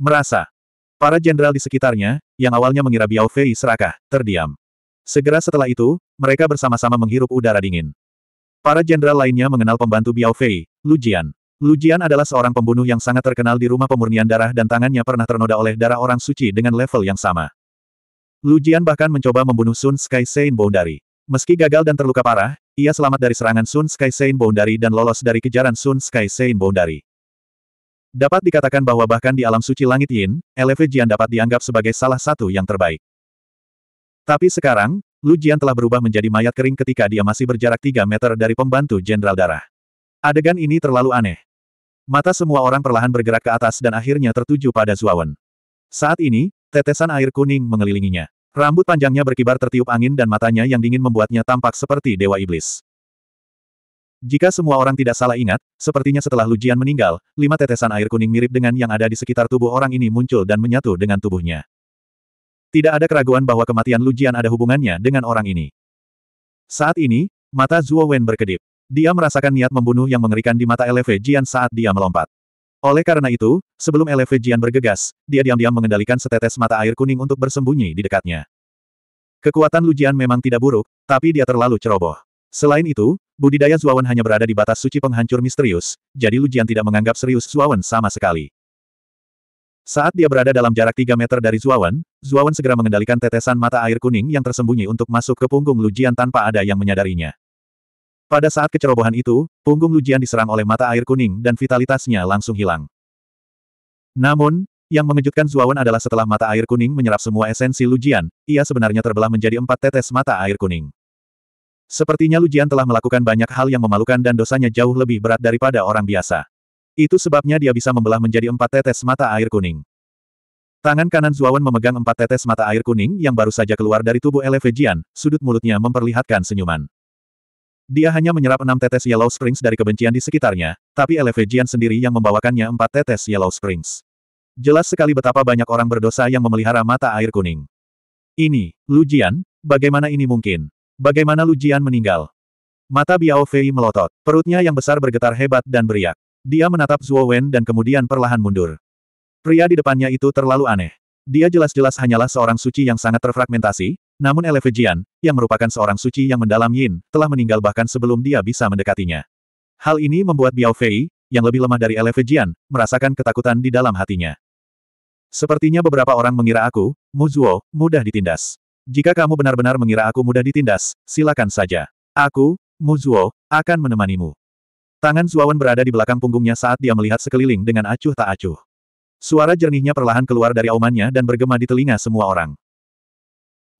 Merasa. Para jenderal di sekitarnya, yang awalnya mengira Biao Fei serakah, terdiam. Segera setelah itu, mereka bersama-sama menghirup udara dingin. Para jenderal lainnya mengenal pembantu Biao Fei, Lu Jian. Lu Jian adalah seorang pembunuh yang sangat terkenal di rumah pemurnian darah dan tangannya pernah ternoda oleh darah orang suci dengan level yang sama. Lu Jian bahkan mencoba membunuh Sun Sky Sein Boundary. Meski gagal dan terluka parah, ia selamat dari serangan Sun Sky Sein Boundary dan lolos dari kejaran Sun Sky Sein Boundary. Dapat dikatakan bahwa bahkan di alam suci langit Yin, Eleve Jian dapat dianggap sebagai salah satu yang terbaik. Tapi sekarang, Lu Jian telah berubah menjadi mayat kering ketika dia masih berjarak 3 meter dari pembantu Jenderal Darah. Adegan ini terlalu aneh. Mata semua orang perlahan bergerak ke atas dan akhirnya tertuju pada Zuawan. Saat ini, tetesan air kuning mengelilinginya. Rambut panjangnya berkibar tertiup angin dan matanya yang dingin membuatnya tampak seperti Dewa Iblis. Jika semua orang tidak salah ingat, sepertinya setelah Lujian meninggal, lima tetesan air kuning mirip dengan yang ada di sekitar tubuh orang ini muncul dan menyatu dengan tubuhnya. Tidak ada keraguan bahwa kematian Lujian ada hubungannya dengan orang ini. Saat ini, mata Zhuo Wen berkedip. Dia merasakan niat membunuh yang mengerikan di mata Eleve Jian saat dia melompat. Oleh karena itu, sebelum Eleve Jian bergegas, dia diam-diam mengendalikan setetes mata air kuning untuk bersembunyi di dekatnya. Kekuatan Lujian memang tidak buruk, tapi dia terlalu ceroboh. Selain itu, budidaya Zuawan hanya berada di batas suci penghancur misterius, jadi Lujian tidak menganggap serius Zuawan sama sekali. Saat dia berada dalam jarak 3 meter dari Zuawan, Zuawan segera mengendalikan tetesan mata air kuning yang tersembunyi untuk masuk ke punggung Lujian tanpa ada yang menyadarinya. Pada saat kecerobohan itu, punggung Lujian diserang oleh mata air kuning dan vitalitasnya langsung hilang. Namun, yang mengejutkan Zuawan adalah setelah mata air kuning menyerap semua esensi Lujian, ia sebenarnya terbelah menjadi empat tetes mata air kuning. Sepertinya Lujian telah melakukan banyak hal yang memalukan dan dosanya jauh lebih berat daripada orang biasa. Itu sebabnya dia bisa membelah menjadi empat tetes mata air kuning. Tangan kanan Zuawan memegang empat tetes mata air kuning yang baru saja keluar dari tubuh Elevejian, sudut mulutnya memperlihatkan senyuman. Dia hanya menyerap enam tetes Yellow Springs dari kebencian di sekitarnya, tapi Elevejian sendiri yang membawakannya empat tetes Yellow Springs. Jelas sekali betapa banyak orang berdosa yang memelihara mata air kuning. Ini, Lujian, bagaimana ini mungkin? Bagaimana Lu Jian meninggal? Mata Biao Fei melotot. Perutnya yang besar bergetar hebat dan beriak. Dia menatap Zuo Wen dan kemudian perlahan mundur. Pria di depannya itu terlalu aneh. Dia jelas-jelas hanyalah seorang suci yang sangat terfragmentasi, namun Jian, yang merupakan seorang suci yang mendalam Yin, telah meninggal bahkan sebelum dia bisa mendekatinya. Hal ini membuat Biao Fei, yang lebih lemah dari Jian, merasakan ketakutan di dalam hatinya. Sepertinya beberapa orang mengira aku, Mu Zuo, mudah ditindas. Jika kamu benar-benar mengira aku mudah ditindas, silakan saja. Aku, Mu Zuo, akan menemanimu. Tangan Zuawan berada di belakang punggungnya saat dia melihat sekeliling dengan acuh tak acuh. Suara jernihnya perlahan keluar dari aumannya dan bergema di telinga semua orang.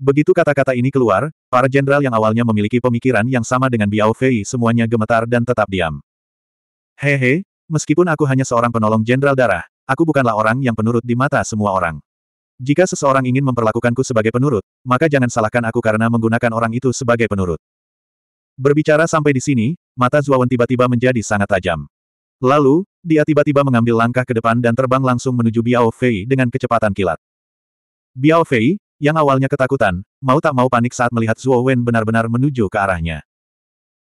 Begitu kata-kata ini keluar, para jenderal yang awalnya memiliki pemikiran yang sama dengan Biao Fei semuanya gemetar dan tetap diam. Hehe, meskipun aku hanya seorang penolong jenderal darah, aku bukanlah orang yang penurut di mata semua orang. Jika seseorang ingin memperlakukanku sebagai penurut, maka jangan salahkan aku karena menggunakan orang itu sebagai penurut. Berbicara sampai di sini, mata Zuawan tiba-tiba menjadi sangat tajam. Lalu, dia tiba-tiba mengambil langkah ke depan dan terbang langsung menuju Biao Fei dengan kecepatan kilat. Biao Fei, yang awalnya ketakutan, mau tak mau panik saat melihat Zuo Wen benar-benar menuju ke arahnya.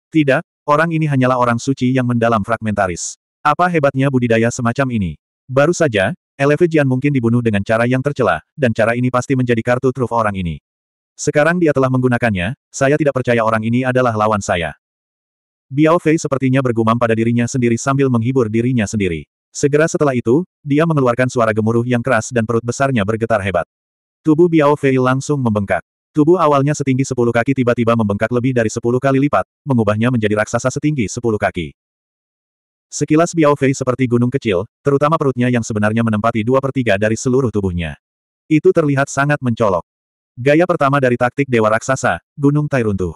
Tidak, orang ini hanyalah orang suci yang mendalam fragmentaris. Apa hebatnya budidaya semacam ini? Baru saja, Eleve Jian mungkin dibunuh dengan cara yang tercela, dan cara ini pasti menjadi kartu truf orang ini. Sekarang dia telah menggunakannya, saya tidak percaya orang ini adalah lawan saya. Biao Fei sepertinya bergumam pada dirinya sendiri sambil menghibur dirinya sendiri. Segera setelah itu, dia mengeluarkan suara gemuruh yang keras dan perut besarnya bergetar hebat. Tubuh Biao Fei langsung membengkak. Tubuh awalnya setinggi 10 kaki tiba-tiba membengkak lebih dari 10 kali lipat, mengubahnya menjadi raksasa setinggi 10 kaki. Sekilas Biao Fei seperti gunung kecil, terutama perutnya yang sebenarnya menempati dua per tiga dari seluruh tubuhnya. Itu terlihat sangat mencolok. Gaya pertama dari taktik Dewa Raksasa, Gunung Tai Runtuh.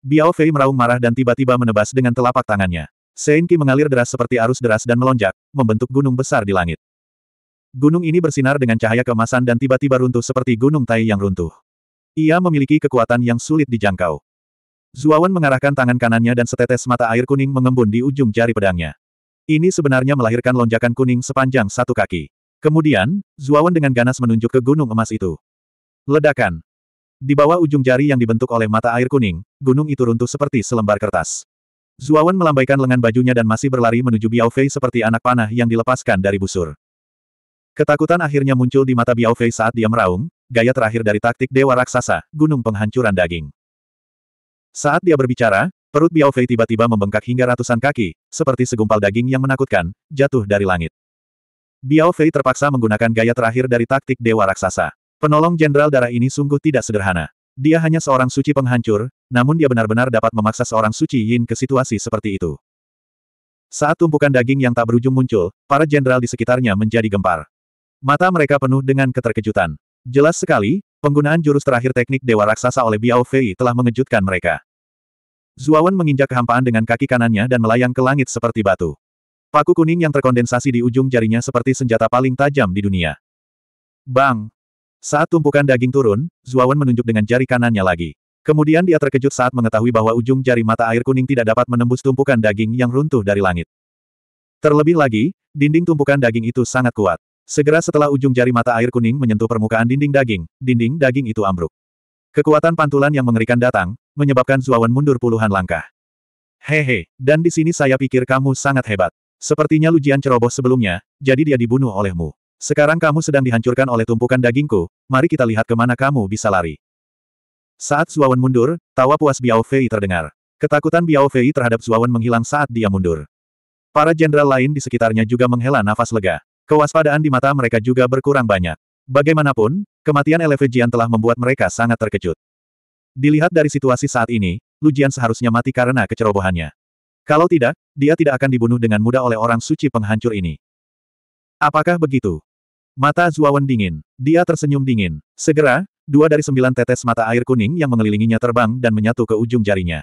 Biao Fei meraung marah dan tiba-tiba menebas dengan telapak tangannya. Senki mengalir deras seperti arus deras dan melonjak, membentuk gunung besar di langit. Gunung ini bersinar dengan cahaya kemasan dan tiba-tiba runtuh seperti gunung Tai yang runtuh. Ia memiliki kekuatan yang sulit dijangkau. Zuawan mengarahkan tangan kanannya dan setetes mata air kuning mengembun di ujung jari pedangnya. Ini sebenarnya melahirkan lonjakan kuning sepanjang satu kaki. Kemudian, Zuawan dengan ganas menunjuk ke gunung emas itu. Ledakan. Di bawah ujung jari yang dibentuk oleh mata air kuning, gunung itu runtuh seperti selembar kertas. Zuawan melambaikan lengan bajunya dan masih berlari menuju Biao Fei seperti anak panah yang dilepaskan dari busur. Ketakutan akhirnya muncul di mata Biao Fei saat dia meraung, gaya terakhir dari taktik dewa raksasa, gunung penghancuran daging. Saat dia berbicara, perut Biao Fei tiba-tiba membengkak hingga ratusan kaki, seperti segumpal daging yang menakutkan, jatuh dari langit. Biao Fei terpaksa menggunakan gaya terakhir dari taktik Dewa Raksasa. Penolong Jenderal Darah ini sungguh tidak sederhana. Dia hanya seorang suci penghancur, namun dia benar-benar dapat memaksa seorang suci Yin ke situasi seperti itu. Saat tumpukan daging yang tak berujung muncul, para jenderal di sekitarnya menjadi gempar. Mata mereka penuh dengan keterkejutan. Jelas sekali, Penggunaan jurus terakhir teknik Dewa Raksasa oleh Biao Fei telah mengejutkan mereka. Zuawan menginjak kehampaan dengan kaki kanannya dan melayang ke langit seperti batu. Paku kuning yang terkondensasi di ujung jarinya seperti senjata paling tajam di dunia. Bang! Saat tumpukan daging turun, Zuawan menunjuk dengan jari kanannya lagi. Kemudian dia terkejut saat mengetahui bahwa ujung jari mata air kuning tidak dapat menembus tumpukan daging yang runtuh dari langit. Terlebih lagi, dinding tumpukan daging itu sangat kuat. Segera setelah ujung jari mata air kuning menyentuh permukaan dinding daging, dinding daging itu ambruk. Kekuatan pantulan yang mengerikan datang, menyebabkan Zuawan mundur puluhan langkah. Hehe, dan di sini saya pikir kamu sangat hebat. Sepertinya Lujian ceroboh sebelumnya, jadi dia dibunuh olehmu. Sekarang kamu sedang dihancurkan oleh tumpukan dagingku, mari kita lihat kemana kamu bisa lari. Saat Zuawan mundur, tawa puas Biao Fei terdengar. Ketakutan Biao Fei terhadap Zuawan menghilang saat dia mundur. Para jenderal lain di sekitarnya juga menghela nafas lega. Kewaspadaan di mata mereka juga berkurang banyak. Bagaimanapun, kematian Elevejian telah membuat mereka sangat terkejut. Dilihat dari situasi saat ini, Lujian seharusnya mati karena kecerobohannya. Kalau tidak, dia tidak akan dibunuh dengan mudah oleh orang suci penghancur ini. Apakah begitu? Mata Zuawan dingin. Dia tersenyum dingin. Segera, dua dari sembilan tetes mata air kuning yang mengelilinginya terbang dan menyatu ke ujung jarinya.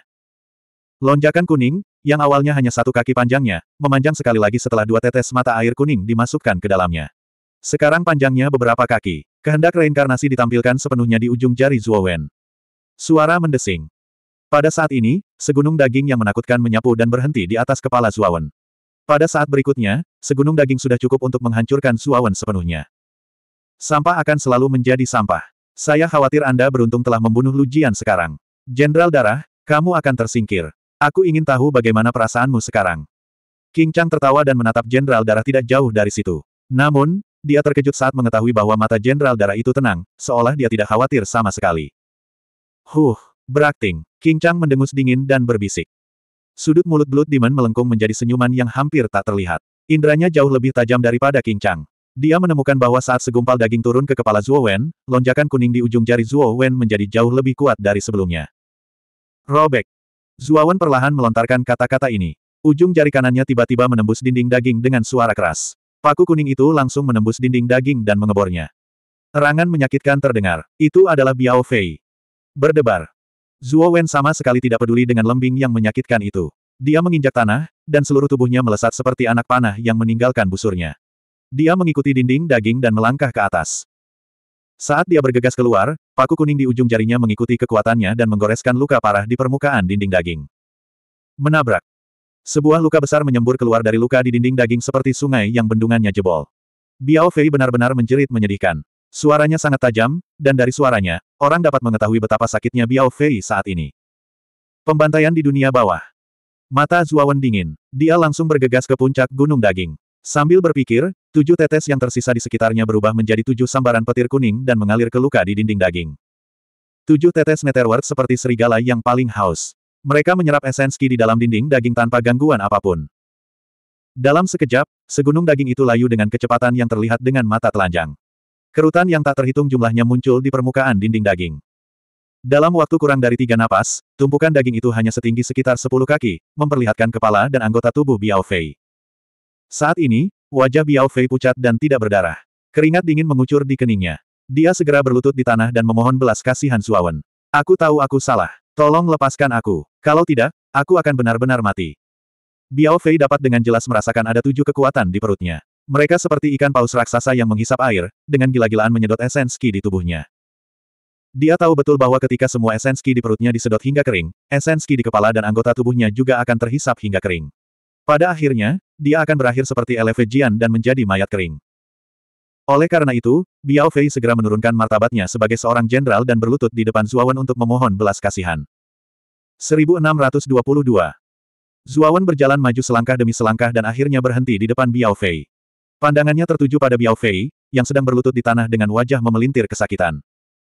Lonjakan kuning, yang awalnya hanya satu kaki panjangnya, memanjang sekali lagi setelah dua tetes mata air kuning dimasukkan ke dalamnya. Sekarang panjangnya beberapa kaki. Kehendak reinkarnasi ditampilkan sepenuhnya di ujung jari Zuowen. Suara mendesing. Pada saat ini, segunung daging yang menakutkan menyapu dan berhenti di atas kepala Zuowen. Pada saat berikutnya, segunung daging sudah cukup untuk menghancurkan Zuowen sepenuhnya. Sampah akan selalu menjadi sampah. Saya khawatir Anda beruntung telah membunuh Lujian sekarang. Jenderal Darah, kamu akan tersingkir. Aku ingin tahu bagaimana perasaanmu sekarang. King Chang tertawa dan menatap Jenderal Darah tidak jauh dari situ. Namun, dia terkejut saat mengetahui bahwa mata Jenderal Darah itu tenang, seolah dia tidak khawatir sama sekali. Huh, berakting. King Chang mendengus dingin dan berbisik. Sudut mulut Blood Demon melengkung menjadi senyuman yang hampir tak terlihat. Indranya jauh lebih tajam daripada King Chang. Dia menemukan bahwa saat segumpal daging turun ke kepala Zuo Wen, lonjakan kuning di ujung jari Zuo Wen menjadi jauh lebih kuat dari sebelumnya. Robek, Zuawan perlahan melontarkan kata-kata ini. Ujung jari kanannya tiba-tiba menembus dinding daging dengan suara keras. Paku kuning itu langsung menembus dinding daging dan mengebornya. Erangan menyakitkan terdengar. Itu adalah Biao Fei. Berdebar. Zuo Wen sama sekali tidak peduli dengan lembing yang menyakitkan itu. Dia menginjak tanah, dan seluruh tubuhnya melesat seperti anak panah yang meninggalkan busurnya. Dia mengikuti dinding daging dan melangkah ke atas. Saat dia bergegas keluar, paku kuning di ujung jarinya mengikuti kekuatannya dan menggoreskan luka parah di permukaan dinding daging. Menabrak. Sebuah luka besar menyembur keluar dari luka di dinding daging seperti sungai yang bendungannya jebol. Biao Fei benar-benar menjerit menyedihkan. Suaranya sangat tajam, dan dari suaranya, orang dapat mengetahui betapa sakitnya Biao Fei saat ini. Pembantaian di dunia bawah. Mata Zuawan dingin. Dia langsung bergegas ke puncak gunung daging. Sambil berpikir, Tujuh tetes yang tersisa di sekitarnya berubah menjadi tujuh sambaran petir kuning dan mengalir ke luka di dinding daging. Tujuh tetes meteor seperti serigala yang paling haus. Mereka menyerap esenski di dalam dinding daging tanpa gangguan apapun. Dalam sekejap, segunung daging itu layu dengan kecepatan yang terlihat dengan mata telanjang. Kerutan yang tak terhitung jumlahnya muncul di permukaan dinding daging. Dalam waktu kurang dari tiga napas, tumpukan daging itu hanya setinggi sekitar sepuluh kaki, memperlihatkan kepala dan anggota tubuh Biao Fei. Saat ini, Wajah Biao Fei pucat dan tidak berdarah. Keringat dingin mengucur di keningnya. Dia segera berlutut di tanah dan memohon belas kasihan Suawen. Aku tahu aku salah. Tolong lepaskan aku. Kalau tidak, aku akan benar-benar mati. Biao Fei dapat dengan jelas merasakan ada tujuh kekuatan di perutnya. Mereka seperti ikan paus raksasa yang menghisap air, dengan gila-gilaan menyedot esensi ki di tubuhnya. Dia tahu betul bahwa ketika semua esensi ki di perutnya disedot hingga kering, esensi ki di kepala dan anggota tubuhnya juga akan terhisap hingga kering. Pada akhirnya, dia akan berakhir seperti Elevejian dan menjadi mayat kering. Oleh karena itu, Biao Fei segera menurunkan martabatnya sebagai seorang jenderal dan berlutut di depan Zuawan untuk memohon belas kasihan. 1622 Zuawan berjalan maju selangkah demi selangkah dan akhirnya berhenti di depan Biao Fei. Pandangannya tertuju pada Biao Fei, yang sedang berlutut di tanah dengan wajah memelintir kesakitan.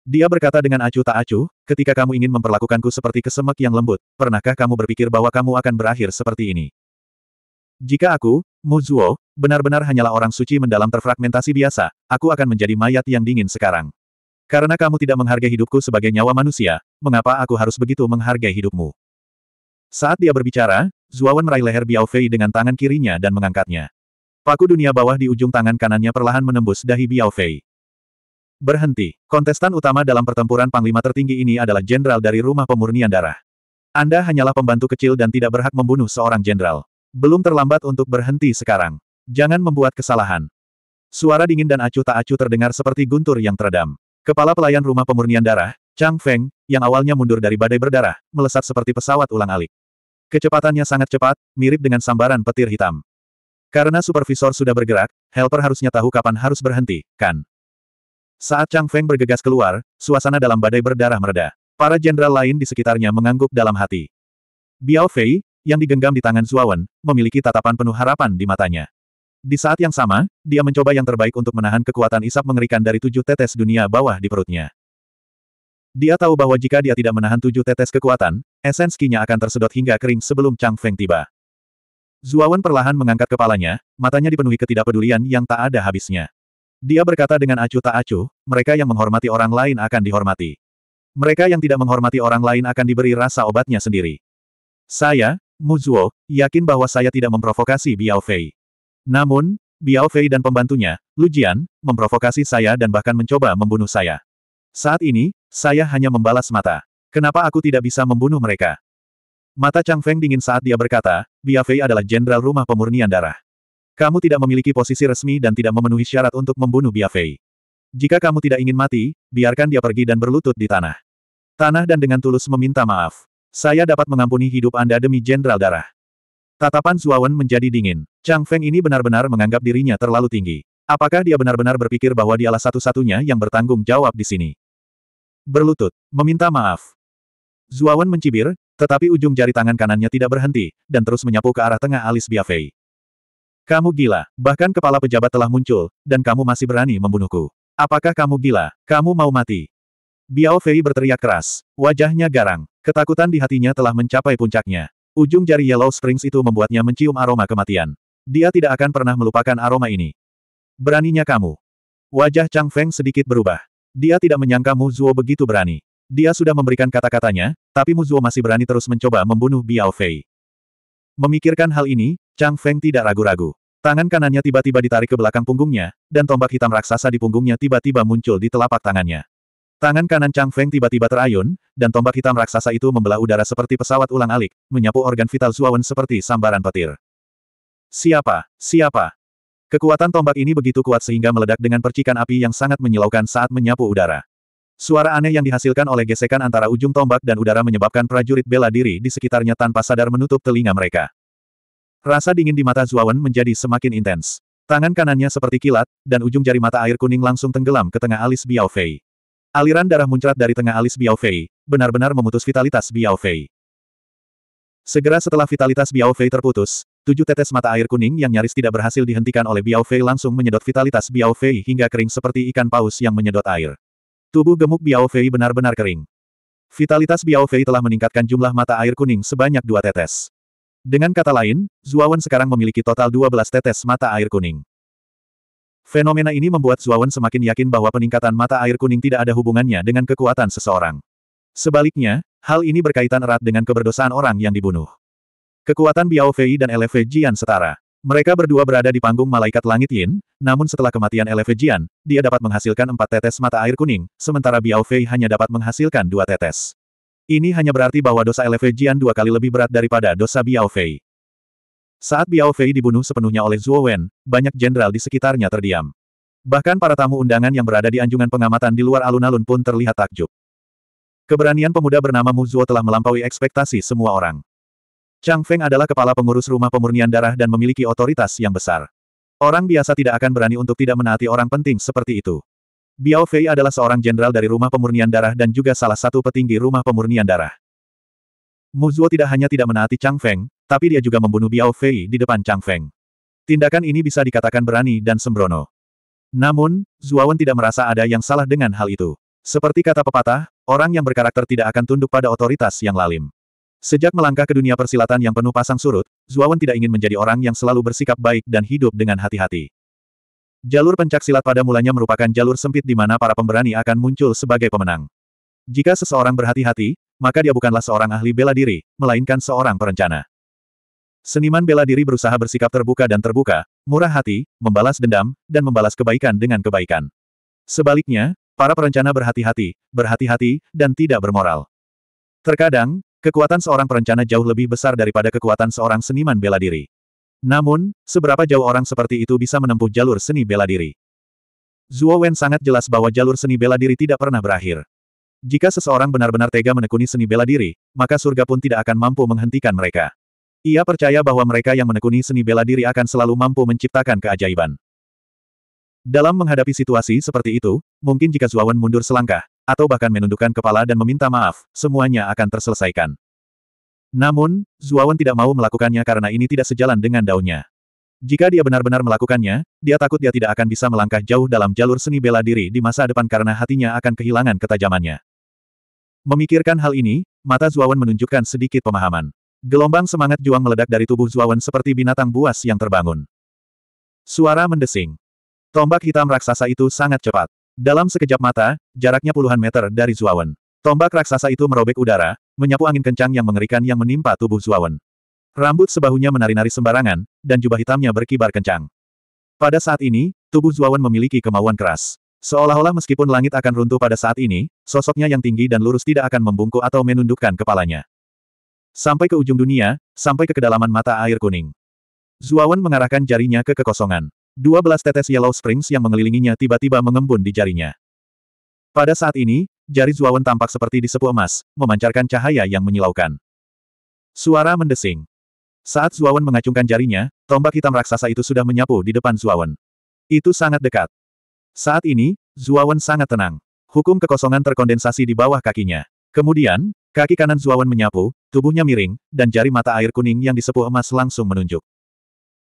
Dia berkata dengan acuh tak acuh, ketika kamu ingin memperlakukanku seperti kesemek yang lembut, pernahkah kamu berpikir bahwa kamu akan berakhir seperti ini? Jika aku, Mu Zuo, benar-benar hanyalah orang suci mendalam terfragmentasi biasa, aku akan menjadi mayat yang dingin sekarang. Karena kamu tidak menghargai hidupku sebagai nyawa manusia, mengapa aku harus begitu menghargai hidupmu? Saat dia berbicara, Zuawan meraih leher Biao Fei dengan tangan kirinya dan mengangkatnya. Paku dunia bawah di ujung tangan kanannya perlahan menembus dahi Biao Fei. Berhenti. Kontestan utama dalam pertempuran Panglima tertinggi ini adalah jenderal dari rumah pemurnian darah. Anda hanyalah pembantu kecil dan tidak berhak membunuh seorang jenderal. Belum terlambat untuk berhenti sekarang. Jangan membuat kesalahan. Suara dingin dan acuh tak acuh terdengar seperti guntur yang teredam. Kepala pelayan rumah pemurnian darah, Chang Feng, yang awalnya mundur dari badai berdarah, melesat seperti pesawat ulang-alik. Kecepatannya sangat cepat, mirip dengan sambaran petir hitam. Karena supervisor sudah bergerak, helper harusnya tahu kapan harus berhenti, kan? Saat Chang Feng bergegas keluar, suasana dalam badai berdarah mereda. Para jenderal lain di sekitarnya mengangguk dalam hati. Biao Fei, yang digenggam di tangan Zuawan, memiliki tatapan penuh harapan di matanya. Di saat yang sama, dia mencoba yang terbaik untuk menahan kekuatan isap mengerikan dari tujuh tetes dunia bawah di perutnya. Dia tahu bahwa jika dia tidak menahan tujuh tetes kekuatan, esens kinya akan tersedot hingga kering sebelum Chang Feng tiba. Zuawan perlahan mengangkat kepalanya, matanya dipenuhi ketidakpedulian yang tak ada habisnya. Dia berkata dengan acuh tak acuh, mereka yang menghormati orang lain akan dihormati. Mereka yang tidak menghormati orang lain akan diberi rasa obatnya sendiri. Saya, Muzuo, yakin bahwa saya tidak memprovokasi Biao Fei. Namun, Biao Fei dan pembantunya, Lu Jian, memprovokasi saya dan bahkan mencoba membunuh saya. Saat ini, saya hanya membalas mata. Kenapa aku tidak bisa membunuh mereka? Mata Chang Feng dingin saat dia berkata, Biao Fei adalah jenderal rumah pemurnian darah. Kamu tidak memiliki posisi resmi dan tidak memenuhi syarat untuk membunuh Biao Fei. Jika kamu tidak ingin mati, biarkan dia pergi dan berlutut di tanah. Tanah dan dengan tulus meminta maaf. Saya dapat mengampuni hidup Anda demi Jenderal Darah. Tatapan Zuawan menjadi dingin. Chang Feng ini benar-benar menganggap dirinya terlalu tinggi. Apakah dia benar-benar berpikir bahwa dialah satu-satunya yang bertanggung jawab di sini? Berlutut, meminta maaf. Zuawan mencibir, tetapi ujung jari tangan kanannya tidak berhenti, dan terus menyapu ke arah tengah alis Biafei. Kamu gila, bahkan kepala pejabat telah muncul, dan kamu masih berani membunuhku. Apakah kamu gila? Kamu mau mati? Biao Fei berteriak keras. Wajahnya garang. Ketakutan di hatinya telah mencapai puncaknya. Ujung jari Yellow Springs itu membuatnya mencium aroma kematian. Dia tidak akan pernah melupakan aroma ini. Beraninya kamu. Wajah Chang Feng sedikit berubah. Dia tidak menyangka Mu Zuo begitu berani. Dia sudah memberikan kata-katanya, tapi Mu Zuo masih berani terus mencoba membunuh Biao Fei. Memikirkan hal ini, Chang Feng tidak ragu-ragu. Tangan kanannya tiba-tiba ditarik ke belakang punggungnya, dan tombak hitam raksasa di punggungnya tiba-tiba muncul di telapak tangannya. Tangan kanan Chang Feng tiba-tiba terayun, dan tombak hitam raksasa itu membelah udara seperti pesawat ulang-alik, menyapu organ vital Zuawan seperti sambaran petir. Siapa? Siapa? Kekuatan tombak ini begitu kuat sehingga meledak dengan percikan api yang sangat menyilaukan saat menyapu udara. Suara aneh yang dihasilkan oleh gesekan antara ujung tombak dan udara menyebabkan prajurit bela diri di sekitarnya tanpa sadar menutup telinga mereka. Rasa dingin di mata Zuawan menjadi semakin intens. Tangan kanannya seperti kilat, dan ujung jari mata air kuning langsung tenggelam ke tengah alis Biao Fei. Aliran darah muncrat dari tengah alis Biao Fei, benar-benar memutus vitalitas Biao Fei. Segera setelah vitalitas Biao Fei terputus, tujuh tetes mata air kuning yang nyaris tidak berhasil dihentikan oleh Biao Fei langsung menyedot vitalitas Biao Fei hingga kering seperti ikan paus yang menyedot air. Tubuh gemuk Biao Fei benar-benar kering. Vitalitas Biao Fei telah meningkatkan jumlah mata air kuning sebanyak dua tetes. Dengan kata lain, Zuawan sekarang memiliki total 12 tetes mata air kuning. Fenomena ini membuat Zuawan semakin yakin bahwa peningkatan mata air kuning tidak ada hubungannya dengan kekuatan seseorang. Sebaliknya, hal ini berkaitan erat dengan keberdosaan orang yang dibunuh. Kekuatan Biao Fei dan LFV Jian setara. Mereka berdua berada di panggung malaikat langit Yin, namun setelah kematian LFV Jian, dia dapat menghasilkan empat tetes mata air kuning, sementara Biao Fei hanya dapat menghasilkan dua tetes. Ini hanya berarti bahwa dosa LFV Jian dua kali lebih berat daripada dosa Biao Fei. Saat Biao Fei dibunuh sepenuhnya oleh Zhuo Wen, banyak jenderal di sekitarnya terdiam. Bahkan para tamu undangan yang berada di anjungan pengamatan di luar alun-alun pun terlihat takjub. Keberanian pemuda bernama Mu Zhuo telah melampaui ekspektasi semua orang. Chang Feng adalah kepala pengurus rumah pemurnian darah dan memiliki otoritas yang besar. Orang biasa tidak akan berani untuk tidak menaati orang penting seperti itu. Biao Fei adalah seorang jenderal dari rumah pemurnian darah dan juga salah satu petinggi rumah pemurnian darah. Muzuo tidak hanya tidak menaati Chang Feng, tapi dia juga membunuh Biao Fei di depan Chang Feng. Tindakan ini bisa dikatakan berani dan sembrono. Namun, Zuawan tidak merasa ada yang salah dengan hal itu. Seperti kata pepatah, orang yang berkarakter tidak akan tunduk pada otoritas yang lalim. Sejak melangkah ke dunia persilatan yang penuh pasang surut, Zuawan tidak ingin menjadi orang yang selalu bersikap baik dan hidup dengan hati-hati. Jalur pencak silat pada mulanya merupakan jalur sempit di mana para pemberani akan muncul sebagai pemenang. Jika seseorang berhati-hati, maka dia bukanlah seorang ahli bela diri, melainkan seorang perencana. Seniman bela diri berusaha bersikap terbuka dan terbuka, murah hati, membalas dendam, dan membalas kebaikan dengan kebaikan. Sebaliknya, para perencana berhati-hati, berhati-hati, dan tidak bermoral. Terkadang, kekuatan seorang perencana jauh lebih besar daripada kekuatan seorang seniman bela diri. Namun, seberapa jauh orang seperti itu bisa menempuh jalur seni bela diri? Zuo Wen sangat jelas bahwa jalur seni bela diri tidak pernah berakhir. Jika seseorang benar-benar tega menekuni seni bela diri, maka surga pun tidak akan mampu menghentikan mereka. Ia percaya bahwa mereka yang menekuni seni bela diri akan selalu mampu menciptakan keajaiban. Dalam menghadapi situasi seperti itu, mungkin jika Zuawan mundur selangkah, atau bahkan menundukkan kepala dan meminta maaf, semuanya akan terselesaikan. Namun, Zuawan tidak mau melakukannya karena ini tidak sejalan dengan daunnya. Jika dia benar-benar melakukannya, dia takut dia tidak akan bisa melangkah jauh dalam jalur seni bela diri di masa depan karena hatinya akan kehilangan ketajamannya. Memikirkan hal ini, mata Zuawan menunjukkan sedikit pemahaman. Gelombang semangat juang meledak dari tubuh Zuawan seperti binatang buas yang terbangun. Suara mendesing. Tombak hitam raksasa itu sangat cepat. Dalam sekejap mata, jaraknya puluhan meter dari Zuawan. Tombak raksasa itu merobek udara, menyapu angin kencang yang mengerikan yang menimpa tubuh Zuawan. Rambut sebahunya menari-nari sembarangan, dan jubah hitamnya berkibar kencang. Pada saat ini, tubuh Zuawan memiliki kemauan keras. Seolah-olah meskipun langit akan runtuh pada saat ini, sosoknya yang tinggi dan lurus tidak akan membungkuk atau menundukkan kepalanya. Sampai ke ujung dunia, sampai ke kedalaman mata air kuning. Zuawan mengarahkan jarinya ke kekosongan. Dua belas tetes Yellow Springs yang mengelilinginya tiba-tiba mengembun di jarinya. Pada saat ini, jari Zuawan tampak seperti disepu emas, memancarkan cahaya yang menyilaukan. Suara mendesing. Saat Zuawan mengacungkan jarinya, tombak hitam raksasa itu sudah menyapu di depan Zuawan. Itu sangat dekat. Saat ini, Zuawan sangat tenang. Hukum kekosongan terkondensasi di bawah kakinya. Kemudian, kaki kanan Zuawan menyapu, tubuhnya miring, dan jari mata air kuning yang disepuh emas langsung menunjuk.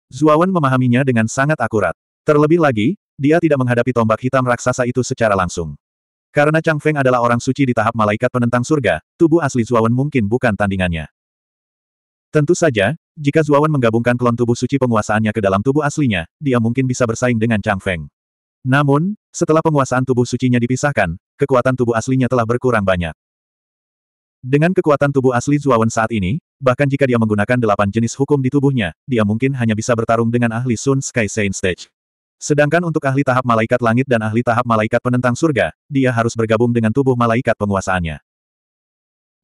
Zuawan memahaminya dengan sangat akurat. Terlebih lagi, dia tidak menghadapi tombak hitam raksasa itu secara langsung. Karena Chang Feng adalah orang suci di tahap malaikat penentang surga, tubuh asli Zuawan mungkin bukan tandingannya. Tentu saja, jika Zuawan menggabungkan klon tubuh suci penguasaannya ke dalam tubuh aslinya, dia mungkin bisa bersaing dengan Chang Feng. Namun, setelah penguasaan tubuh sucinya dipisahkan, kekuatan tubuh aslinya telah berkurang banyak. Dengan kekuatan tubuh asli Zuawan saat ini, bahkan jika dia menggunakan delapan jenis hukum di tubuhnya, dia mungkin hanya bisa bertarung dengan ahli Sun Sky Saint Stage. Sedangkan untuk ahli tahap malaikat langit dan ahli tahap malaikat penentang surga, dia harus bergabung dengan tubuh malaikat penguasaannya.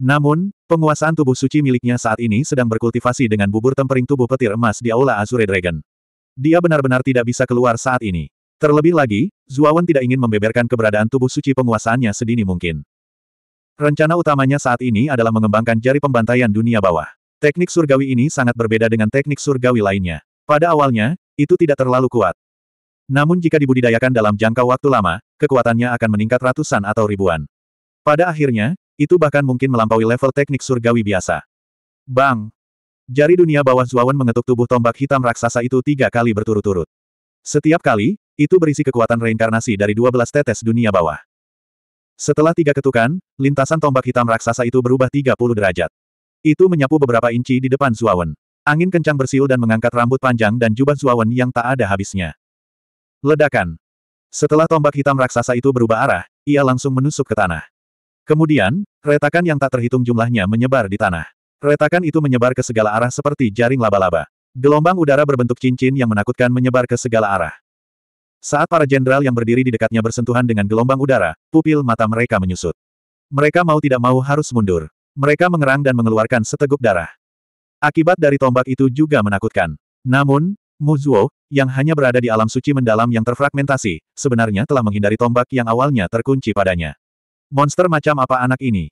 Namun, penguasaan tubuh suci miliknya saat ini sedang berkultivasi dengan bubur tempering tubuh petir emas di Aula Azure Dragon. Dia benar-benar tidak bisa keluar saat ini. Terlebih lagi, Zuawan tidak ingin membeberkan keberadaan tubuh suci penguasaannya sedini mungkin. Rencana utamanya saat ini adalah mengembangkan jari pembantaian dunia bawah. Teknik surgawi ini sangat berbeda dengan teknik surgawi lainnya. Pada awalnya, itu tidak terlalu kuat. Namun jika dibudidayakan dalam jangka waktu lama, kekuatannya akan meningkat ratusan atau ribuan. Pada akhirnya, itu bahkan mungkin melampaui level teknik surgawi biasa. Bang! Jari dunia bawah Zuawan mengetuk tubuh tombak hitam raksasa itu tiga kali berturut-turut. Setiap kali, itu berisi kekuatan reinkarnasi dari 12 tetes dunia bawah. Setelah tiga ketukan, lintasan tombak hitam raksasa itu berubah 30 derajat. Itu menyapu beberapa inci di depan Zuawan. Angin kencang bersiul dan mengangkat rambut panjang dan jubah Zuawan yang tak ada habisnya. Ledakan. Setelah tombak hitam raksasa itu berubah arah, ia langsung menusuk ke tanah. Kemudian, retakan yang tak terhitung jumlahnya menyebar di tanah. Retakan itu menyebar ke segala arah seperti jaring laba-laba. Gelombang udara berbentuk cincin yang menakutkan menyebar ke segala arah. Saat para jenderal yang berdiri di dekatnya bersentuhan dengan gelombang udara, pupil mata mereka menyusut. Mereka mau tidak mau harus mundur. Mereka mengerang dan mengeluarkan seteguk darah. Akibat dari tombak itu juga menakutkan. Namun, Mu Muzuo, yang hanya berada di alam suci mendalam yang terfragmentasi, sebenarnya telah menghindari tombak yang awalnya terkunci padanya. Monster macam apa anak ini?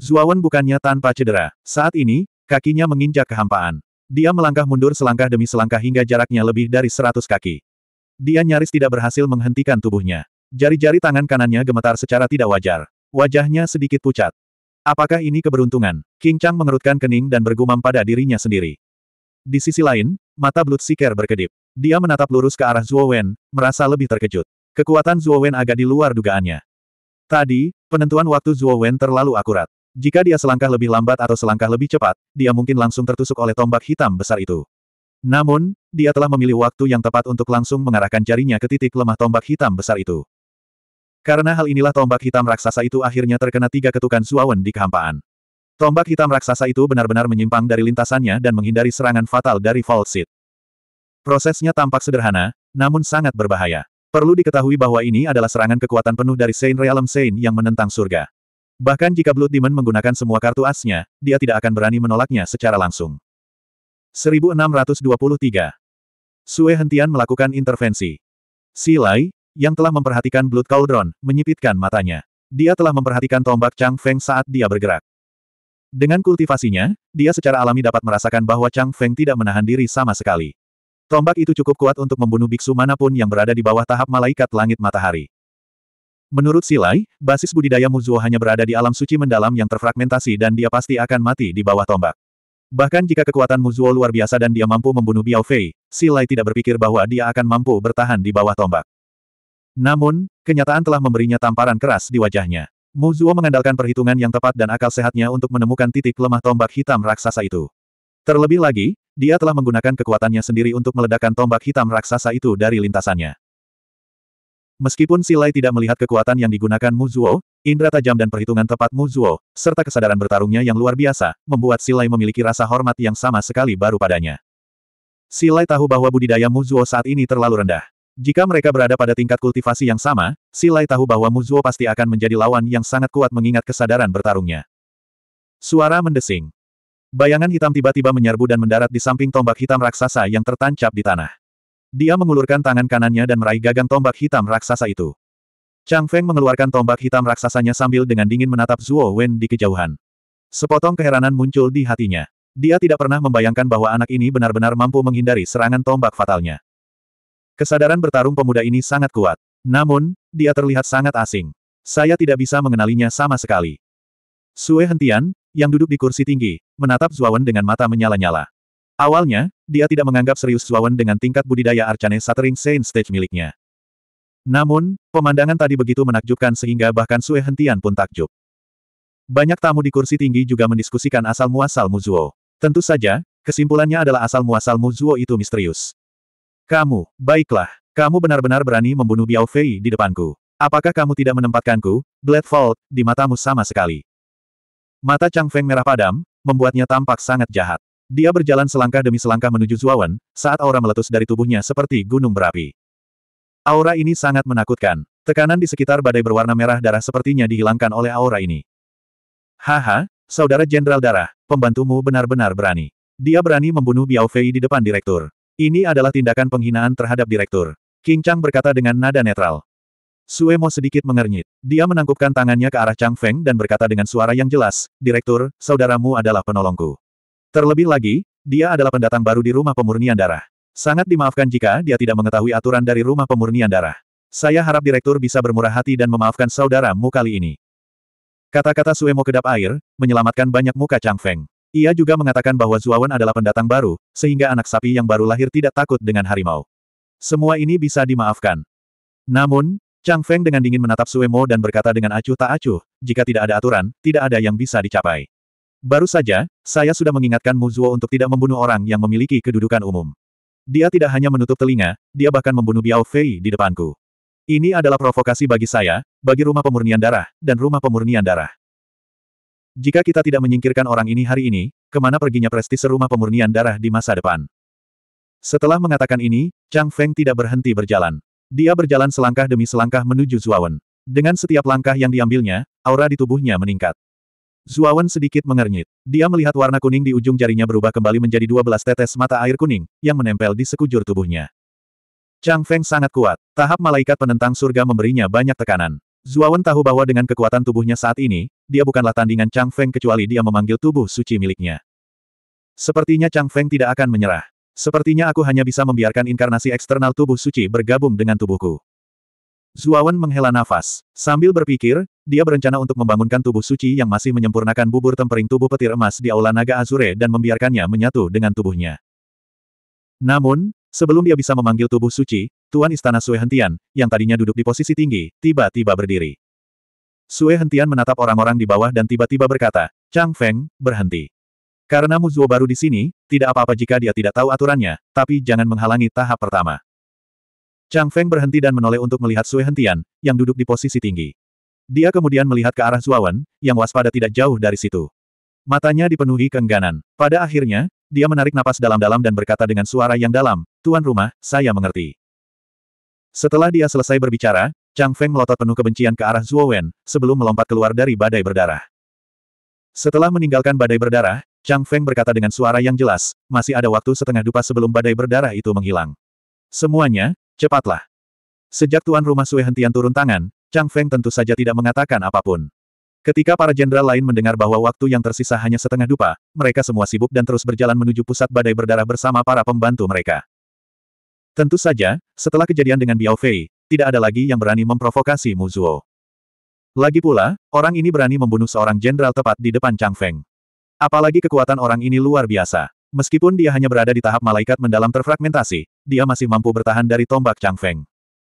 Zuawan bukannya tanpa cedera. Saat ini, kakinya menginjak kehampaan. Dia melangkah mundur selangkah demi selangkah hingga jaraknya lebih dari seratus kaki. Dia nyaris tidak berhasil menghentikan tubuhnya. Jari-jari tangan kanannya gemetar secara tidak wajar. Wajahnya sedikit pucat. Apakah ini keberuntungan? King Chang mengerutkan kening dan bergumam pada dirinya sendiri. Di sisi lain, mata Blood Seeker berkedip. Dia menatap lurus ke arah Zhuo Wen, merasa lebih terkejut. Kekuatan Zhuo Wen agak di luar dugaannya. Tadi, penentuan waktu Zhuo Wen terlalu akurat. Jika dia selangkah lebih lambat atau selangkah lebih cepat, dia mungkin langsung tertusuk oleh tombak hitam besar itu. Namun, dia telah memilih waktu yang tepat untuk langsung mengarahkan jarinya ke titik lemah tombak hitam besar itu. Karena hal inilah tombak hitam raksasa itu akhirnya terkena tiga ketukan Suawen di kehampaan. Tombak hitam raksasa itu benar-benar menyimpang dari lintasannya dan menghindari serangan fatal dari Falsit. Prosesnya tampak sederhana, namun sangat berbahaya. Perlu diketahui bahwa ini adalah serangan kekuatan penuh dari Saint Realm Saint yang menentang surga. Bahkan jika Blood Demon menggunakan semua kartu asnya, dia tidak akan berani menolaknya secara langsung. 1623. Sue Hentian melakukan intervensi. Silai, yang telah memperhatikan Blood Cauldron, menyipitkan matanya. Dia telah memperhatikan tombak Chang Feng saat dia bergerak. Dengan kultivasinya, dia secara alami dapat merasakan bahwa Chang Feng tidak menahan diri sama sekali. Tombak itu cukup kuat untuk membunuh biksu manapun yang berada di bawah tahap malaikat langit matahari. Menurut Silai, basis budidaya Muzuo hanya berada di alam suci mendalam yang terfragmentasi dan dia pasti akan mati di bawah tombak. Bahkan jika kekuatan Muzuo luar biasa dan dia mampu membunuh Biao Fei, Silai tidak berpikir bahwa dia akan mampu bertahan di bawah tombak. Namun, kenyataan telah memberinya tamparan keras di wajahnya. Muzuo mengandalkan perhitungan yang tepat dan akal sehatnya untuk menemukan titik lemah tombak hitam raksasa itu. Terlebih lagi, dia telah menggunakan kekuatannya sendiri untuk meledakkan tombak hitam raksasa itu dari lintasannya. Meskipun Silai tidak melihat kekuatan yang digunakan Muzuo, Indra tajam dan perhitungan tepat Muzuo, serta kesadaran bertarungnya yang luar biasa, membuat Silai memiliki rasa hormat yang sama sekali baru padanya. Silai tahu bahwa budidaya Muzuo saat ini terlalu rendah. Jika mereka berada pada tingkat kultivasi yang sama, Silai tahu bahwa Muzuo pasti akan menjadi lawan yang sangat kuat mengingat kesadaran bertarungnya. Suara mendesing. Bayangan hitam tiba-tiba menyerbu dan mendarat di samping tombak hitam raksasa yang tertancap di tanah. Dia mengulurkan tangan kanannya dan meraih gagang tombak hitam raksasa itu. Chang Feng mengeluarkan tombak hitam raksasanya sambil dengan dingin menatap Zuo Wen di kejauhan. Sepotong keheranan muncul di hatinya. Dia tidak pernah membayangkan bahwa anak ini benar-benar mampu menghindari serangan tombak fatalnya. Kesadaran bertarung pemuda ini sangat kuat. Namun, dia terlihat sangat asing. Saya tidak bisa mengenalinya sama sekali. Sue Hentian, yang duduk di kursi tinggi, menatap Zuawan dengan mata menyala-nyala. Awalnya, dia tidak menganggap serius Zuawan dengan tingkat budidaya Arcane Shattering Saint Stage miliknya. Namun, pemandangan tadi begitu menakjubkan sehingga bahkan Sue Hentian pun takjub. Banyak tamu di kursi tinggi juga mendiskusikan asal-muasal Muzuo. Tentu saja, kesimpulannya adalah asal-muasal Muzuo itu misterius. Kamu, baiklah, kamu benar-benar berani membunuh Biao Fei di depanku. Apakah kamu tidak menempatkanku, Blade Vault, di matamu sama sekali? Mata Chang Feng merah padam, membuatnya tampak sangat jahat. Dia berjalan selangkah demi selangkah menuju Zuawan, saat aura meletus dari tubuhnya seperti gunung berapi. Aura ini sangat menakutkan. Tekanan di sekitar badai berwarna merah darah sepertinya dihilangkan oleh aura ini. Haha, saudara Jenderal Darah, pembantumu benar-benar berani. Dia berani membunuh Biao Fei di depan direktur. Ini adalah tindakan penghinaan terhadap direktur. King Chang berkata dengan nada netral. Suemo sedikit mengernyit. Dia menangkupkan tangannya ke arah Chang Feng dan berkata dengan suara yang jelas, Direktur, saudaramu adalah penolongku. Terlebih lagi, dia adalah pendatang baru di rumah pemurnian darah. Sangat dimaafkan jika dia tidak mengetahui aturan dari rumah pemurnian darah. Saya harap direktur bisa bermurah hati dan memaafkan saudaramu kali ini. Kata-kata Suemo kedap air, menyelamatkan banyak muka Chang Feng. Ia juga mengatakan bahwa Zuawan adalah pendatang baru, sehingga anak sapi yang baru lahir tidak takut dengan harimau. Semua ini bisa dimaafkan. Namun, Chang Feng dengan dingin menatap Suemo dan berkata dengan acuh tak acuh, jika tidak ada aturan, tidak ada yang bisa dicapai. Baru saja, saya sudah mengingatkan Mu Zuo untuk tidak membunuh orang yang memiliki kedudukan umum. Dia tidak hanya menutup telinga, dia bahkan membunuh Biao Fei di depanku. Ini adalah provokasi bagi saya, bagi rumah pemurnian darah, dan rumah pemurnian darah. Jika kita tidak menyingkirkan orang ini hari ini, kemana perginya prestise rumah pemurnian darah di masa depan? Setelah mengatakan ini, Chang Feng tidak berhenti berjalan. Dia berjalan selangkah demi selangkah menuju Zuawan. Dengan setiap langkah yang diambilnya, aura di tubuhnya meningkat. Zuawan sedikit mengernyit. Dia melihat warna kuning di ujung jarinya berubah kembali menjadi 12 tetes mata air kuning, yang menempel di sekujur tubuhnya. Chang Feng sangat kuat. Tahap malaikat penentang surga memberinya banyak tekanan. Zuawan tahu bahwa dengan kekuatan tubuhnya saat ini, dia bukanlah tandingan Chang Feng kecuali dia memanggil tubuh suci miliknya. Sepertinya Chang Feng tidak akan menyerah. Sepertinya aku hanya bisa membiarkan inkarnasi eksternal tubuh suci bergabung dengan tubuhku. Zuawan menghela nafas. Sambil berpikir, dia berencana untuk membangunkan tubuh suci yang masih menyempurnakan bubur tempering tubuh petir emas di Aula Naga Azure dan membiarkannya menyatu dengan tubuhnya. Namun, sebelum dia bisa memanggil tubuh suci, Tuan Istana Sue Hentian, yang tadinya duduk di posisi tinggi, tiba-tiba berdiri. Sue Hentian menatap orang-orang di bawah dan tiba-tiba berkata, Chang Feng, berhenti. Karena Muzuo baru di sini, tidak apa-apa jika dia tidak tahu aturannya, tapi jangan menghalangi tahap pertama. Chang Feng berhenti dan menoleh untuk melihat Sue Hentian, yang duduk di posisi tinggi. Dia kemudian melihat ke arah Zuawan, yang waspada tidak jauh dari situ. Matanya dipenuhi keengganan. Pada akhirnya, dia menarik napas dalam-dalam dan berkata dengan suara yang dalam, Tuan rumah, saya mengerti. Setelah dia selesai berbicara, Chang Feng melotot penuh kebencian ke arah Zuo sebelum melompat keluar dari badai berdarah. Setelah meninggalkan badai berdarah, Chang Feng berkata dengan suara yang jelas, masih ada waktu setengah dupa sebelum badai berdarah itu menghilang. Semuanya, cepatlah. Sejak tuan rumah Sue hentian turun tangan, Chang Feng tentu saja tidak mengatakan apapun. Ketika para jenderal lain mendengar bahwa waktu yang tersisa hanya setengah dupa, mereka semua sibuk dan terus berjalan menuju pusat badai berdarah bersama para pembantu mereka. Tentu saja, setelah kejadian dengan Biao Fei, tidak ada lagi yang berani memprovokasi Mu Zuo. Lagi pula, orang ini berani membunuh seorang jenderal tepat di depan Chang Feng. Apalagi kekuatan orang ini luar biasa. Meskipun dia hanya berada di tahap malaikat mendalam terfragmentasi, dia masih mampu bertahan dari tombak Chang Feng.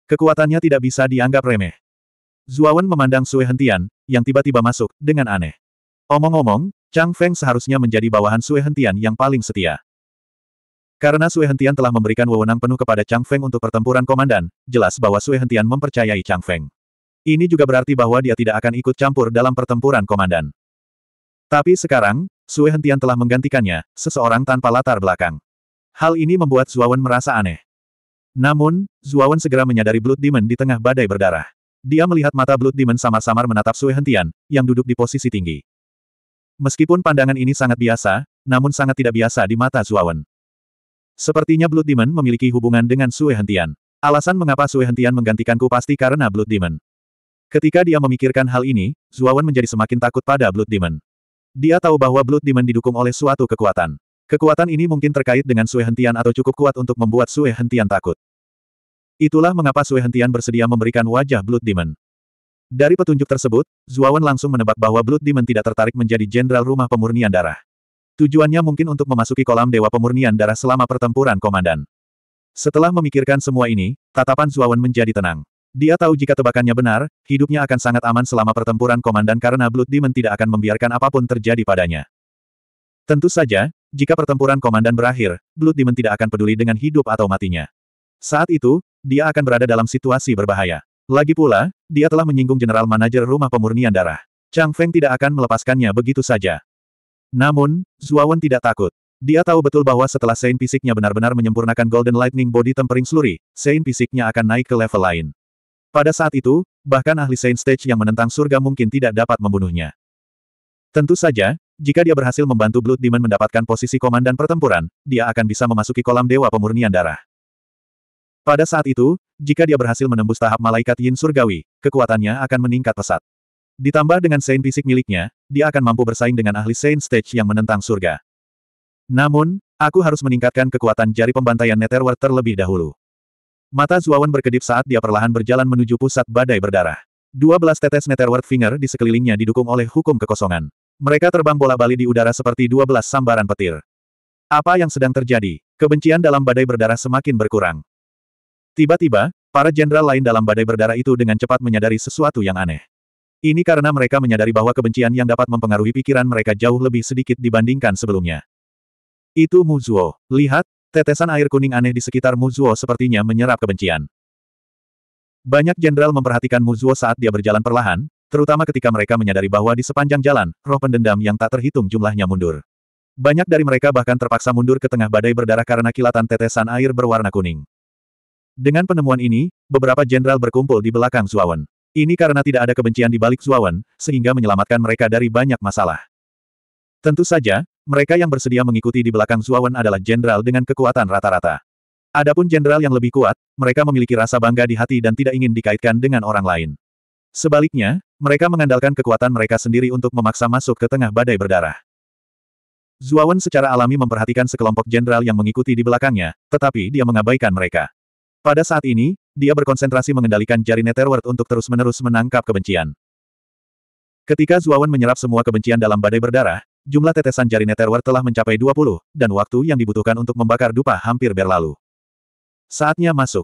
Kekuatannya tidak bisa dianggap remeh. Zuawan memandang Sue Hentian, yang tiba-tiba masuk, dengan aneh. Omong-omong, Chang Feng seharusnya menjadi bawahan Sue Hentian yang paling setia. Karena Sue Hentian telah memberikan wewenang penuh kepada Chang Feng untuk pertempuran komandan, jelas bahwa Sue Hentian mempercayai Chang Feng. Ini juga berarti bahwa dia tidak akan ikut campur dalam pertempuran komandan. Tapi sekarang, Sue Hentian telah menggantikannya, seseorang tanpa latar belakang. Hal ini membuat Zuawan merasa aneh. Namun, Zuawan segera menyadari Blood Demon di tengah badai berdarah. Dia melihat mata Blood Demon samar-samar menatap Sue Hentian, yang duduk di posisi tinggi. Meskipun pandangan ini sangat biasa, namun sangat tidak biasa di mata Zuawan. Sepertinya Blood Demon memiliki hubungan dengan Sue Hentian. Alasan mengapa Sue Hentian menggantikanku pasti karena Blood Demon. Ketika dia memikirkan hal ini, Zuawan menjadi semakin takut pada Blood Demon. Dia tahu bahwa Blood Demon didukung oleh suatu kekuatan. Kekuatan ini mungkin terkait dengan Sue Hentian atau cukup kuat untuk membuat Sue Hentian takut. Itulah mengapa Sui Hentian bersedia memberikan wajah Blood Demon. Dari petunjuk tersebut, Zuawan langsung menebak bahwa Blood Demon tidak tertarik menjadi jenderal rumah pemurnian darah. Tujuannya mungkin untuk memasuki kolam dewa pemurnian darah selama pertempuran komandan. Setelah memikirkan semua ini, tatapan Zuawan menjadi tenang. Dia tahu jika tebakannya benar, hidupnya akan sangat aman selama pertempuran komandan karena Blood Demon tidak akan membiarkan apapun terjadi padanya. Tentu saja, jika pertempuran komandan berakhir, Blood Demon tidak akan peduli dengan hidup atau matinya. Saat itu, dia akan berada dalam situasi berbahaya. Lagi pula, dia telah menyinggung General Manajer Rumah Pemurnian Darah. Chang Feng tidak akan melepaskannya begitu saja. Namun, Zuawan tidak takut. Dia tahu betul bahwa setelah Sein Pisiknya benar-benar menyempurnakan Golden Lightning Body Tempering Slurry, Sein Pisiknya akan naik ke level lain. Pada saat itu, bahkan ahli Sein Stage yang menentang surga mungkin tidak dapat membunuhnya. Tentu saja, jika dia berhasil membantu Blood Demon mendapatkan posisi komandan pertempuran, dia akan bisa memasuki kolam dewa pemurnian darah. Pada saat itu, jika dia berhasil menembus tahap malaikat yin surgawi, kekuatannya akan meningkat pesat. Ditambah dengan saint fisik miliknya, dia akan mampu bersaing dengan ahli saint stage yang menentang surga. Namun, aku harus meningkatkan kekuatan jari pembantaian Netherworld terlebih dahulu. Mata Zuawan berkedip saat dia perlahan berjalan menuju pusat badai berdarah. 12 tetes Netherworld Finger di sekelilingnya didukung oleh hukum kekosongan. Mereka terbang bola-bali di udara seperti 12 sambaran petir. Apa yang sedang terjadi? Kebencian dalam badai berdarah semakin berkurang. Tiba-tiba, para jenderal lain dalam badai berdarah itu dengan cepat menyadari sesuatu yang aneh. Ini karena mereka menyadari bahwa kebencian yang dapat mempengaruhi pikiran mereka jauh lebih sedikit dibandingkan sebelumnya. Itu Muzuo. Lihat, tetesan air kuning aneh di sekitar Muzuo sepertinya menyerap kebencian. Banyak jenderal memperhatikan Muzuo saat dia berjalan perlahan, terutama ketika mereka menyadari bahwa di sepanjang jalan, roh pendendam yang tak terhitung jumlahnya mundur. Banyak dari mereka bahkan terpaksa mundur ke tengah badai berdarah karena kilatan tetesan air berwarna kuning. Dengan penemuan ini, beberapa jenderal berkumpul di belakang Zuawan. Ini karena tidak ada kebencian di balik Zuawan, sehingga menyelamatkan mereka dari banyak masalah. Tentu saja, mereka yang bersedia mengikuti di belakang Zuawan adalah jenderal dengan kekuatan rata-rata. Adapun jenderal yang lebih kuat, mereka memiliki rasa bangga di hati dan tidak ingin dikaitkan dengan orang lain. Sebaliknya, mereka mengandalkan kekuatan mereka sendiri untuk memaksa masuk ke tengah badai berdarah. Zuawan secara alami memperhatikan sekelompok jenderal yang mengikuti di belakangnya, tetapi dia mengabaikan mereka. Pada saat ini, dia berkonsentrasi mengendalikan jari Netherworld untuk terus-menerus menangkap kebencian. Ketika Zuawan menyerap semua kebencian dalam badai berdarah, jumlah tetesan jari Netherworld telah mencapai 20, dan waktu yang dibutuhkan untuk membakar dupa hampir berlalu. Saatnya masuk.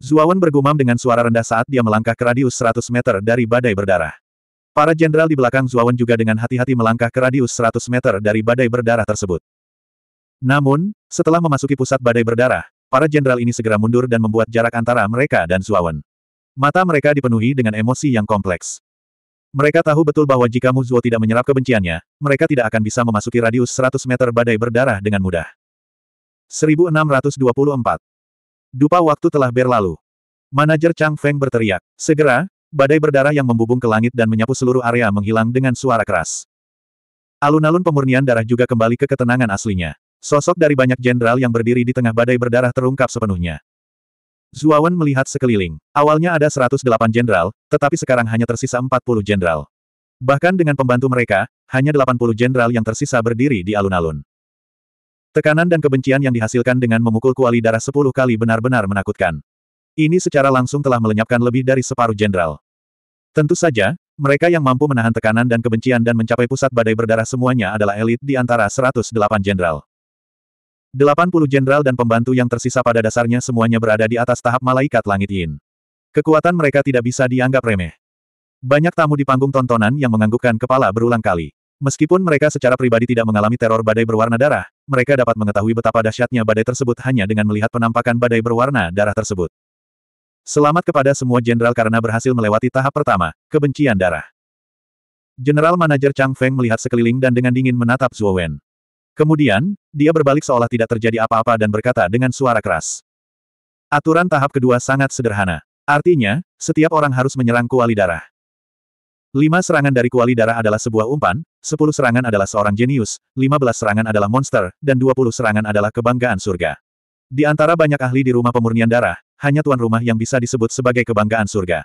Zuawan bergumam dengan suara rendah saat dia melangkah ke radius 100 meter dari badai berdarah. Para jenderal di belakang Zuawan juga dengan hati-hati melangkah ke radius 100 meter dari badai berdarah tersebut. Namun, setelah memasuki pusat badai berdarah, Para jenderal ini segera mundur dan membuat jarak antara mereka dan Zuawan. Mata mereka dipenuhi dengan emosi yang kompleks. Mereka tahu betul bahwa jika Mu Zuo tidak menyerap kebenciannya, mereka tidak akan bisa memasuki radius 100 meter badai berdarah dengan mudah. 1624. Dupa waktu telah berlalu. Manajer Chang Feng berteriak. Segera, badai berdarah yang membubung ke langit dan menyapu seluruh area menghilang dengan suara keras. Alun-alun pemurnian darah juga kembali ke ketenangan aslinya. Sosok dari banyak jenderal yang berdiri di tengah badai berdarah terungkap sepenuhnya. Zuawan melihat sekeliling. Awalnya ada 108 jenderal, tetapi sekarang hanya tersisa 40 jenderal. Bahkan dengan pembantu mereka, hanya 80 jenderal yang tersisa berdiri di alun-alun. Tekanan dan kebencian yang dihasilkan dengan memukul kuali darah 10 kali benar-benar menakutkan. Ini secara langsung telah melenyapkan lebih dari separuh jenderal. Tentu saja, mereka yang mampu menahan tekanan dan kebencian dan mencapai pusat badai berdarah semuanya adalah elit di antara 108 jenderal. 80 jenderal dan pembantu yang tersisa pada dasarnya semuanya berada di atas tahap malaikat langit Yin. Kekuatan mereka tidak bisa dianggap remeh. Banyak tamu di panggung tontonan yang menganggukkan kepala berulang kali. Meskipun mereka secara pribadi tidak mengalami teror badai berwarna darah, mereka dapat mengetahui betapa dahsyatnya badai tersebut hanya dengan melihat penampakan badai berwarna darah tersebut. Selamat kepada semua jenderal karena berhasil melewati tahap pertama, kebencian darah. Jenderal Manajer Chang Feng melihat sekeliling dan dengan dingin menatap Zhuo Wen. Kemudian, dia berbalik seolah tidak terjadi apa-apa dan berkata dengan suara keras. Aturan tahap kedua sangat sederhana. Artinya, setiap orang harus menyerang kuali darah. Lima serangan dari kuali darah adalah sebuah umpan, sepuluh serangan adalah seorang jenius, lima belas serangan adalah monster, dan dua puluh serangan adalah kebanggaan surga. Di antara banyak ahli di rumah pemurnian darah, hanya tuan rumah yang bisa disebut sebagai kebanggaan surga.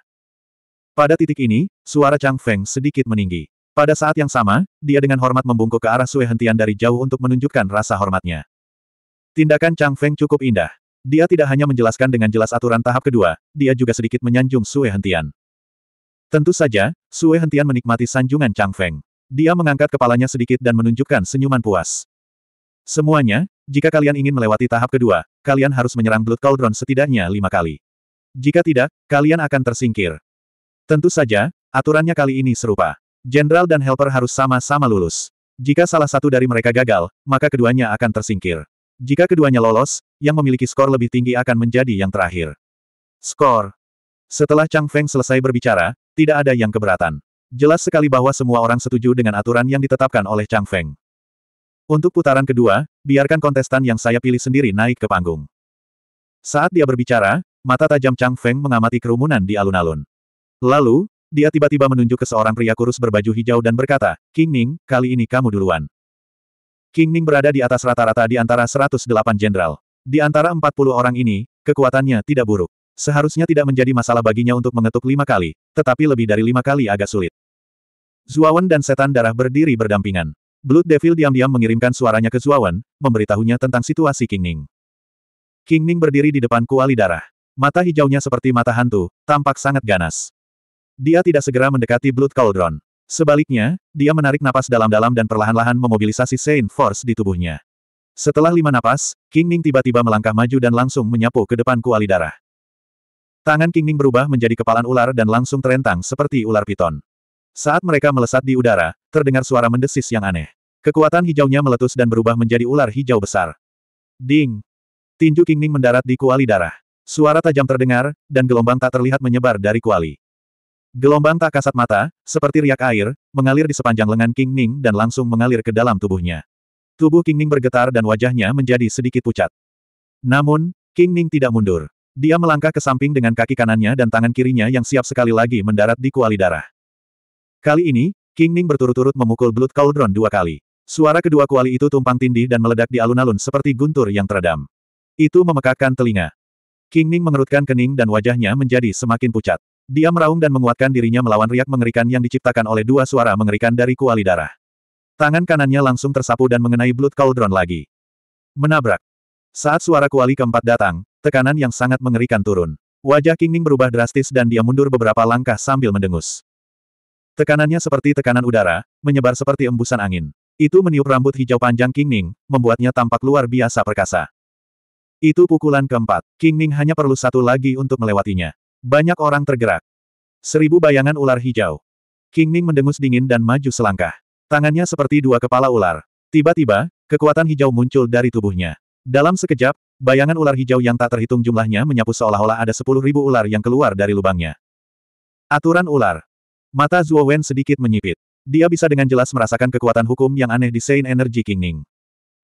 Pada titik ini, suara Chang Feng sedikit meninggi. Pada saat yang sama, dia dengan hormat membungkuk ke arah Sue Hentian dari jauh untuk menunjukkan rasa hormatnya. Tindakan Chang Feng cukup indah. Dia tidak hanya menjelaskan dengan jelas aturan tahap kedua, dia juga sedikit menyanjung Sue Hentian. Tentu saja, Sue Hentian menikmati sanjungan Chang Feng. Dia mengangkat kepalanya sedikit dan menunjukkan senyuman puas. Semuanya, jika kalian ingin melewati tahap kedua, kalian harus menyerang Blood Cauldron setidaknya lima kali. Jika tidak, kalian akan tersingkir. Tentu saja, aturannya kali ini serupa. Jenderal dan helper harus sama-sama lulus. Jika salah satu dari mereka gagal, maka keduanya akan tersingkir. Jika keduanya lolos, yang memiliki skor lebih tinggi akan menjadi yang terakhir. Skor. Setelah Chang Feng selesai berbicara, tidak ada yang keberatan. Jelas sekali bahwa semua orang setuju dengan aturan yang ditetapkan oleh Chang Feng. Untuk putaran kedua, biarkan kontestan yang saya pilih sendiri naik ke panggung. Saat dia berbicara, mata tajam Chang Feng mengamati kerumunan di alun-alun. Lalu, dia tiba-tiba menunjuk ke seorang pria kurus berbaju hijau dan berkata, King Ning, kali ini kamu duluan. King Ning berada di atas rata-rata di antara 108 jenderal. Di antara 40 orang ini, kekuatannya tidak buruk. Seharusnya tidak menjadi masalah baginya untuk mengetuk lima kali, tetapi lebih dari lima kali agak sulit. Zuawan dan setan darah berdiri berdampingan. Blood Devil diam-diam mengirimkan suaranya ke Zuawan, memberitahunya tentang situasi King Ning. King Ning berdiri di depan kuali darah. Mata hijaunya seperti mata hantu, tampak sangat ganas. Dia tidak segera mendekati Blood Cauldron. Sebaliknya, dia menarik napas dalam-dalam dan perlahan-lahan memobilisasi Saint Force di tubuhnya. Setelah lima napas, King Ning tiba-tiba melangkah maju dan langsung menyapu ke depan kuali darah. Tangan King Ning berubah menjadi kepalan ular dan langsung terentang seperti ular piton. Saat mereka melesat di udara, terdengar suara mendesis yang aneh. Kekuatan hijaunya meletus dan berubah menjadi ular hijau besar. Ding! Tinju King Ning mendarat di kuali darah. Suara tajam terdengar, dan gelombang tak terlihat menyebar dari kuali. Gelombang tak kasat mata, seperti riak air, mengalir di sepanjang lengan King Ning dan langsung mengalir ke dalam tubuhnya. Tubuh King Ning bergetar dan wajahnya menjadi sedikit pucat. Namun, King Ning tidak mundur. Dia melangkah ke samping dengan kaki kanannya dan tangan kirinya yang siap sekali lagi mendarat di kuali darah. Kali ini, King Ning berturut-turut memukul Blood Cauldron dua kali. Suara kedua kuali itu tumpang tindih dan meledak di alun-alun seperti guntur yang teredam. Itu memekakkan telinga. King Ning mengerutkan kening dan wajahnya menjadi semakin pucat. Dia meraung dan menguatkan dirinya melawan riak mengerikan yang diciptakan oleh dua suara mengerikan dari kuali darah. Tangan kanannya langsung tersapu dan mengenai Blood Cauldron lagi. Menabrak. Saat suara kuali keempat datang, tekanan yang sangat mengerikan turun. Wajah King Ning berubah drastis dan dia mundur beberapa langkah sambil mendengus. Tekanannya seperti tekanan udara, menyebar seperti embusan angin. Itu meniup rambut hijau panjang King Ning, membuatnya tampak luar biasa perkasa. Itu pukulan keempat. King Ning hanya perlu satu lagi untuk melewatinya. Banyak orang tergerak. Seribu bayangan ular hijau. King Ning mendengus dingin dan maju selangkah. Tangannya seperti dua kepala ular. Tiba-tiba, kekuatan hijau muncul dari tubuhnya. Dalam sekejap, bayangan ular hijau yang tak terhitung jumlahnya menyapu seolah-olah ada sepuluh ribu ular yang keluar dari lubangnya. Aturan ular. Mata Zhuo Wen sedikit menyipit. Dia bisa dengan jelas merasakan kekuatan hukum yang aneh di sein Energy King Ning.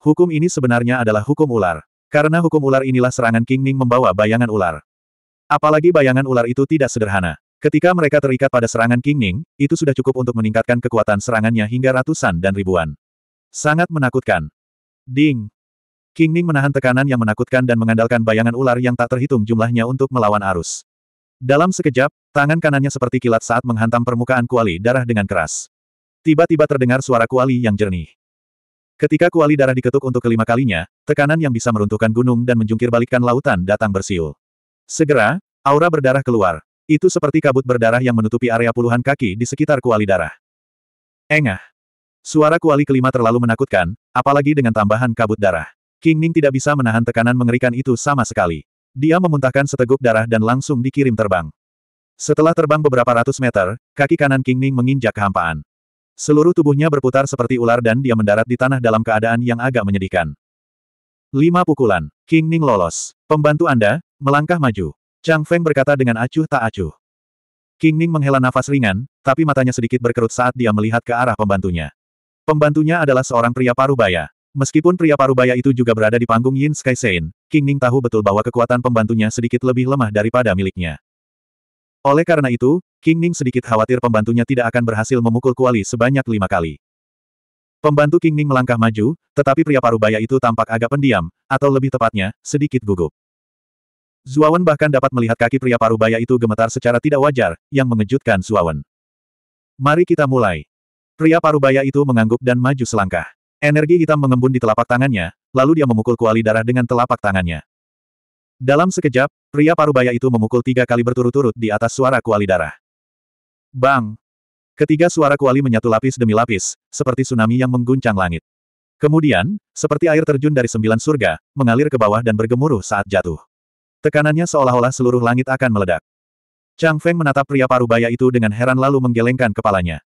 Hukum ini sebenarnya adalah hukum ular. Karena hukum ular inilah serangan King Ning membawa bayangan ular. Apalagi bayangan ular itu tidak sederhana. Ketika mereka terikat pada serangan King Ning, itu sudah cukup untuk meningkatkan kekuatan serangannya hingga ratusan dan ribuan. Sangat menakutkan. Ding! King Ning menahan tekanan yang menakutkan dan mengandalkan bayangan ular yang tak terhitung jumlahnya untuk melawan arus. Dalam sekejap, tangan kanannya seperti kilat saat menghantam permukaan kuali darah dengan keras. Tiba-tiba terdengar suara kuali yang jernih. Ketika kuali darah diketuk untuk kelima kalinya, tekanan yang bisa meruntuhkan gunung dan menjungkir balikkan lautan datang bersiul. Segera, aura berdarah keluar. Itu seperti kabut berdarah yang menutupi area puluhan kaki di sekitar kuali darah. Engah. Suara kuali kelima terlalu menakutkan, apalagi dengan tambahan kabut darah. King Ning tidak bisa menahan tekanan mengerikan itu sama sekali. Dia memuntahkan seteguk darah dan langsung dikirim terbang. Setelah terbang beberapa ratus meter, kaki kanan King Ning menginjak kehampaan. Seluruh tubuhnya berputar seperti ular dan dia mendarat di tanah dalam keadaan yang agak menyedihkan. Lima pukulan. King Ning lolos. Pembantu Anda, melangkah maju. Chang Feng berkata dengan acuh tak acuh. King Ning menghela nafas ringan, tapi matanya sedikit berkerut saat dia melihat ke arah pembantunya. Pembantunya adalah seorang pria parubaya. Meskipun pria parubaya itu juga berada di panggung Yin Sky Sein, King Ning tahu betul bahwa kekuatan pembantunya sedikit lebih lemah daripada miliknya. Oleh karena itu, King Ning sedikit khawatir pembantunya tidak akan berhasil memukul kuali sebanyak lima kali. Pembantu King Ning melangkah maju, tetapi pria parubaya itu tampak agak pendiam, atau lebih tepatnya, sedikit gugup. Zuawan bahkan dapat melihat kaki pria parubaya itu gemetar secara tidak wajar, yang mengejutkan Zuawan. Mari kita mulai. Pria parubaya itu mengangguk dan maju selangkah. Energi hitam mengembun di telapak tangannya, lalu dia memukul kuali darah dengan telapak tangannya. Dalam sekejap, pria parubaya itu memukul tiga kali berturut-turut di atas suara kuali darah. Bang! Ketiga suara kuali menyatu lapis demi lapis, seperti tsunami yang mengguncang langit. Kemudian, seperti air terjun dari sembilan surga, mengalir ke bawah dan bergemuruh saat jatuh. Tekanannya seolah-olah seluruh langit akan meledak. Chang Feng menatap pria parubaya itu dengan heran lalu menggelengkan kepalanya.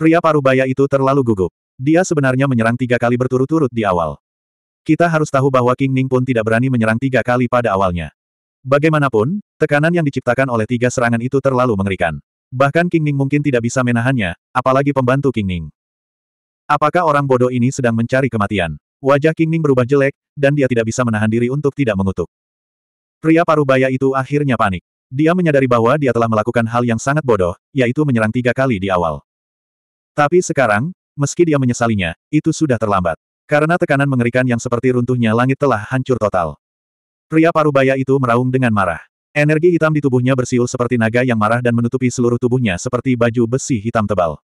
Pria parubaya itu terlalu gugup. Dia sebenarnya menyerang tiga kali berturut-turut di awal. Kita harus tahu bahwa King Ning pun tidak berani menyerang tiga kali pada awalnya. Bagaimanapun, tekanan yang diciptakan oleh tiga serangan itu terlalu mengerikan. Bahkan King Ning mungkin tidak bisa menahannya, apalagi pembantu King Ning. Apakah orang bodoh ini sedang mencari kematian? Wajah King Ning berubah jelek, dan dia tidak bisa menahan diri untuk tidak mengutuk. Pria parubaya itu akhirnya panik. Dia menyadari bahwa dia telah melakukan hal yang sangat bodoh, yaitu menyerang tiga kali di awal. Tapi sekarang, meski dia menyesalinya, itu sudah terlambat. Karena tekanan mengerikan yang seperti runtuhnya langit telah hancur total. Pria parubaya itu meraung dengan marah. Energi hitam di tubuhnya bersiul seperti naga yang marah dan menutupi seluruh tubuhnya seperti baju besi hitam tebal.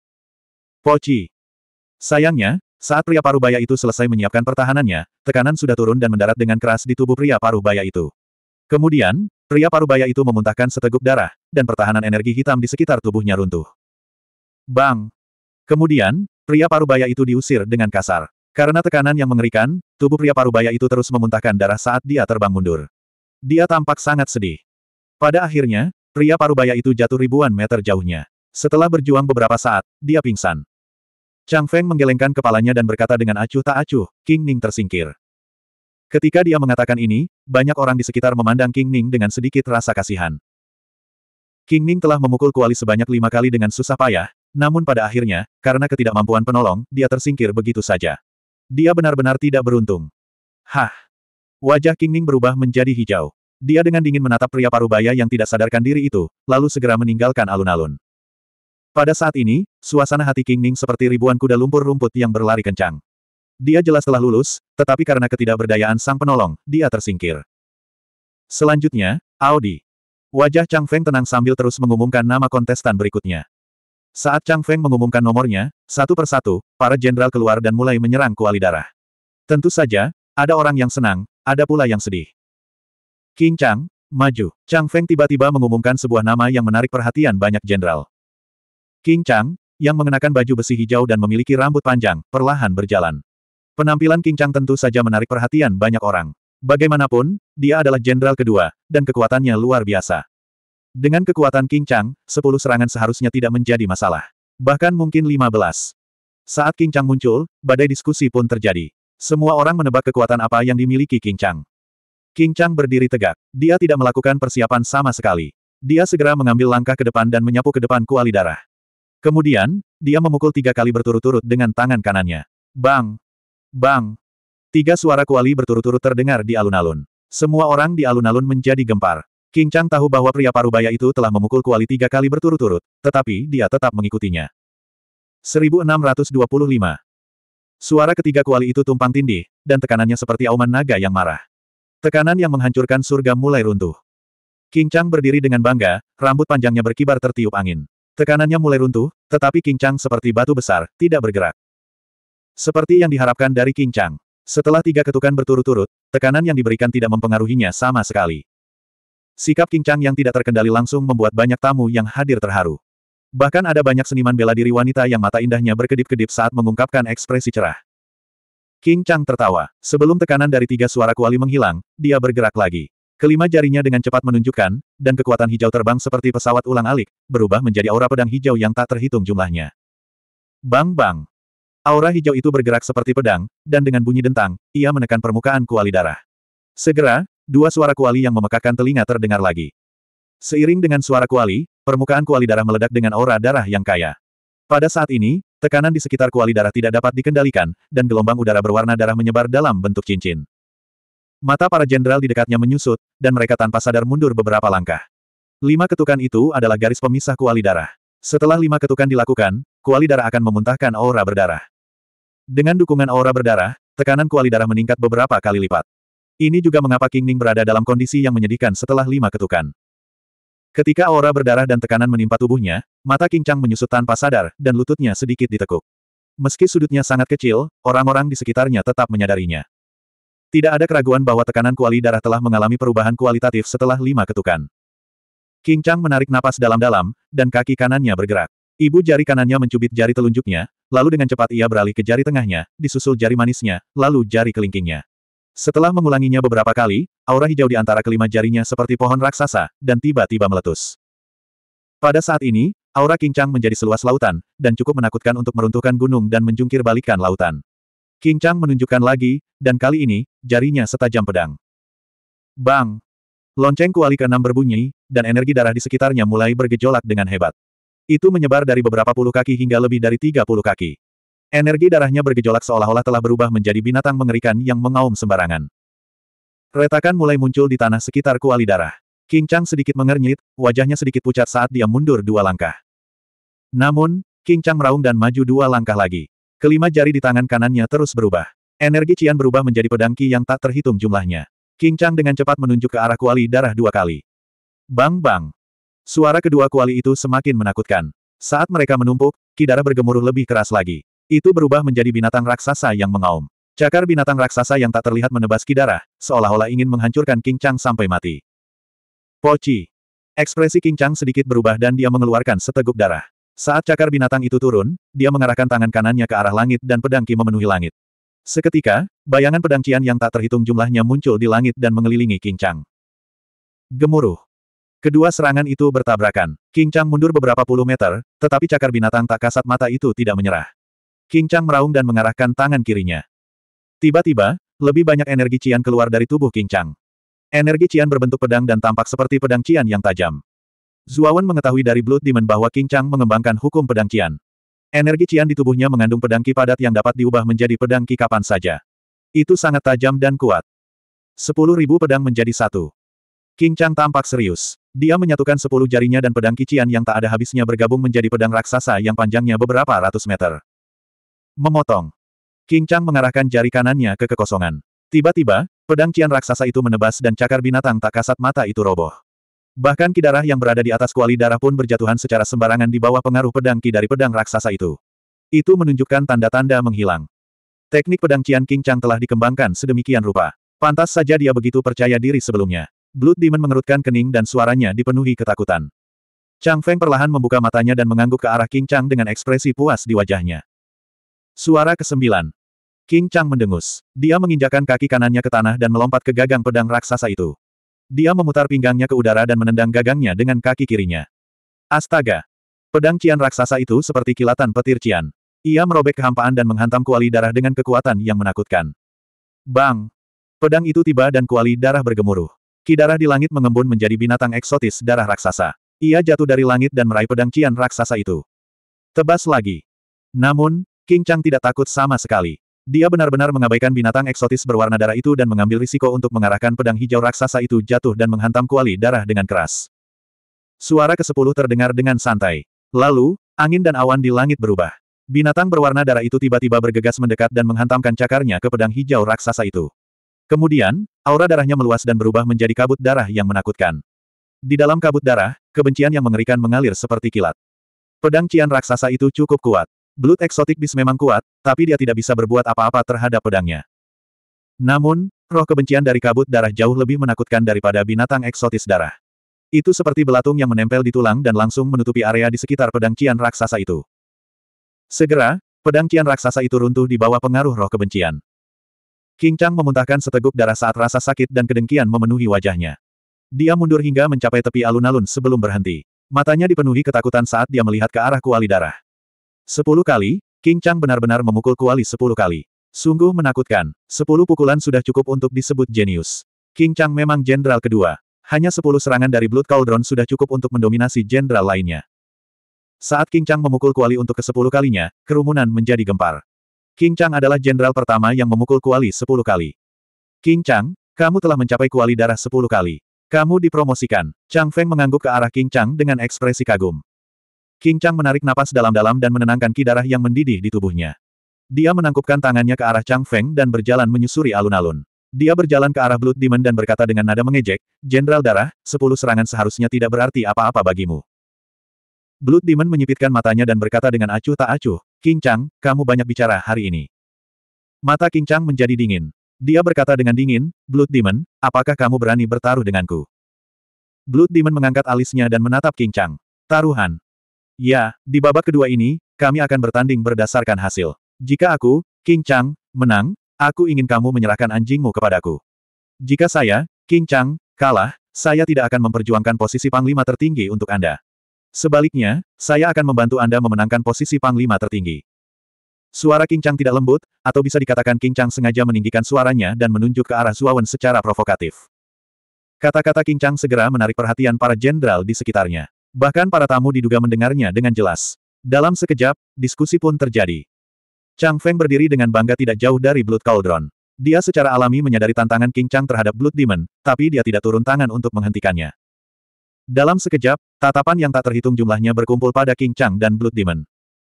Poci. Sayangnya, saat pria paruh baya itu selesai menyiapkan pertahanannya, tekanan sudah turun dan mendarat dengan keras di tubuh pria paruh baya itu. Kemudian, pria paruh baya itu memuntahkan seteguk darah, dan pertahanan energi hitam di sekitar tubuhnya runtuh. Bang! Kemudian, pria paruh baya itu diusir dengan kasar. Karena tekanan yang mengerikan, tubuh pria parubaya itu terus memuntahkan darah saat dia terbang mundur. Dia tampak sangat sedih. Pada akhirnya, pria parubaya itu jatuh ribuan meter jauhnya. Setelah berjuang beberapa saat, dia pingsan. Chang Feng menggelengkan kepalanya dan berkata dengan acuh tak acuh, King Ning tersingkir. Ketika dia mengatakan ini, banyak orang di sekitar memandang King Ning dengan sedikit rasa kasihan. King Ning telah memukul kuali sebanyak lima kali dengan susah payah, namun pada akhirnya, karena ketidakmampuan penolong, dia tersingkir begitu saja. Dia benar-benar tidak beruntung. Hah! Wajah King Ning berubah menjadi hijau. Dia dengan dingin menatap pria parubaya yang tidak sadarkan diri itu, lalu segera meninggalkan alun-alun. Pada saat ini, suasana hati King Ning seperti ribuan kuda lumpur rumput yang berlari kencang. Dia jelas telah lulus, tetapi karena ketidakberdayaan sang penolong, dia tersingkir. Selanjutnya, Audi. Wajah Chang Feng tenang sambil terus mengumumkan nama kontestan berikutnya. Saat Chang Feng mengumumkan nomornya, satu persatu, para jenderal keluar dan mulai menyerang kuali darah. Tentu saja, ada orang yang senang, ada pula yang sedih. King Chang, maju. Chang Feng tiba-tiba mengumumkan sebuah nama yang menarik perhatian banyak jenderal. King Chang, yang mengenakan baju besi hijau dan memiliki rambut panjang, perlahan berjalan. Penampilan King Chang tentu saja menarik perhatian banyak orang. Bagaimanapun, dia adalah jenderal kedua, dan kekuatannya luar biasa. Dengan kekuatan King Chang, 10 serangan seharusnya tidak menjadi masalah. Bahkan mungkin 15. Saat King Chang muncul, badai diskusi pun terjadi. Semua orang menebak kekuatan apa yang dimiliki King Chang. King Chang berdiri tegak. Dia tidak melakukan persiapan sama sekali. Dia segera mengambil langkah ke depan dan menyapu ke depan kuali darah. Kemudian, dia memukul tiga kali berturut-turut dengan tangan kanannya. Bang! Bang! Tiga suara kuali berturut-turut terdengar di alun-alun. Semua orang di alun-alun menjadi gempar. King Chang tahu bahwa pria parubaya itu telah memukul kuali tiga kali berturut-turut, tetapi dia tetap mengikutinya. 1625 Suara ketiga kuali itu tumpang tindih, dan tekanannya seperti auman naga yang marah. Tekanan yang menghancurkan surga mulai runtuh. King Chang berdiri dengan bangga, rambut panjangnya berkibar tertiup angin. Tekanannya mulai runtuh, tetapi King Chang seperti batu besar, tidak bergerak. Seperti yang diharapkan dari King Chang. Setelah tiga ketukan berturut-turut, tekanan yang diberikan tidak mempengaruhinya sama sekali. Sikap King Chang yang tidak terkendali langsung membuat banyak tamu yang hadir terharu. Bahkan ada banyak seniman bela diri wanita yang mata indahnya berkedip-kedip saat mengungkapkan ekspresi cerah. King Chang tertawa. Sebelum tekanan dari tiga suara kuali menghilang, dia bergerak lagi. Kelima jarinya dengan cepat menunjukkan, dan kekuatan hijau terbang seperti pesawat ulang-alik, berubah menjadi aura pedang hijau yang tak terhitung jumlahnya. Bang-bang! Aura hijau itu bergerak seperti pedang, dan dengan bunyi dentang, ia menekan permukaan kuali darah. Segera, dua suara kuali yang memekakan telinga terdengar lagi. Seiring dengan suara kuali, permukaan kuali darah meledak dengan aura darah yang kaya. Pada saat ini, Tekanan di sekitar kuali darah tidak dapat dikendalikan, dan gelombang udara berwarna darah menyebar dalam bentuk cincin. Mata para jenderal di dekatnya menyusut, dan mereka tanpa sadar mundur beberapa langkah. Lima ketukan itu adalah garis pemisah kuali darah. Setelah lima ketukan dilakukan, kuali darah akan memuntahkan aura berdarah. Dengan dukungan aura berdarah, tekanan kuali darah meningkat beberapa kali lipat. Ini juga mengapa King Ning berada dalam kondisi yang menyedihkan setelah lima ketukan. Ketika aura berdarah dan tekanan menimpa tubuhnya, mata King Chang menyusut tanpa sadar, dan lututnya sedikit ditekuk. Meski sudutnya sangat kecil, orang-orang di sekitarnya tetap menyadarinya. Tidak ada keraguan bahwa tekanan kuali darah telah mengalami perubahan kualitatif setelah lima ketukan. King Chang menarik napas dalam-dalam, dan kaki kanannya bergerak. Ibu jari kanannya mencubit jari telunjuknya, lalu dengan cepat ia beralih ke jari tengahnya, disusul jari manisnya, lalu jari kelingkingnya. Setelah mengulanginya beberapa kali, aura hijau di antara kelima jarinya seperti pohon raksasa, dan tiba-tiba meletus. Pada saat ini, aura kincang menjadi seluas lautan, dan cukup menakutkan untuk meruntuhkan gunung dan menjungkir balikan lautan. Kincang menunjukkan lagi, dan kali ini, jarinya setajam pedang. Bang! Lonceng kuali keenam berbunyi, dan energi darah di sekitarnya mulai bergejolak dengan hebat. Itu menyebar dari beberapa puluh kaki hingga lebih dari tiga puluh kaki. Energi darahnya bergejolak seolah-olah telah berubah menjadi binatang mengerikan yang mengaum sembarangan. Retakan mulai muncul di tanah sekitar kuali darah. King Chang sedikit mengernyit, wajahnya sedikit pucat saat dia mundur dua langkah. Namun, King Chang meraung dan maju dua langkah lagi. Kelima jari di tangan kanannya terus berubah. Energi Cian berubah menjadi pedang Qi yang tak terhitung jumlahnya. King Chang dengan cepat menunjuk ke arah kuali darah dua kali. Bang bang. Suara kedua kuali itu semakin menakutkan. Saat mereka menumpuk, Ki darah bergemuruh lebih keras lagi. Itu berubah menjadi binatang raksasa yang mengaum. Cakar binatang raksasa yang tak terlihat menebas darah, seolah-olah ingin menghancurkan King Chang sampai mati. Poci. Ekspresi King Chang sedikit berubah dan dia mengeluarkan seteguk darah. Saat cakar binatang itu turun, dia mengarahkan tangan kanannya ke arah langit dan pedang Qi memenuhi langit. Seketika, bayangan pedang Qian yang tak terhitung jumlahnya muncul di langit dan mengelilingi King Chang. Gemuruh. Kedua serangan itu bertabrakan. King Chang mundur beberapa puluh meter, tetapi cakar binatang tak kasat mata itu tidak menyerah. King Chang meraung dan mengarahkan tangan kirinya. Tiba-tiba, lebih banyak energi Cian keluar dari tubuh King Chang. Energi Cian berbentuk pedang dan tampak seperti pedang Cian yang tajam. Zuawan mengetahui dari Blood Demon bahwa King Chang mengembangkan hukum pedang Cian. Energi Cian di tubuhnya mengandung pedang Ki padat yang dapat diubah menjadi pedang Ki kapan saja. Itu sangat tajam dan kuat. Sepuluh ribu pedang menjadi satu. King Chang tampak serius. Dia menyatukan sepuluh jarinya dan pedang kician yang tak ada habisnya bergabung menjadi pedang raksasa yang panjangnya beberapa ratus meter. Memotong. King Chang mengarahkan jari kanannya ke kekosongan. Tiba-tiba, pedang Cian raksasa itu menebas dan cakar binatang tak kasat mata itu roboh. Bahkan ki yang berada di atas kuali darah pun berjatuhan secara sembarangan di bawah pengaruh pedang ki dari pedang raksasa itu. Itu menunjukkan tanda-tanda menghilang. Teknik pedang Cian King Chang telah dikembangkan sedemikian rupa. Pantas saja dia begitu percaya diri sebelumnya. Blood Demon mengerutkan kening dan suaranya dipenuhi ketakutan. Chang Feng perlahan membuka matanya dan mengangguk ke arah King Chang dengan ekspresi puas di wajahnya. Suara kesembilan. King Chang mendengus. Dia menginjakan kaki kanannya ke tanah dan melompat ke gagang pedang raksasa itu. Dia memutar pinggangnya ke udara dan menendang gagangnya dengan kaki kirinya. Astaga! Pedang Cian raksasa itu seperti kilatan petir Cian. Ia merobek kehampaan dan menghantam kuali darah dengan kekuatan yang menakutkan. Bang! Pedang itu tiba dan kuali darah bergemuruh. Kidarah di langit mengembun menjadi binatang eksotis darah raksasa. Ia jatuh dari langit dan meraih pedang Cian raksasa itu. Tebas lagi. Namun, King Chang tidak takut sama sekali. Dia benar-benar mengabaikan binatang eksotis berwarna darah itu dan mengambil risiko untuk mengarahkan pedang hijau raksasa itu jatuh dan menghantam kuali darah dengan keras. Suara ke kesepuluh terdengar dengan santai. Lalu, angin dan awan di langit berubah. Binatang berwarna darah itu tiba-tiba bergegas mendekat dan menghantamkan cakarnya ke pedang hijau raksasa itu. Kemudian, aura darahnya meluas dan berubah menjadi kabut darah yang menakutkan. Di dalam kabut darah, kebencian yang mengerikan mengalir seperti kilat. Pedang cian raksasa itu cukup kuat. Blood Exotic bis memang kuat, tapi dia tidak bisa berbuat apa-apa terhadap pedangnya. Namun, roh kebencian dari kabut darah jauh lebih menakutkan daripada binatang eksotis darah. Itu seperti belatung yang menempel di tulang dan langsung menutupi area di sekitar pedang kian raksasa itu. Segera, pedang kian raksasa itu runtuh di bawah pengaruh roh kebencian. King Chang memuntahkan seteguk darah saat rasa sakit dan kedengkian memenuhi wajahnya. Dia mundur hingga mencapai tepi alun-alun sebelum berhenti. Matanya dipenuhi ketakutan saat dia melihat ke arah kuali darah. Sepuluh kali, King Chang benar-benar memukul kuali sepuluh kali. Sungguh menakutkan, sepuluh pukulan sudah cukup untuk disebut jenius. King Chang memang jenderal kedua. Hanya sepuluh serangan dari Blood Cauldron sudah cukup untuk mendominasi jenderal lainnya. Saat King Chang memukul kuali untuk ke sepuluh kalinya, kerumunan menjadi gempar. King Chang adalah jenderal pertama yang memukul kuali sepuluh kali. King Chang, kamu telah mencapai kuali darah sepuluh kali. Kamu dipromosikan. Chang Feng mengangguk ke arah King Chang dengan ekspresi kagum. King Chang menarik napas dalam-dalam dan menenangkan ki darah yang mendidih di tubuhnya. Dia menangkupkan tangannya ke arah Chang Feng dan berjalan menyusuri alun-alun. Dia berjalan ke arah Blood Demon dan berkata dengan nada mengejek, Jenderal Darah, sepuluh serangan seharusnya tidak berarti apa-apa bagimu. Blood Demon menyipitkan matanya dan berkata dengan acuh tak acuh, King Chang, kamu banyak bicara hari ini. Mata King Chang menjadi dingin. Dia berkata dengan dingin, Blood Demon, apakah kamu berani bertaruh denganku? Blood Demon mengangkat alisnya dan menatap King Chang. Taruhan, Ya, di babak kedua ini, kami akan bertanding berdasarkan hasil. Jika aku, King Chang, menang, aku ingin kamu menyerahkan anjingmu kepadaku. Jika saya, King Chang, kalah, saya tidak akan memperjuangkan posisi panglima tertinggi untuk Anda. Sebaliknya, saya akan membantu Anda memenangkan posisi panglima tertinggi. Suara King Chang tidak lembut, atau bisa dikatakan King Chang sengaja meninggikan suaranya dan menunjuk ke arah Zuawan secara provokatif. Kata-kata King Chang segera menarik perhatian para jenderal di sekitarnya. Bahkan para tamu diduga mendengarnya dengan jelas. Dalam sekejap, diskusi pun terjadi. Chang Feng berdiri dengan bangga tidak jauh dari Blood Cauldron. Dia secara alami menyadari tantangan King Chang terhadap Blood Demon, tapi dia tidak turun tangan untuk menghentikannya. Dalam sekejap, tatapan yang tak terhitung jumlahnya berkumpul pada King Chang dan Blood Demon.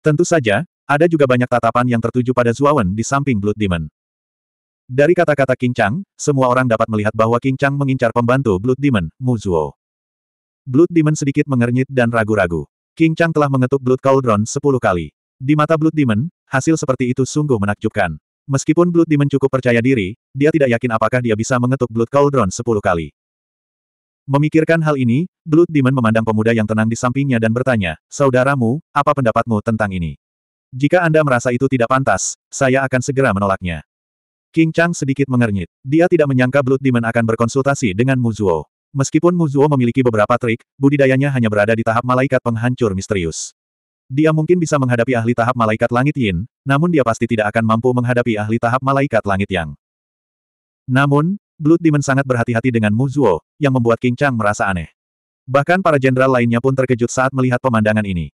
Tentu saja, ada juga banyak tatapan yang tertuju pada Zuawan di samping Blood Demon. Dari kata-kata King Chang, semua orang dapat melihat bahwa King Chang mengincar pembantu Blood Demon, Mu Zuo. Blood Demon sedikit mengernyit dan ragu-ragu. King Chang telah mengetuk Blood Cauldron sepuluh kali. Di mata Blood Demon, hasil seperti itu sungguh menakjubkan. Meskipun Blood Demon cukup percaya diri, dia tidak yakin apakah dia bisa mengetuk Blood Cauldron sepuluh kali. Memikirkan hal ini, Blood Demon memandang pemuda yang tenang di sampingnya dan bertanya, Saudaramu, apa pendapatmu tentang ini? Jika Anda merasa itu tidak pantas, saya akan segera menolaknya. King Chang sedikit mengernyit. Dia tidak menyangka Blood Demon akan berkonsultasi dengan Mu Muzuo. Meskipun Muzuo memiliki beberapa trik, budidayanya hanya berada di tahap malaikat penghancur misterius. Dia mungkin bisa menghadapi ahli tahap malaikat langit Yin, namun dia pasti tidak akan mampu menghadapi ahli tahap malaikat langit Yang. Namun, Blood Demon sangat berhati-hati dengan Muzuo, yang membuat King Chang merasa aneh. Bahkan para jenderal lainnya pun terkejut saat melihat pemandangan ini.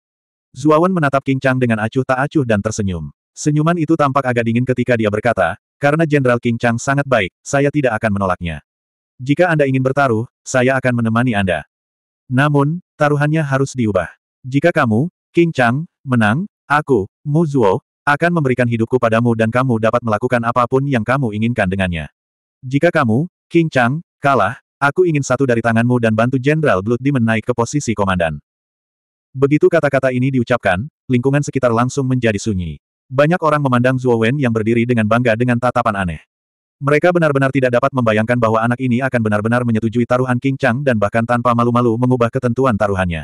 Zuawan menatap King Chang dengan acuh tak acuh dan tersenyum. Senyuman itu tampak agak dingin ketika dia berkata, karena Jenderal King Chang sangat baik, saya tidak akan menolaknya. Jika Anda ingin bertaruh, saya akan menemani Anda. Namun, taruhannya harus diubah. Jika kamu, King Chang, menang, aku, Mu Zuo, akan memberikan hidupku padamu dan kamu dapat melakukan apapun yang kamu inginkan dengannya. Jika kamu, King Chang, kalah, aku ingin satu dari tanganmu dan bantu Jenderal Blood Demon naik ke posisi komandan. Begitu kata-kata ini diucapkan, lingkungan sekitar langsung menjadi sunyi. Banyak orang memandang Zhuo Wen yang berdiri dengan bangga dengan tatapan aneh. Mereka benar-benar tidak dapat membayangkan bahwa anak ini akan benar-benar menyetujui taruhan King Chang dan bahkan tanpa malu-malu mengubah ketentuan taruhannya.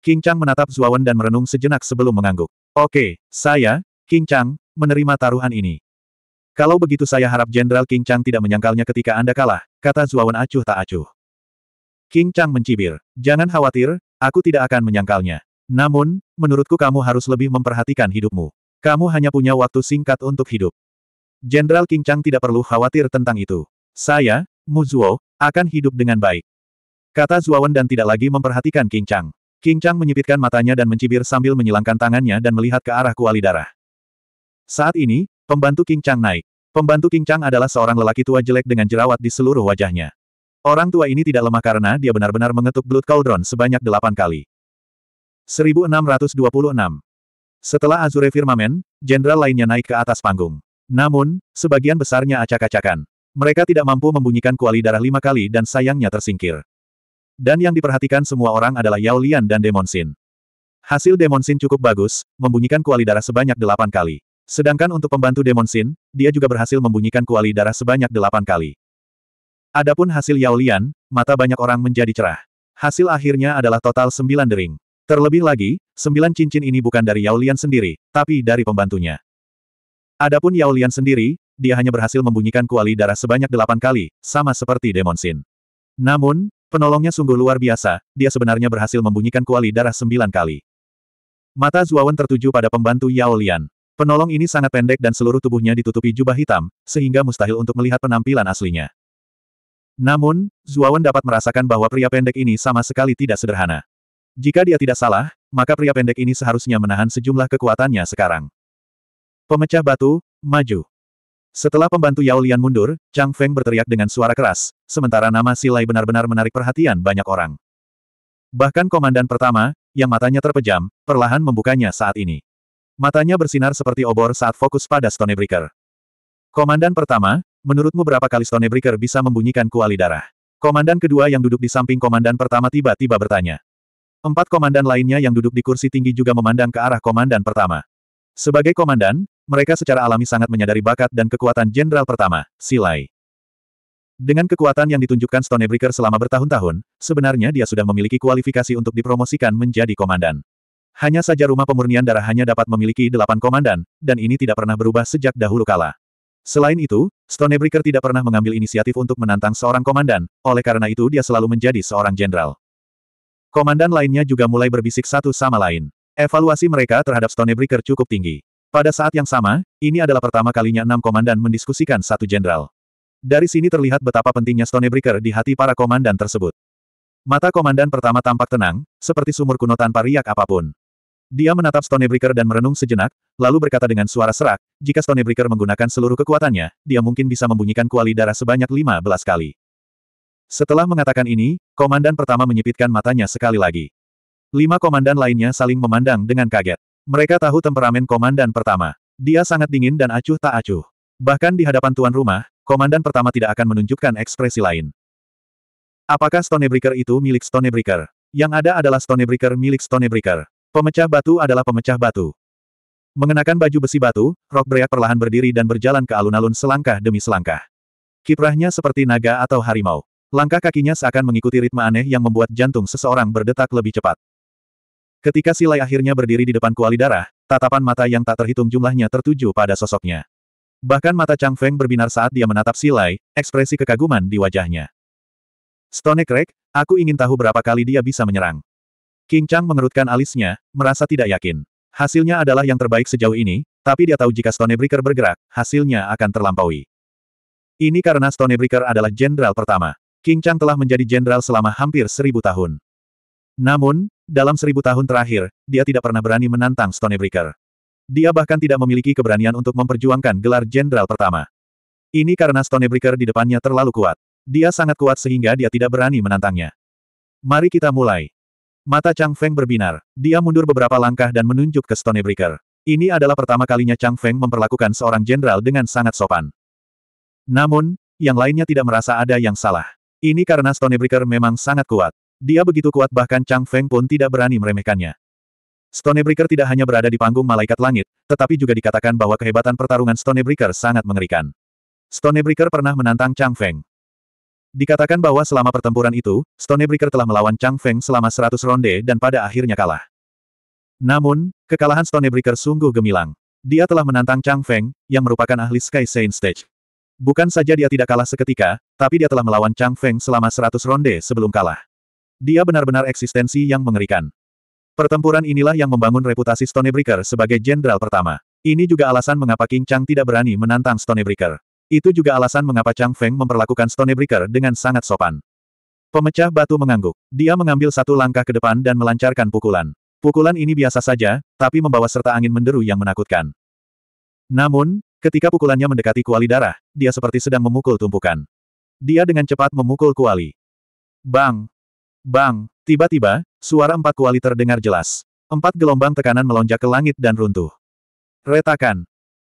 King Chang menatap Zuawan dan merenung sejenak sebelum mengangguk. Oke, saya, King Chang, menerima taruhan ini. Kalau begitu saya harap Jenderal King Chang tidak menyangkalnya ketika Anda kalah, kata Zuawan acuh tak acuh. King Chang mencibir, jangan khawatir, aku tidak akan menyangkalnya. Namun, menurutku kamu harus lebih memperhatikan hidupmu. Kamu hanya punya waktu singkat untuk hidup. Jenderal King Chang tidak perlu khawatir tentang itu. Saya, Mu Zuo, akan hidup dengan baik. Kata Zuawan dan tidak lagi memperhatikan King Chang. King Chang menyipitkan matanya dan mencibir sambil menyilangkan tangannya dan melihat ke arah kuali darah. Saat ini, pembantu King Chang naik. Pembantu King Chang adalah seorang lelaki tua jelek dengan jerawat di seluruh wajahnya. Orang tua ini tidak lemah karena dia benar-benar mengetuk Blood Cauldron sebanyak delapan kali. 1626 Setelah Azure Firmament, jenderal lainnya naik ke atas panggung. Namun, sebagian besarnya acak-acakan. Mereka tidak mampu membunyikan kuali darah lima kali dan sayangnya tersingkir. Dan yang diperhatikan semua orang adalah Yao Lian dan Demon Sin. Hasil Demon Sin cukup bagus, membunyikan kuali darah sebanyak delapan kali. Sedangkan untuk pembantu Demon Sin, dia juga berhasil membunyikan kuali darah sebanyak delapan kali. Adapun hasil Yao Lian, mata banyak orang menjadi cerah. Hasil akhirnya adalah total sembilan dering. Terlebih lagi, sembilan cincin ini bukan dari Yao Lian sendiri, tapi dari pembantunya. Adapun Yao Lian sendiri, dia hanya berhasil membunyikan kuali darah sebanyak delapan kali, sama seperti Demon Sin. Namun, penolongnya sungguh luar biasa, dia sebenarnya berhasil membunyikan kuali darah sembilan kali. Mata Zuawan tertuju pada pembantu Yao Lian. Penolong ini sangat pendek dan seluruh tubuhnya ditutupi jubah hitam, sehingga mustahil untuk melihat penampilan aslinya. Namun, Zuawan dapat merasakan bahwa pria pendek ini sama sekali tidak sederhana. Jika dia tidak salah, maka pria pendek ini seharusnya menahan sejumlah kekuatannya sekarang. Pemecah batu, maju. Setelah pembantu Yao Lian mundur, Chang Feng berteriak dengan suara keras, sementara nama Silai benar-benar menarik perhatian banyak orang. Bahkan komandan pertama, yang matanya terpejam, perlahan membukanya saat ini. Matanya bersinar seperti obor saat fokus pada Stonebreaker. Komandan pertama, menurutmu berapa kali Stonebreaker bisa membunyikan kuali darah? Komandan kedua yang duduk di samping komandan pertama tiba-tiba bertanya. Empat komandan lainnya yang duduk di kursi tinggi juga memandang ke arah komandan pertama. Sebagai komandan, mereka secara alami sangat menyadari bakat dan kekuatan jenderal pertama, Silai. Dengan kekuatan yang ditunjukkan Stonebreaker selama bertahun-tahun, sebenarnya dia sudah memiliki kualifikasi untuk dipromosikan menjadi komandan. Hanya saja rumah pemurnian darah hanya dapat memiliki delapan komandan, dan ini tidak pernah berubah sejak dahulu kala. Selain itu, Stonebreaker tidak pernah mengambil inisiatif untuk menantang seorang komandan, oleh karena itu dia selalu menjadi seorang jenderal. Komandan lainnya juga mulai berbisik satu sama lain. Evaluasi mereka terhadap Stonebreaker cukup tinggi. Pada saat yang sama, ini adalah pertama kalinya enam komandan mendiskusikan satu jenderal. Dari sini terlihat betapa pentingnya Stonebreaker di hati para komandan tersebut. Mata komandan pertama tampak tenang, seperti sumur kuno tanpa riak apapun. Dia menatap Stonebreaker dan merenung sejenak, lalu berkata dengan suara serak, jika Stonebreaker menggunakan seluruh kekuatannya, dia mungkin bisa membunyikan kuali darah sebanyak 15 kali. Setelah mengatakan ini, komandan pertama menyipitkan matanya sekali lagi. Lima komandan lainnya saling memandang dengan kaget. Mereka tahu temperamen komandan pertama. Dia sangat dingin dan acuh tak acuh. Bahkan di hadapan tuan rumah, komandan pertama tidak akan menunjukkan ekspresi lain. Apakah Stonebreaker itu milik Stonebreaker? Yang ada adalah Stonebreaker milik Stonebreaker. Pemecah batu adalah pemecah batu. Mengenakan baju besi batu, Rock Break perlahan berdiri dan berjalan ke alun-alun selangkah demi selangkah. Kiprahnya seperti naga atau harimau. Langkah kakinya seakan mengikuti ritme aneh yang membuat jantung seseorang berdetak lebih cepat. Ketika Silai akhirnya berdiri di depan kuali darah, tatapan mata yang tak terhitung jumlahnya tertuju pada sosoknya. Bahkan mata Chang Feng berbinar saat dia menatap Silai, ekspresi kekaguman di wajahnya. Stone Crack, aku ingin tahu berapa kali dia bisa menyerang. King Chang mengerutkan alisnya, merasa tidak yakin. Hasilnya adalah yang terbaik sejauh ini, tapi dia tahu jika Stonebreaker bergerak, hasilnya akan terlampaui. Ini karena Stonebreaker adalah jenderal pertama. King Chang telah menjadi jenderal selama hampir seribu tahun. Namun, dalam seribu tahun terakhir, dia tidak pernah berani menantang Stonebreaker. Dia bahkan tidak memiliki keberanian untuk memperjuangkan gelar jenderal pertama. Ini karena Stonebreaker di depannya terlalu kuat. Dia sangat kuat sehingga dia tidak berani menantangnya. Mari kita mulai. Mata Chang Feng berbinar. Dia mundur beberapa langkah dan menunjuk ke Stonebreaker. Ini adalah pertama kalinya Chang Feng memperlakukan seorang jenderal dengan sangat sopan. Namun, yang lainnya tidak merasa ada yang salah. Ini karena Stonebreaker memang sangat kuat. Dia begitu kuat bahkan Chang Feng pun tidak berani meremehkannya. Stonebreaker tidak hanya berada di panggung malaikat langit, tetapi juga dikatakan bahwa kehebatan pertarungan Stonebreaker sangat mengerikan. Stonebreaker pernah menantang Chang Feng. Dikatakan bahwa selama pertempuran itu, Stonebreaker telah melawan Chang Feng selama 100 ronde dan pada akhirnya kalah. Namun, kekalahan Stonebreaker sungguh gemilang. Dia telah menantang Chang Feng, yang merupakan ahli Sky Saint Stage. Bukan saja dia tidak kalah seketika, tapi dia telah melawan Chang Feng selama 100 ronde sebelum kalah. Dia benar-benar eksistensi yang mengerikan. Pertempuran inilah yang membangun reputasi Stonebreaker sebagai jenderal pertama. Ini juga alasan mengapa King Chang tidak berani menantang Stonebreaker. Itu juga alasan mengapa Chang Feng memperlakukan Stonebreaker dengan sangat sopan. Pemecah batu mengangguk. Dia mengambil satu langkah ke depan dan melancarkan pukulan. Pukulan ini biasa saja, tapi membawa serta angin menderu yang menakutkan. Namun, ketika pukulannya mendekati kuali darah, dia seperti sedang memukul tumpukan. Dia dengan cepat memukul kuali. Bang! Bang! Tiba-tiba, suara empat kuali terdengar jelas. Empat gelombang tekanan melonjak ke langit dan runtuh. Retakan.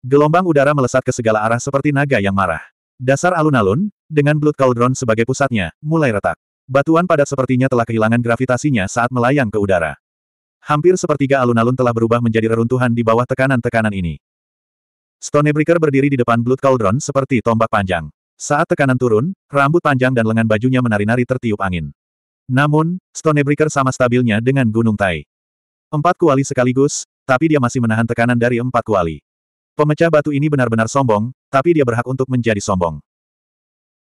Gelombang udara melesat ke segala arah seperti naga yang marah. Dasar alun-alun, dengan Blood Cauldron sebagai pusatnya, mulai retak. Batuan padat sepertinya telah kehilangan gravitasinya saat melayang ke udara. Hampir sepertiga alun-alun telah berubah menjadi reruntuhan di bawah tekanan-tekanan ini. Stonebreaker berdiri di depan Blood Cauldron seperti tombak panjang. Saat tekanan turun, rambut panjang dan lengan bajunya menari-nari tertiup angin. Namun, Stonebreaker sama stabilnya dengan Gunung Tai. Empat kuali sekaligus, tapi dia masih menahan tekanan dari empat kuali. Pemecah batu ini benar-benar sombong, tapi dia berhak untuk menjadi sombong.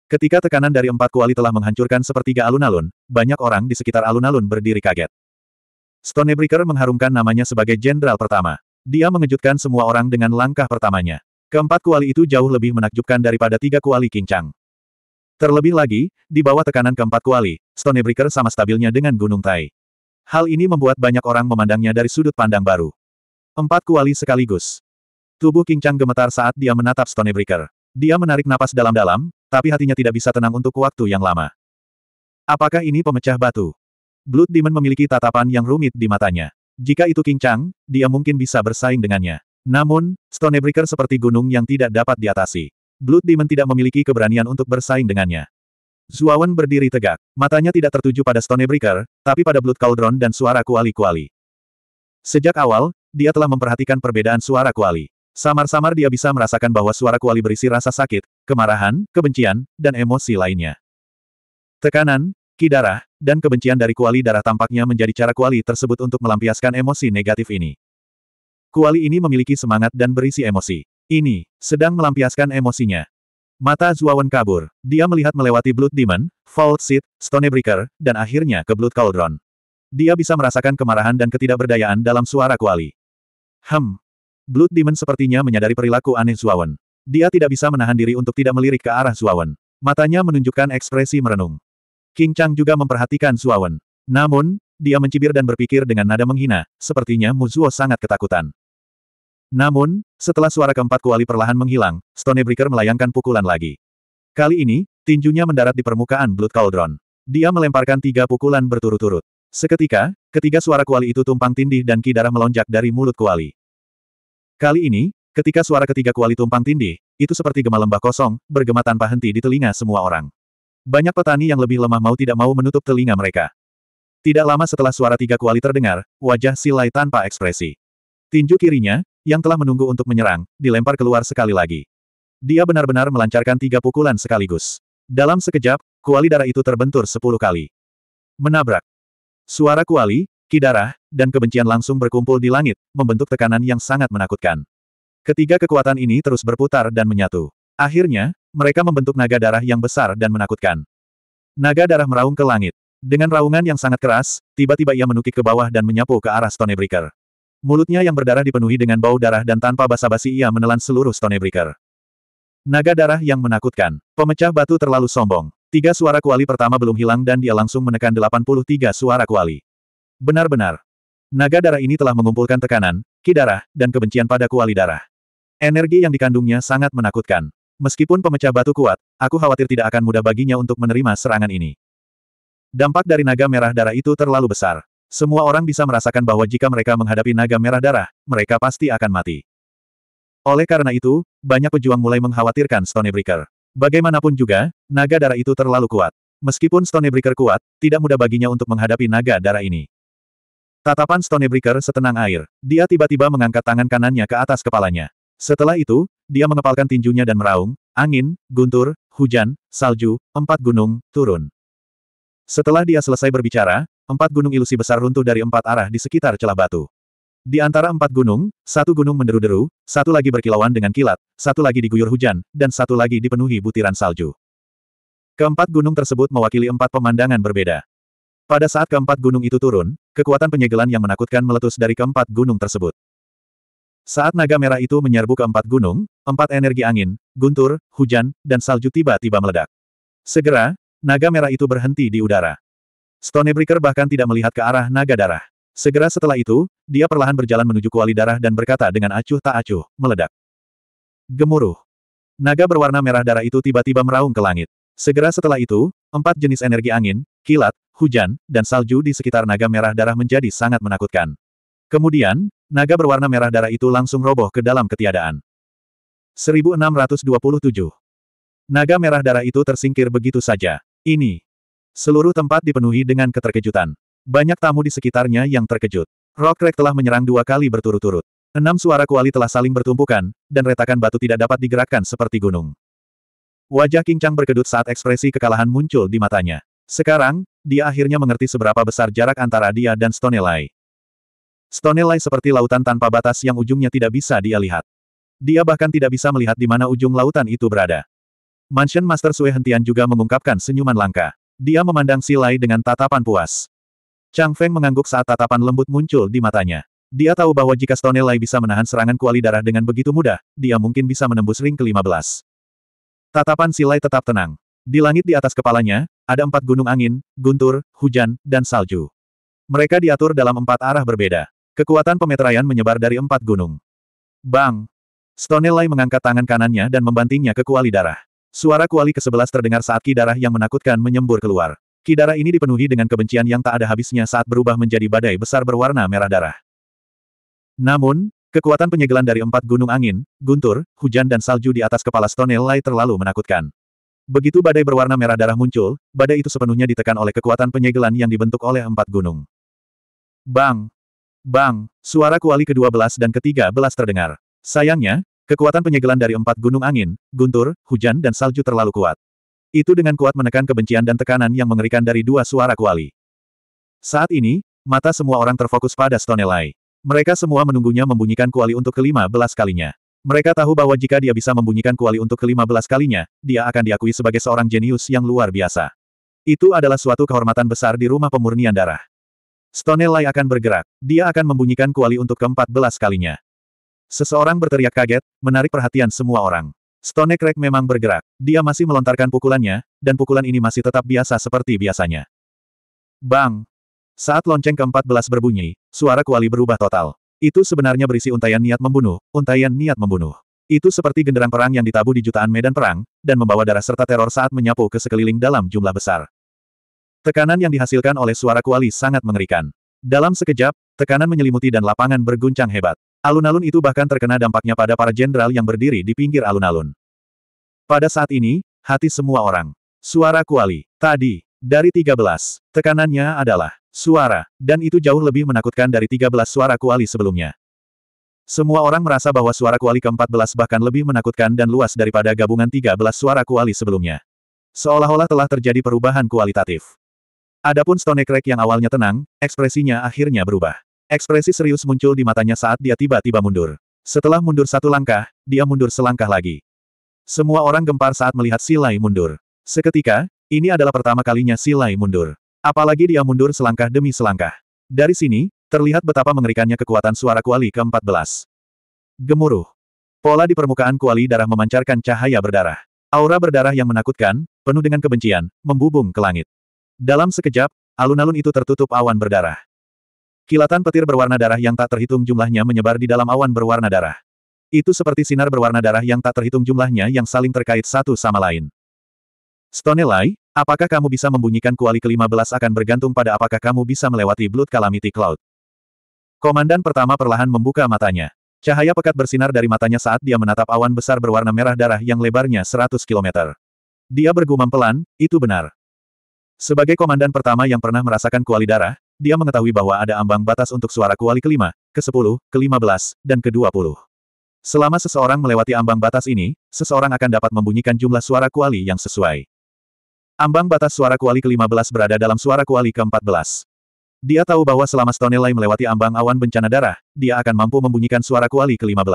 Ketika tekanan dari empat kuali telah menghancurkan sepertiga alun-alun, banyak orang di sekitar alun-alun berdiri kaget. Stonebreaker mengharumkan namanya sebagai jenderal pertama. Dia mengejutkan semua orang dengan langkah pertamanya. Keempat kuali itu jauh lebih menakjubkan daripada tiga kuali kincang. Terlebih lagi, di bawah tekanan keempat kuali, Stonebreaker sama stabilnya dengan Gunung Tai. Hal ini membuat banyak orang memandangnya dari sudut pandang baru. Empat kuali sekaligus. Tubuh King Chang gemetar saat dia menatap Stonebreaker. Dia menarik napas dalam-dalam, tapi hatinya tidak bisa tenang untuk waktu yang lama. Apakah ini pemecah batu? Blood Demon memiliki tatapan yang rumit di matanya. Jika itu King Chang, dia mungkin bisa bersaing dengannya. Namun, Stonebreaker seperti gunung yang tidak dapat diatasi. Blood Demon tidak memiliki keberanian untuk bersaing dengannya. Zuawan berdiri tegak. Matanya tidak tertuju pada Stonebreaker, tapi pada Blood Cauldron dan suara kuali-kuali. Sejak awal, dia telah memperhatikan perbedaan suara kuali. Samar-samar dia bisa merasakan bahwa suara kuali berisi rasa sakit, kemarahan, kebencian, dan emosi lainnya. Tekanan, ki dan kebencian dari kuali darah tampaknya menjadi cara kuali tersebut untuk melampiaskan emosi negatif ini. Kuali ini memiliki semangat dan berisi emosi. Ini, sedang melampiaskan emosinya. Mata Zuawan kabur, dia melihat melewati Blood Demon, Fault Seed, Stonebreaker, dan akhirnya ke Blood Cauldron. Dia bisa merasakan kemarahan dan ketidakberdayaan dalam suara Kuali. Hem. Blood Demon sepertinya menyadari perilaku aneh Zuawan. Dia tidak bisa menahan diri untuk tidak melirik ke arah Zuawan. Matanya menunjukkan ekspresi merenung. King Chang juga memperhatikan Zuawan. Namun, dia mencibir dan berpikir dengan nada menghina, sepertinya Mu Zuo sangat ketakutan. Namun, setelah suara keempat kuali perlahan menghilang, Stonebreaker melayangkan pukulan lagi. Kali ini, tinjunya mendarat di permukaan Blood Cauldron. Dia melemparkan tiga pukulan berturut-turut. Seketika, ketiga suara kuali itu tumpang tindih dan ki darah melonjak dari mulut kuali. Kali ini, ketika suara ketiga kuali tumpang tindih, itu seperti gema lembah kosong, bergema tanpa henti di telinga semua orang. Banyak petani yang lebih lemah mau tidak mau menutup telinga mereka. Tidak lama setelah suara tiga kuali terdengar, wajah Silai tanpa ekspresi. Tinju kirinya, yang telah menunggu untuk menyerang, dilempar keluar sekali lagi. Dia benar-benar melancarkan tiga pukulan sekaligus. Dalam sekejap, kuali darah itu terbentur sepuluh kali. Menabrak. Suara kuali, kidarah, dan kebencian langsung berkumpul di langit, membentuk tekanan yang sangat menakutkan. Ketiga kekuatan ini terus berputar dan menyatu. Akhirnya, mereka membentuk naga darah yang besar dan menakutkan. Naga darah meraung ke langit. Dengan raungan yang sangat keras, tiba-tiba ia menukik ke bawah dan menyapu ke arah Stonebreaker. Mulutnya yang berdarah dipenuhi dengan bau darah dan tanpa basa-basi ia menelan seluruh Stonebreaker. Naga darah yang menakutkan. Pemecah batu terlalu sombong. Tiga suara kuali pertama belum hilang dan dia langsung menekan 83 suara kuali. Benar-benar. Naga darah ini telah mengumpulkan tekanan, ki darah, dan kebencian pada kuali darah. Energi yang dikandungnya sangat menakutkan. Meskipun pemecah batu kuat, aku khawatir tidak akan mudah baginya untuk menerima serangan ini. Dampak dari naga merah darah itu terlalu besar. Semua orang bisa merasakan bahwa jika mereka menghadapi naga merah darah, mereka pasti akan mati. Oleh karena itu, banyak pejuang mulai mengkhawatirkan Stonebreaker. Bagaimanapun juga, naga darah itu terlalu kuat. Meskipun Stonebreaker kuat, tidak mudah baginya untuk menghadapi naga darah ini. Tatapan Stonebreaker setenang air. Dia tiba-tiba mengangkat tangan kanannya ke atas kepalanya. Setelah itu, dia mengepalkan tinjunya dan meraung, angin, guntur, hujan, salju, empat gunung, turun. Setelah dia selesai berbicara, Empat gunung ilusi besar runtuh dari empat arah di sekitar celah batu. Di antara empat gunung, satu gunung menderu-deru, satu lagi berkilauan dengan kilat, satu lagi diguyur hujan, dan satu lagi dipenuhi butiran salju. Keempat gunung tersebut mewakili empat pemandangan berbeda. Pada saat keempat gunung itu turun, kekuatan penyegelan yang menakutkan meletus dari keempat gunung tersebut. Saat naga merah itu menyerbu keempat gunung, empat energi angin, guntur, hujan, dan salju tiba-tiba meledak. Segera, naga merah itu berhenti di udara. Stonebreaker bahkan tidak melihat ke arah naga darah. Segera setelah itu, dia perlahan berjalan menuju kuali darah dan berkata dengan acuh tak acuh, meledak. Gemuruh. Naga berwarna merah darah itu tiba-tiba meraung ke langit. Segera setelah itu, empat jenis energi angin, kilat, hujan, dan salju di sekitar naga merah darah menjadi sangat menakutkan. Kemudian, naga berwarna merah darah itu langsung roboh ke dalam ketiadaan. 1627. Naga merah darah itu tersingkir begitu saja. Ini, Seluruh tempat dipenuhi dengan keterkejutan. Banyak tamu di sekitarnya yang terkejut. Rockrek telah menyerang dua kali berturut-turut. Enam suara kuali telah saling bertumpukan, dan retakan batu tidak dapat digerakkan seperti gunung. Wajah King Chang berkedut saat ekspresi kekalahan muncul di matanya. Sekarang, dia akhirnya mengerti seberapa besar jarak antara dia dan Stone Lai seperti lautan tanpa batas yang ujungnya tidak bisa dia lihat. Dia bahkan tidak bisa melihat di mana ujung lautan itu berada. Mansion Master Sui Hentian juga mengungkapkan senyuman langka. Dia memandang Silai dengan tatapan puas. Chang Feng mengangguk saat tatapan lembut muncul di matanya. Dia tahu bahwa jika Stone Lai bisa menahan serangan kuali darah dengan begitu mudah, dia mungkin bisa menembus ring ke-15. Tatapan Silai tetap tenang. Di langit di atas kepalanya, ada empat gunung angin, guntur, hujan, dan salju. Mereka diatur dalam empat arah berbeda. Kekuatan pemeteraian menyebar dari empat gunung. Bang! Stone Lai mengangkat tangan kanannya dan membantingnya ke kuali darah. Suara kuali ke-11 terdengar saat kidarah yang menakutkan menyembur keluar. Kidarah ini dipenuhi dengan kebencian yang tak ada habisnya saat berubah menjadi badai besar berwarna merah darah. Namun, kekuatan penyegelan dari empat gunung angin, guntur, hujan dan salju di atas kepala Stone Lai terlalu menakutkan. Begitu badai berwarna merah darah muncul, badai itu sepenuhnya ditekan oleh kekuatan penyegelan yang dibentuk oleh empat gunung. Bang! Bang! Suara kuali ke-12 dan ke-13 terdengar. Sayangnya, Kekuatan penyegelan dari empat gunung angin, guntur, hujan dan salju terlalu kuat. Itu dengan kuat menekan kebencian dan tekanan yang mengerikan dari dua suara kuali. Saat ini, mata semua orang terfokus pada Stonelai. Mereka semua menunggunya membunyikan kuali untuk kelima belas kalinya. Mereka tahu bahwa jika dia bisa membunyikan kuali untuk kelima belas kalinya, dia akan diakui sebagai seorang jenius yang luar biasa. Itu adalah suatu kehormatan besar di rumah pemurnian darah. Stonelai akan bergerak. Dia akan membunyikan kuali untuk keempat belas kalinya. Seseorang berteriak kaget, menarik perhatian semua orang. Stone Crack memang bergerak. Dia masih melontarkan pukulannya, dan pukulan ini masih tetap biasa seperti biasanya. Bang! Saat lonceng ke-14 berbunyi, suara kuali berubah total. Itu sebenarnya berisi untayan niat membunuh, untayan niat membunuh. Itu seperti genderang perang yang ditabuh di jutaan medan perang, dan membawa darah serta teror saat menyapu ke sekeliling dalam jumlah besar. Tekanan yang dihasilkan oleh suara kuali sangat mengerikan. Dalam sekejap, tekanan menyelimuti dan lapangan berguncang hebat. Alun-alun itu bahkan terkena dampaknya pada para jenderal yang berdiri di pinggir alun-alun. Pada saat ini, hati semua orang. Suara kuali. Tadi, dari 13, tekanannya adalah suara, dan itu jauh lebih menakutkan dari 13 suara kuali sebelumnya. Semua orang merasa bahwa suara kuali ke-14 bahkan lebih menakutkan dan luas daripada gabungan 13 suara kuali sebelumnya. Seolah-olah telah terjadi perubahan kualitatif. Adapun Stone Crack yang awalnya tenang, ekspresinya akhirnya berubah. Ekspresi serius muncul di matanya saat dia tiba-tiba mundur. Setelah mundur satu langkah, dia mundur selangkah lagi. Semua orang gempar saat melihat Silai mundur. Seketika, ini adalah pertama kalinya Silai mundur. Apalagi dia mundur selangkah demi selangkah. Dari sini, terlihat betapa mengerikannya kekuatan suara kuali ke-14. Gemuruh. Pola di permukaan kuali darah memancarkan cahaya berdarah. Aura berdarah yang menakutkan, penuh dengan kebencian, membubung ke langit. Dalam sekejap, alun-alun itu tertutup awan berdarah. Kilatan petir berwarna darah yang tak terhitung jumlahnya menyebar di dalam awan berwarna darah. Itu seperti sinar berwarna darah yang tak terhitung jumlahnya yang saling terkait satu sama lain. Stonelai, apakah kamu bisa membunyikan kuali ke-15 akan bergantung pada apakah kamu bisa melewati Blood Calamity Cloud? Komandan pertama perlahan membuka matanya. Cahaya pekat bersinar dari matanya saat dia menatap awan besar berwarna merah darah yang lebarnya 100 km. Dia bergumam pelan, itu benar. Sebagai komandan pertama yang pernah merasakan kuali darah, dia mengetahui bahwa ada ambang batas untuk suara kuali kelima, ke-10, ke-15, dan ke-20. Selama seseorang melewati ambang batas ini, seseorang akan dapat membunyikan jumlah suara kuali yang sesuai. Ambang batas suara kuali ke-15 berada dalam suara kuali ke-14. Dia tahu bahwa selama Stonelai melewati ambang awan bencana darah, dia akan mampu membunyikan suara kuali ke-15.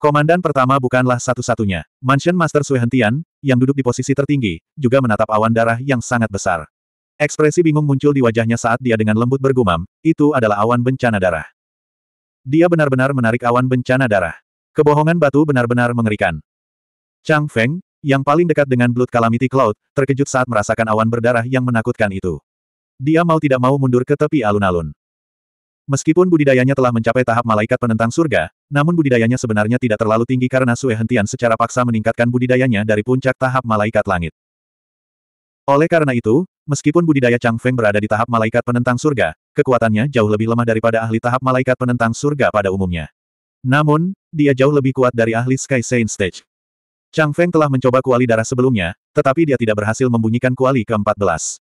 Komandan pertama bukanlah satu-satunya. Mansion Master Sui Hentian, yang duduk di posisi tertinggi, juga menatap awan darah yang sangat besar. Ekspresi bingung muncul di wajahnya saat dia dengan lembut bergumam, itu adalah awan bencana darah. Dia benar-benar menarik awan bencana darah. Kebohongan batu benar-benar mengerikan. Chang Feng, yang paling dekat dengan Blood Calamity Cloud, terkejut saat merasakan awan berdarah yang menakutkan itu. Dia mau tidak mau mundur ke tepi alun-alun. Meskipun budidayanya telah mencapai tahap malaikat penentang surga, namun budidayanya sebenarnya tidak terlalu tinggi karena Sue Hentian secara paksa meningkatkan budidayanya dari puncak tahap malaikat langit. Oleh karena itu, Meskipun budidaya Chang Feng berada di tahap malaikat penentang surga, kekuatannya jauh lebih lemah daripada ahli tahap malaikat penentang surga pada umumnya. Namun, dia jauh lebih kuat dari ahli Sky Saint Stage. Chang Feng telah mencoba kuali darah sebelumnya, tetapi dia tidak berhasil membunyikan kuali ke-14.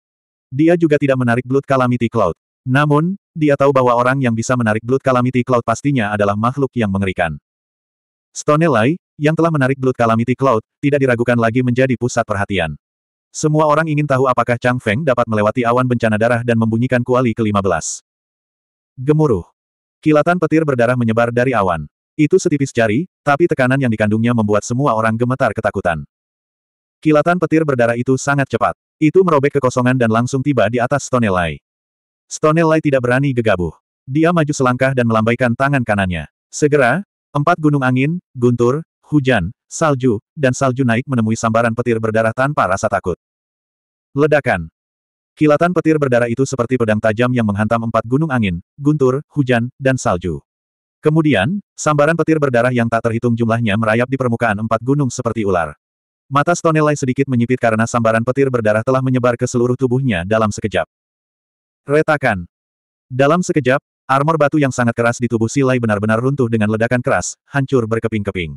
Dia juga tidak menarik Blood Calamity Cloud. Namun, dia tahu bahwa orang yang bisa menarik Blood Calamity Cloud pastinya adalah makhluk yang mengerikan. Stone Lai, yang telah menarik Blood Calamity Cloud, tidak diragukan lagi menjadi pusat perhatian. Semua orang ingin tahu apakah Chang Feng dapat melewati awan bencana darah dan membunyikan kuali ke-15. Gemuruh. Kilatan petir berdarah menyebar dari awan. Itu setipis jari, tapi tekanan yang dikandungnya membuat semua orang gemetar ketakutan. Kilatan petir berdarah itu sangat cepat. Itu merobek kekosongan dan langsung tiba di atas Stonelai. Stonelai tidak berani gegabah. Dia maju selangkah dan melambaikan tangan kanannya. Segera, empat gunung angin, guntur, hujan, salju, dan salju naik menemui sambaran petir berdarah tanpa rasa takut. Ledakan. Kilatan petir berdarah itu seperti pedang tajam yang menghantam empat gunung angin, guntur, hujan, dan salju. Kemudian, sambaran petir berdarah yang tak terhitung jumlahnya merayap di permukaan empat gunung seperti ular. Mata Stonelai sedikit menyipit karena sambaran petir berdarah telah menyebar ke seluruh tubuhnya dalam sekejap. Retakan. Dalam sekejap, armor batu yang sangat keras di tubuh Silai benar-benar runtuh dengan ledakan keras, hancur berkeping-keping.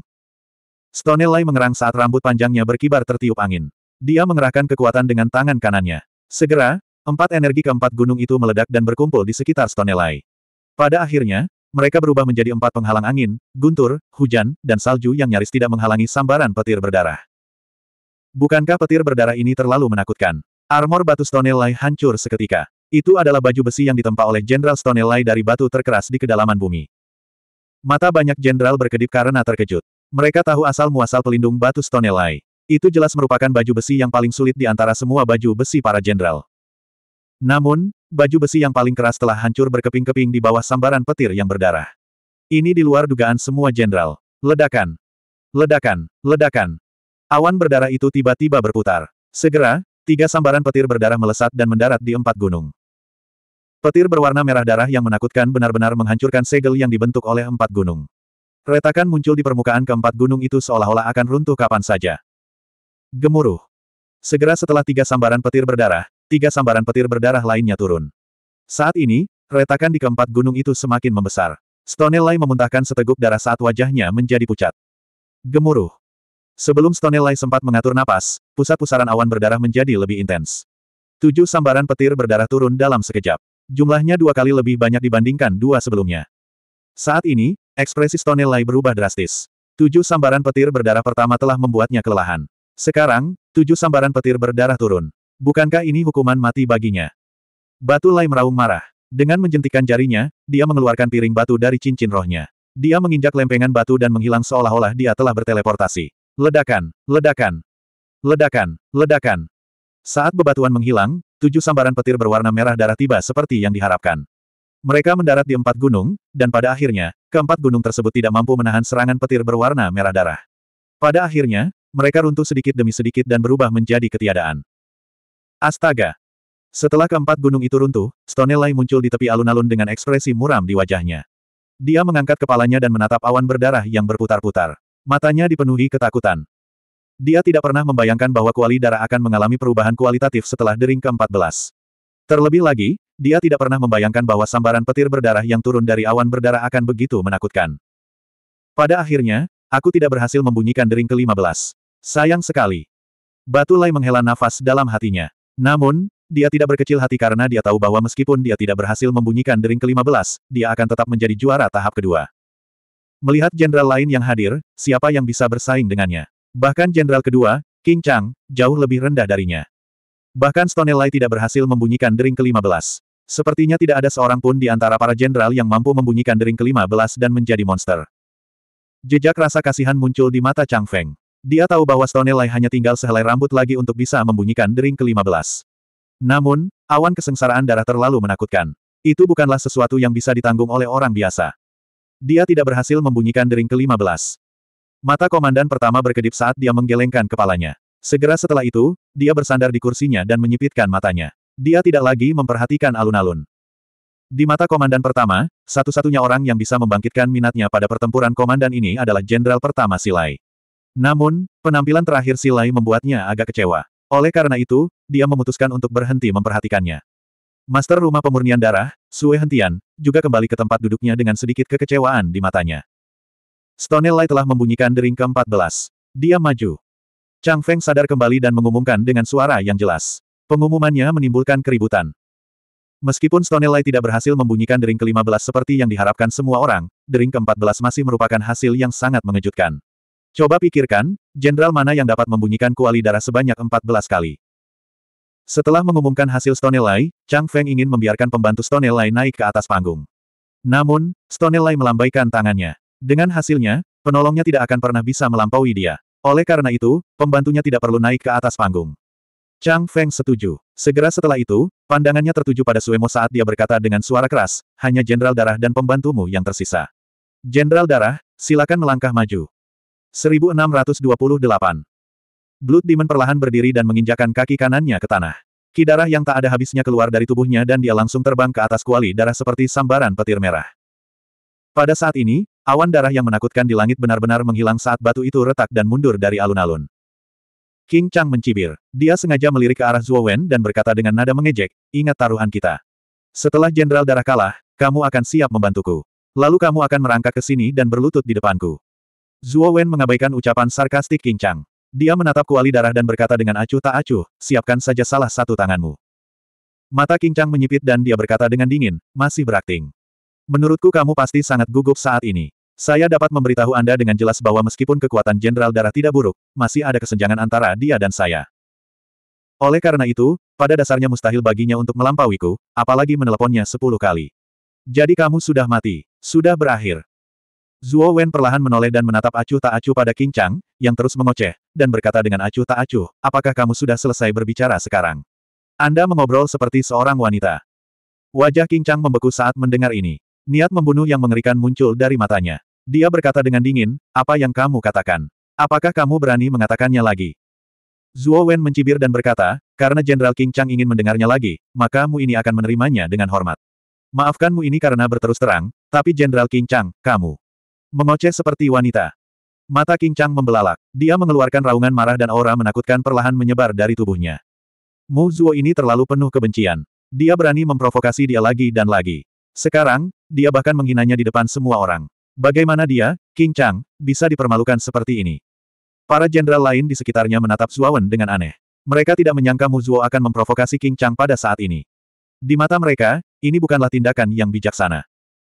Stonelai mengerang saat rambut panjangnya berkibar tertiup angin. Dia mengerahkan kekuatan dengan tangan kanannya. Segera, empat energi keempat gunung itu meledak dan berkumpul di sekitar Stonelai. Pada akhirnya, mereka berubah menjadi empat penghalang angin, guntur, hujan, dan salju yang nyaris tidak menghalangi sambaran petir berdarah. Bukankah petir berdarah ini terlalu menakutkan? Armor batu Stonelai hancur seketika. Itu adalah baju besi yang ditempa oleh Jenderal Stonelai dari batu terkeras di kedalaman bumi. Mata banyak jenderal berkedip karena terkejut. Mereka tahu asal-muasal pelindung batu Stonelai. Itu jelas merupakan baju besi yang paling sulit di antara semua baju besi para jenderal. Namun, baju besi yang paling keras telah hancur berkeping-keping di bawah sambaran petir yang berdarah. Ini di luar dugaan semua jenderal. Ledakan! Ledakan! Ledakan! Awan berdarah itu tiba-tiba berputar. Segera, tiga sambaran petir berdarah melesat dan mendarat di empat gunung. Petir berwarna merah darah yang menakutkan benar-benar menghancurkan segel yang dibentuk oleh empat gunung. Retakan muncul di permukaan keempat gunung itu seolah-olah akan runtuh kapan saja. Gemuruh. Segera setelah tiga sambaran petir berdarah, tiga sambaran petir berdarah lainnya turun. Saat ini, retakan di keempat gunung itu semakin membesar. Stonelai memuntahkan seteguk darah saat wajahnya menjadi pucat. Gemuruh. Sebelum Stonelai sempat mengatur napas, pusat pusaran awan berdarah menjadi lebih intens. Tujuh sambaran petir berdarah turun dalam sekejap. Jumlahnya dua kali lebih banyak dibandingkan dua sebelumnya. Saat ini, ekspresi Stonelai berubah drastis. Tujuh sambaran petir berdarah pertama telah membuatnya kelelahan. Sekarang, tujuh sambaran petir berdarah turun. Bukankah ini hukuman mati baginya? Batu Lai meraung marah. Dengan menjentikan jarinya, dia mengeluarkan piring batu dari cincin rohnya. Dia menginjak lempengan batu dan menghilang seolah-olah dia telah berteleportasi. Ledakan, ledakan, ledakan, ledakan. Saat bebatuan menghilang, tujuh sambaran petir berwarna merah darah tiba seperti yang diharapkan. Mereka mendarat di empat gunung, dan pada akhirnya, keempat gunung tersebut tidak mampu menahan serangan petir berwarna merah darah. Pada akhirnya, mereka runtuh sedikit demi sedikit dan berubah menjadi ketiadaan. Astaga! Setelah keempat gunung itu runtuh, Stonelai muncul di tepi alun-alun dengan ekspresi muram di wajahnya. Dia mengangkat kepalanya dan menatap awan berdarah yang berputar-putar. Matanya dipenuhi ketakutan. Dia tidak pernah membayangkan bahwa kuali darah akan mengalami perubahan kualitatif setelah dering ke-14. Terlebih lagi, dia tidak pernah membayangkan bahwa sambaran petir berdarah yang turun dari awan berdarah akan begitu menakutkan. Pada akhirnya, aku tidak berhasil membunyikan dering ke-15. Sayang sekali. Batu Lai menghela nafas dalam hatinya. Namun, dia tidak berkecil hati karena dia tahu bahwa meskipun dia tidak berhasil membunyikan dering ke-15, dia akan tetap menjadi juara tahap kedua. Melihat jenderal lain yang hadir, siapa yang bisa bersaing dengannya? Bahkan jenderal kedua, King Chang, jauh lebih rendah darinya. Bahkan Lai tidak berhasil membunyikan dering ke-15. Sepertinya tidak ada seorang pun di antara para jenderal yang mampu membunyikan dering ke-15 dan menjadi monster. Jejak rasa kasihan muncul di mata Chang Feng. Dia tahu bahwa Stone Lai hanya tinggal sehelai rambut lagi untuk bisa membunyikan dering ke-15. Namun, awan kesengsaraan darah terlalu menakutkan. Itu bukanlah sesuatu yang bisa ditanggung oleh orang biasa. Dia tidak berhasil membunyikan dering ke-15. Mata komandan pertama berkedip saat dia menggelengkan kepalanya. Segera setelah itu, dia bersandar di kursinya dan menyipitkan matanya. Dia tidak lagi memperhatikan alun-alun. Di mata komandan pertama, satu-satunya orang yang bisa membangkitkan minatnya pada pertempuran komandan ini adalah Jenderal Pertama Silai. Namun, penampilan terakhir Silai membuatnya agak kecewa. Oleh karena itu, dia memutuskan untuk berhenti memperhatikannya. Master rumah pemurnian darah, Sue Hentian, juga kembali ke tempat duduknya dengan sedikit kekecewaan di matanya. Stone Lai telah membunyikan dering ke-14. Dia maju. Chang Feng sadar kembali dan mengumumkan dengan suara yang jelas. Pengumumannya menimbulkan keributan. Meskipun Stone Lai tidak berhasil membunyikan dering ke-15 seperti yang diharapkan semua orang, dering ke-14 masih merupakan hasil yang sangat mengejutkan. Coba pikirkan, jenderal mana yang dapat membunyikan kuali darah sebanyak 14 kali. Setelah mengumumkan hasil Stonelai, Chang Feng ingin membiarkan pembantu Stonelai naik ke atas panggung. Namun, Stonelai melambaikan tangannya. Dengan hasilnya, penolongnya tidak akan pernah bisa melampaui dia. Oleh karena itu, pembantunya tidak perlu naik ke atas panggung. Chang Feng setuju. Segera setelah itu, pandangannya tertuju pada Suemo saat dia berkata dengan suara keras, hanya Jenderal Darah dan pembantumu yang tersisa. Jenderal Darah, silakan melangkah maju. 1628. Blood Demon perlahan berdiri dan menginjakan kaki kanannya ke tanah. Kidarah yang tak ada habisnya keluar dari tubuhnya dan dia langsung terbang ke atas kuali darah seperti sambaran petir merah. Pada saat ini, awan darah yang menakutkan di langit benar-benar menghilang saat batu itu retak dan mundur dari alun-alun. King Chang mencibir. Dia sengaja melirik ke arah Zhuo Wen dan berkata dengan nada mengejek, ingat taruhan kita. Setelah Jenderal Darah kalah, kamu akan siap membantuku. Lalu kamu akan merangkak ke sini dan berlutut di depanku. Zuo Wen mengabaikan ucapan sarkastik King Chang. Dia menatap kuali darah dan berkata dengan acuh tak acuh, siapkan saja salah satu tanganmu. Mata King Chang menyipit dan dia berkata dengan dingin, masih berakting. Menurutku kamu pasti sangat gugup saat ini. Saya dapat memberitahu Anda dengan jelas bahwa meskipun kekuatan Jenderal Darah tidak buruk, masih ada kesenjangan antara dia dan saya. Oleh karena itu, pada dasarnya mustahil baginya untuk melampauiku, apalagi meneleponnya sepuluh kali. Jadi kamu sudah mati, sudah berakhir. Zuo Wen perlahan menoleh dan menatap acuh tak acuh pada King Chang, yang terus mengoceh, dan berkata dengan acuh tak acuh, apakah kamu sudah selesai berbicara sekarang? Anda mengobrol seperti seorang wanita. Wajah King Chang membeku saat mendengar ini. Niat membunuh yang mengerikan muncul dari matanya. Dia berkata dengan dingin, apa yang kamu katakan? Apakah kamu berani mengatakannya lagi? Zuo Wen mencibir dan berkata, karena Jenderal King Chang ingin mendengarnya lagi, maka mu ini akan menerimanya dengan hormat. Maafkanmu ini karena berterus terang, tapi Jenderal King Chang, kamu. Mengoceh seperti wanita. Mata King Chang membelalak. Dia mengeluarkan raungan marah dan aura menakutkan perlahan menyebar dari tubuhnya. Mu Zuo ini terlalu penuh kebencian. Dia berani memprovokasi dia lagi dan lagi. Sekarang, dia bahkan menghinanya di depan semua orang. Bagaimana dia, King Chang, bisa dipermalukan seperti ini? Para jenderal lain di sekitarnya menatap Zuawan dengan aneh. Mereka tidak menyangka Mu Zuo akan memprovokasi King Chang pada saat ini. Di mata mereka, ini bukanlah tindakan yang bijaksana.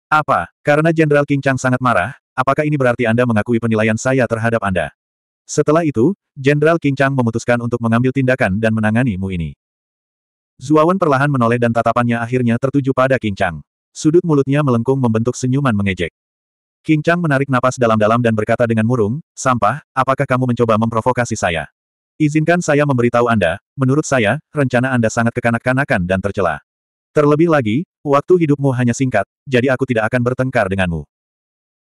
Apa, karena Jenderal King Chang sangat marah, Apakah ini berarti Anda mengakui penilaian saya terhadap Anda? Setelah itu, Jenderal King Chang memutuskan untuk mengambil tindakan dan menangani Mu ini. Zuawan perlahan menoleh dan tatapannya akhirnya tertuju pada King Chang. Sudut mulutnya melengkung membentuk senyuman mengejek. King Chang menarik napas dalam-dalam dan berkata dengan murung, Sampah, apakah kamu mencoba memprovokasi saya? Izinkan saya memberitahu Anda, menurut saya, rencana Anda sangat kekanak-kanakan dan tercela. Terlebih lagi, waktu hidupmu hanya singkat, jadi aku tidak akan bertengkar denganmu.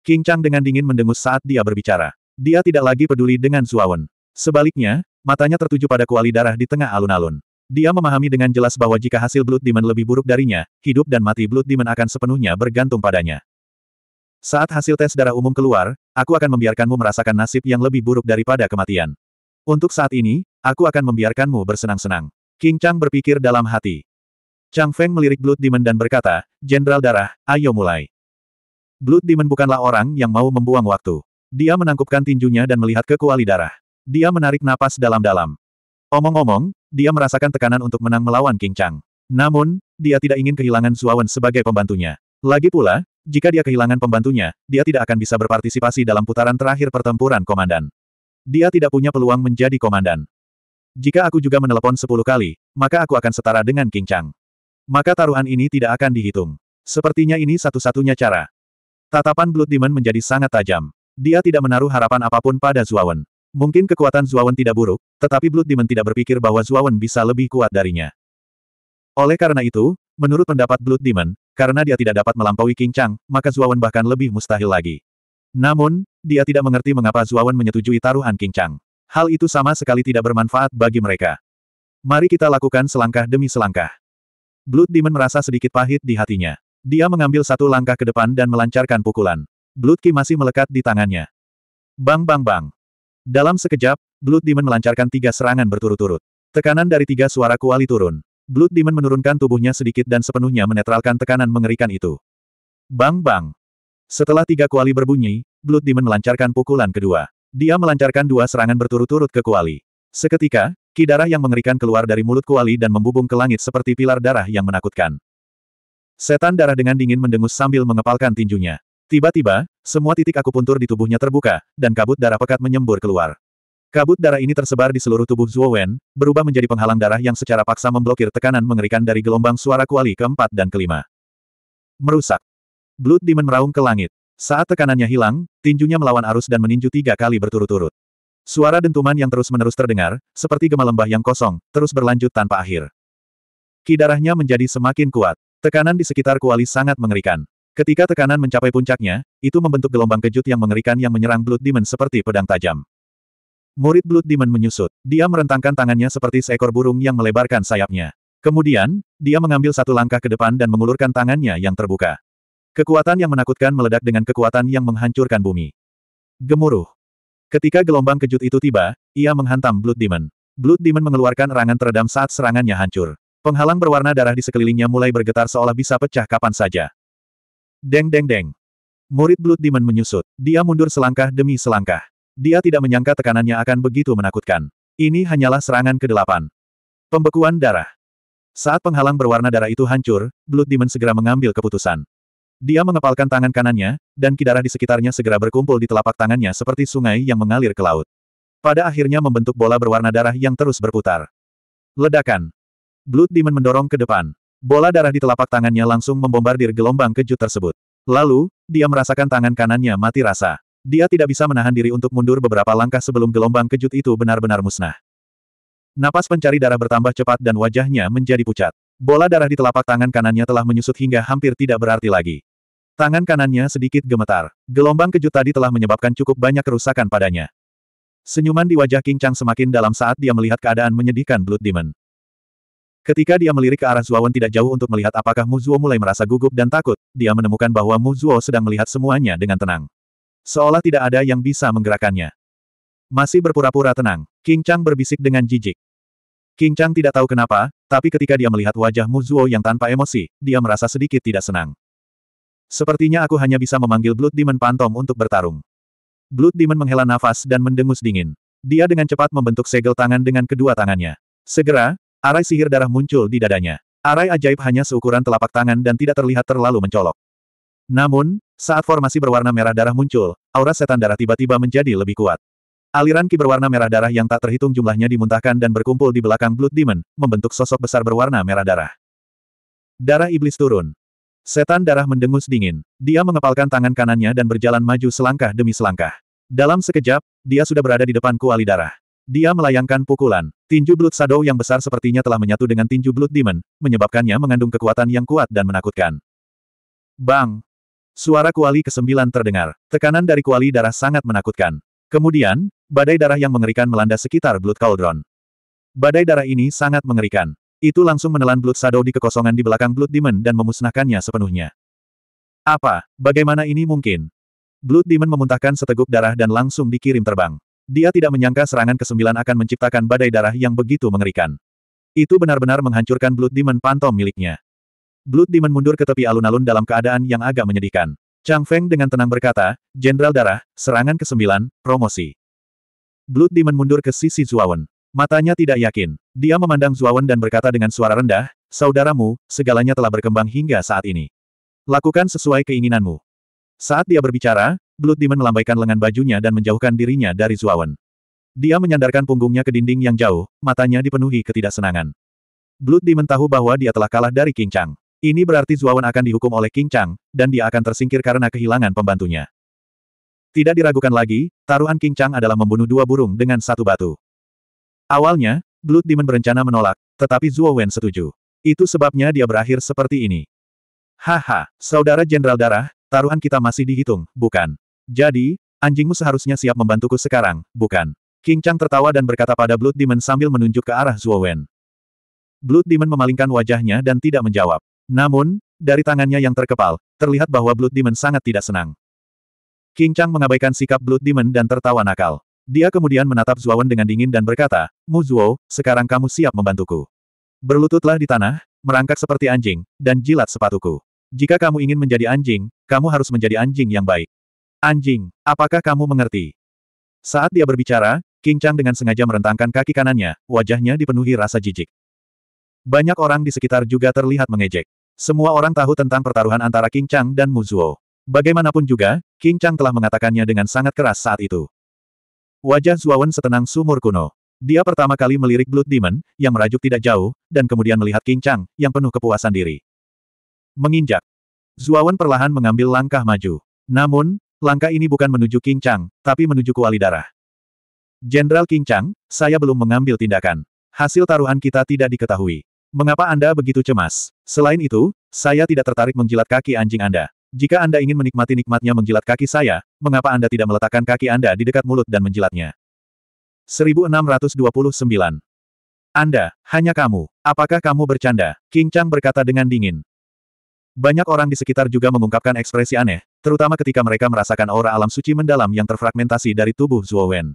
King Chang dengan dingin mendengus saat dia berbicara. Dia tidak lagi peduli dengan Zuawan. Sebaliknya, matanya tertuju pada kuali darah di tengah alun-alun. Dia memahami dengan jelas bahwa jika hasil Blood Demon lebih buruk darinya, hidup dan mati Blood Demon akan sepenuhnya bergantung padanya. Saat hasil tes darah umum keluar, aku akan membiarkanmu merasakan nasib yang lebih buruk daripada kematian. Untuk saat ini, aku akan membiarkanmu bersenang-senang. King Chang berpikir dalam hati. Chang Feng melirik Blood Demon dan berkata, Jenderal Darah, ayo mulai. Blood Demon bukanlah orang yang mau membuang waktu. Dia menangkupkan tinjunya dan melihat ke kuali darah. Dia menarik napas dalam-dalam. Omong-omong, dia merasakan tekanan untuk menang melawan King Chang. Namun, dia tidak ingin kehilangan Zuawan sebagai pembantunya. Lagi pula, jika dia kehilangan pembantunya, dia tidak akan bisa berpartisipasi dalam putaran terakhir pertempuran komandan. Dia tidak punya peluang menjadi komandan. Jika aku juga menelepon sepuluh kali, maka aku akan setara dengan King Chang. Maka taruhan ini tidak akan dihitung. Sepertinya ini satu-satunya cara. Tatapan Blood Demon menjadi sangat tajam. Dia tidak menaruh harapan apapun pada Zuawan. Mungkin kekuatan Zuawan tidak buruk, tetapi Blood Demon tidak berpikir bahwa Zuawan bisa lebih kuat darinya. Oleh karena itu, menurut pendapat Blood Demon, karena dia tidak dapat melampaui King Chang, maka Zuawan bahkan lebih mustahil lagi. Namun, dia tidak mengerti mengapa Zuawan menyetujui taruhan King Chang. Hal itu sama sekali tidak bermanfaat bagi mereka. Mari kita lakukan selangkah demi selangkah. Blood Demon merasa sedikit pahit di hatinya. Dia mengambil satu langkah ke depan dan melancarkan pukulan. Blood Ki masih melekat di tangannya. Bang bang bang. Dalam sekejap, Blood Demon melancarkan tiga serangan berturut-turut. Tekanan dari tiga suara kuali turun. Blood Demon menurunkan tubuhnya sedikit dan sepenuhnya menetralkan tekanan mengerikan itu. Bang bang. Setelah tiga kuali berbunyi, Blood Demon melancarkan pukulan kedua. Dia melancarkan dua serangan berturut-turut ke kuali. Seketika, ki darah yang mengerikan keluar dari mulut kuali dan membubung ke langit seperti pilar darah yang menakutkan. Setan darah dengan dingin mendengus sambil mengepalkan tinjunya. Tiba-tiba, semua titik akupuntur di tubuhnya terbuka, dan kabut darah pekat menyembur keluar. Kabut darah ini tersebar di seluruh tubuh Zuo Wen, berubah menjadi penghalang darah yang secara paksa memblokir tekanan mengerikan dari gelombang suara kuali keempat dan kelima. Merusak. Blood Demon meraung ke langit. Saat tekanannya hilang, tinjunya melawan arus dan meninju tiga kali berturut-turut. Suara dentuman yang terus-menerus terdengar, seperti gema lembah yang kosong, terus berlanjut tanpa akhir. Kidarahnya menjadi semakin kuat. Tekanan di sekitar kuali sangat mengerikan. Ketika tekanan mencapai puncaknya, itu membentuk gelombang kejut yang mengerikan yang menyerang Blood Demon seperti pedang tajam. Murid Blood Demon menyusut. Dia merentangkan tangannya seperti seekor burung yang melebarkan sayapnya. Kemudian, dia mengambil satu langkah ke depan dan mengulurkan tangannya yang terbuka. Kekuatan yang menakutkan meledak dengan kekuatan yang menghancurkan bumi. Gemuruh. Ketika gelombang kejut itu tiba, ia menghantam Blood Demon. Blood Demon mengeluarkan erangan teredam saat serangannya hancur. Penghalang berwarna darah di sekelilingnya mulai bergetar seolah bisa pecah kapan saja. Deng deng deng. Murid Blood Demon menyusut. Dia mundur selangkah demi selangkah. Dia tidak menyangka tekanannya akan begitu menakutkan. Ini hanyalah serangan ke-8. Pembekuan darah. Saat penghalang berwarna darah itu hancur, Blood Demon segera mengambil keputusan. Dia mengepalkan tangan kanannya, dan kidarah di sekitarnya segera berkumpul di telapak tangannya seperti sungai yang mengalir ke laut. Pada akhirnya membentuk bola berwarna darah yang terus berputar. Ledakan. Blood Demon mendorong ke depan. Bola darah di telapak tangannya langsung membombardir gelombang kejut tersebut. Lalu, dia merasakan tangan kanannya mati rasa. Dia tidak bisa menahan diri untuk mundur beberapa langkah sebelum gelombang kejut itu benar-benar musnah. Napas pencari darah bertambah cepat dan wajahnya menjadi pucat. Bola darah di telapak tangan kanannya telah menyusut hingga hampir tidak berarti lagi. Tangan kanannya sedikit gemetar. Gelombang kejut tadi telah menyebabkan cukup banyak kerusakan padanya. Senyuman di wajah King Chang semakin dalam saat dia melihat keadaan menyedihkan Blood Demon. Ketika dia melirik ke arah Zuowen tidak jauh untuk melihat apakah Mu Muzuo mulai merasa gugup dan takut, dia menemukan bahwa Mu Muzuo sedang melihat semuanya dengan tenang. Seolah tidak ada yang bisa menggerakkannya. Masih berpura-pura tenang, King Chang berbisik dengan jijik. King Chang tidak tahu kenapa, tapi ketika dia melihat wajah Mu Muzuo yang tanpa emosi, dia merasa sedikit tidak senang. Sepertinya aku hanya bisa memanggil Blood Demon Pantom untuk bertarung. Blood Demon menghela nafas dan mendengus dingin. Dia dengan cepat membentuk segel tangan dengan kedua tangannya. Segera, Arai sihir darah muncul di dadanya. Arai ajaib hanya seukuran telapak tangan dan tidak terlihat terlalu mencolok. Namun, saat formasi berwarna merah darah muncul, aura setan darah tiba-tiba menjadi lebih kuat. Aliran ki berwarna merah darah yang tak terhitung jumlahnya dimuntahkan dan berkumpul di belakang Blood Demon, membentuk sosok besar berwarna merah darah. Darah iblis turun. Setan darah mendengus dingin. Dia mengepalkan tangan kanannya dan berjalan maju selangkah demi selangkah. Dalam sekejap, dia sudah berada di depan kuali darah. Dia melayangkan pukulan. Tinju Blood Shadow yang besar sepertinya telah menyatu dengan tinju Blood Demon, menyebabkannya mengandung kekuatan yang kuat dan menakutkan. Bang! Suara kuali ke ke-9 terdengar. Tekanan dari kuali darah sangat menakutkan. Kemudian, badai darah yang mengerikan melanda sekitar Blood Cauldron. Badai darah ini sangat mengerikan. Itu langsung menelan Blood Shadow di kekosongan di belakang Blood Demon dan memusnahkannya sepenuhnya. Apa? Bagaimana ini mungkin? Blood Demon memuntahkan seteguk darah dan langsung dikirim terbang. Dia tidak menyangka serangan kesembilan akan menciptakan badai darah yang begitu mengerikan. Itu benar-benar menghancurkan Blood Demon Pantom miliknya. Blood Demon mundur ke tepi alun-alun dalam keadaan yang agak menyedihkan. Chang Feng dengan tenang berkata, Jenderal Darah, serangan ke-9, promosi. Blood Demon mundur ke sisi Zuawan. Matanya tidak yakin. Dia memandang Zuawan dan berkata dengan suara rendah, Saudaramu, segalanya telah berkembang hingga saat ini. Lakukan sesuai keinginanmu. Saat dia berbicara, Blood Demon melambaikan lengan bajunya dan menjauhkan dirinya dari Zuawan. Dia menyandarkan punggungnya ke dinding yang jauh, matanya dipenuhi ketidaksenangan. Blood Demon tahu bahwa dia telah kalah dari King Chang. Ini berarti Zuawan akan dihukum oleh King Chang, dan dia akan tersingkir karena kehilangan pembantunya. Tidak diragukan lagi, taruhan King Chang adalah membunuh dua burung dengan satu batu. Awalnya, Blood Demon berencana menolak, tetapi Zuo setuju. Itu sebabnya dia berakhir seperti ini. Haha, Saudara Jenderal Darah, taruhan kita masih dihitung, bukan? Jadi, anjingmu seharusnya siap membantuku sekarang, bukan? King Chang tertawa dan berkata pada Blood Demon sambil menunjuk ke arah Zhuo Wen. Blood Demon memalingkan wajahnya dan tidak menjawab. Namun, dari tangannya yang terkepal, terlihat bahwa Blood Demon sangat tidak senang. King Chang mengabaikan sikap Blood Demon dan tertawa nakal. Dia kemudian menatap Zhuo Wen dengan dingin dan berkata, Mu Zhuo, sekarang kamu siap membantuku. Berlututlah di tanah, merangkak seperti anjing, dan jilat sepatuku. Jika kamu ingin menjadi anjing, kamu harus menjadi anjing yang baik. Anjing, apakah kamu mengerti? Saat dia berbicara, King Chang dengan sengaja merentangkan kaki kanannya, wajahnya dipenuhi rasa jijik. Banyak orang di sekitar juga terlihat mengejek. Semua orang tahu tentang pertaruhan antara King Chang dan Mu Muzuo. Bagaimanapun juga, King Chang telah mengatakannya dengan sangat keras saat itu. Wajah Zuawan setenang sumur kuno. Dia pertama kali melirik Blood Demon, yang merajuk tidak jauh, dan kemudian melihat King Chang, yang penuh kepuasan diri. Menginjak. Zuawan perlahan mengambil langkah maju. Namun, Langkah ini bukan menuju King Chang, tapi menuju kuali darah. Jenderal King Chang, saya belum mengambil tindakan. Hasil taruhan kita tidak diketahui. Mengapa Anda begitu cemas? Selain itu, saya tidak tertarik menjilat kaki anjing Anda. Jika Anda ingin menikmati nikmatnya menjilat kaki saya, mengapa Anda tidak meletakkan kaki Anda di dekat mulut dan menjilatnya? 1629. Anda, hanya kamu. Apakah kamu bercanda? King Chang berkata dengan dingin. Banyak orang di sekitar juga mengungkapkan ekspresi aneh, terutama ketika mereka merasakan aura alam suci mendalam yang terfragmentasi dari tubuh Zuo Wen.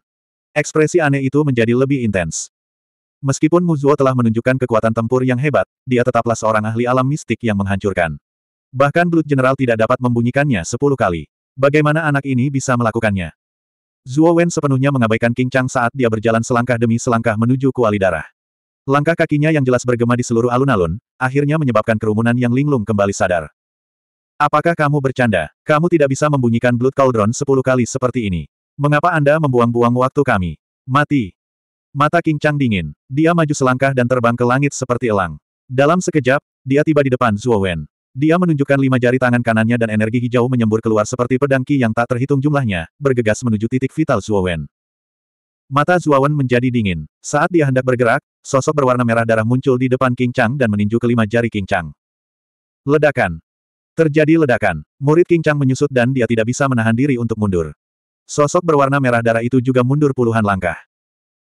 Ekspresi aneh itu menjadi lebih intens. Meskipun Mu Zuo telah menunjukkan kekuatan tempur yang hebat, dia tetaplah seorang ahli alam mistik yang menghancurkan. Bahkan Blood General tidak dapat membunyikannya sepuluh kali. Bagaimana anak ini bisa melakukannya? Zuo Wen sepenuhnya mengabaikan King Chang saat dia berjalan selangkah demi selangkah menuju kuali darah. Langkah kakinya yang jelas bergema di seluruh alun-alun, akhirnya menyebabkan kerumunan yang linglung kembali sadar. Apakah kamu bercanda? Kamu tidak bisa membunyikan Blood Cauldron sepuluh kali seperti ini. Mengapa Anda membuang-buang waktu kami? Mati! Mata King Chang dingin. Dia maju selangkah dan terbang ke langit seperti elang. Dalam sekejap, dia tiba di depan Zuo Wen. Dia menunjukkan lima jari tangan kanannya dan energi hijau menyembur keluar seperti pedang Qi yang tak terhitung jumlahnya, bergegas menuju titik vital Zuo Wen. Mata Wen menjadi dingin. Saat dia hendak bergerak, Sosok berwarna merah darah muncul di depan King Chang dan meninju kelima jari King Chang. Ledakan. Terjadi ledakan. Murid King Chang menyusut dan dia tidak bisa menahan diri untuk mundur. Sosok berwarna merah darah itu juga mundur puluhan langkah.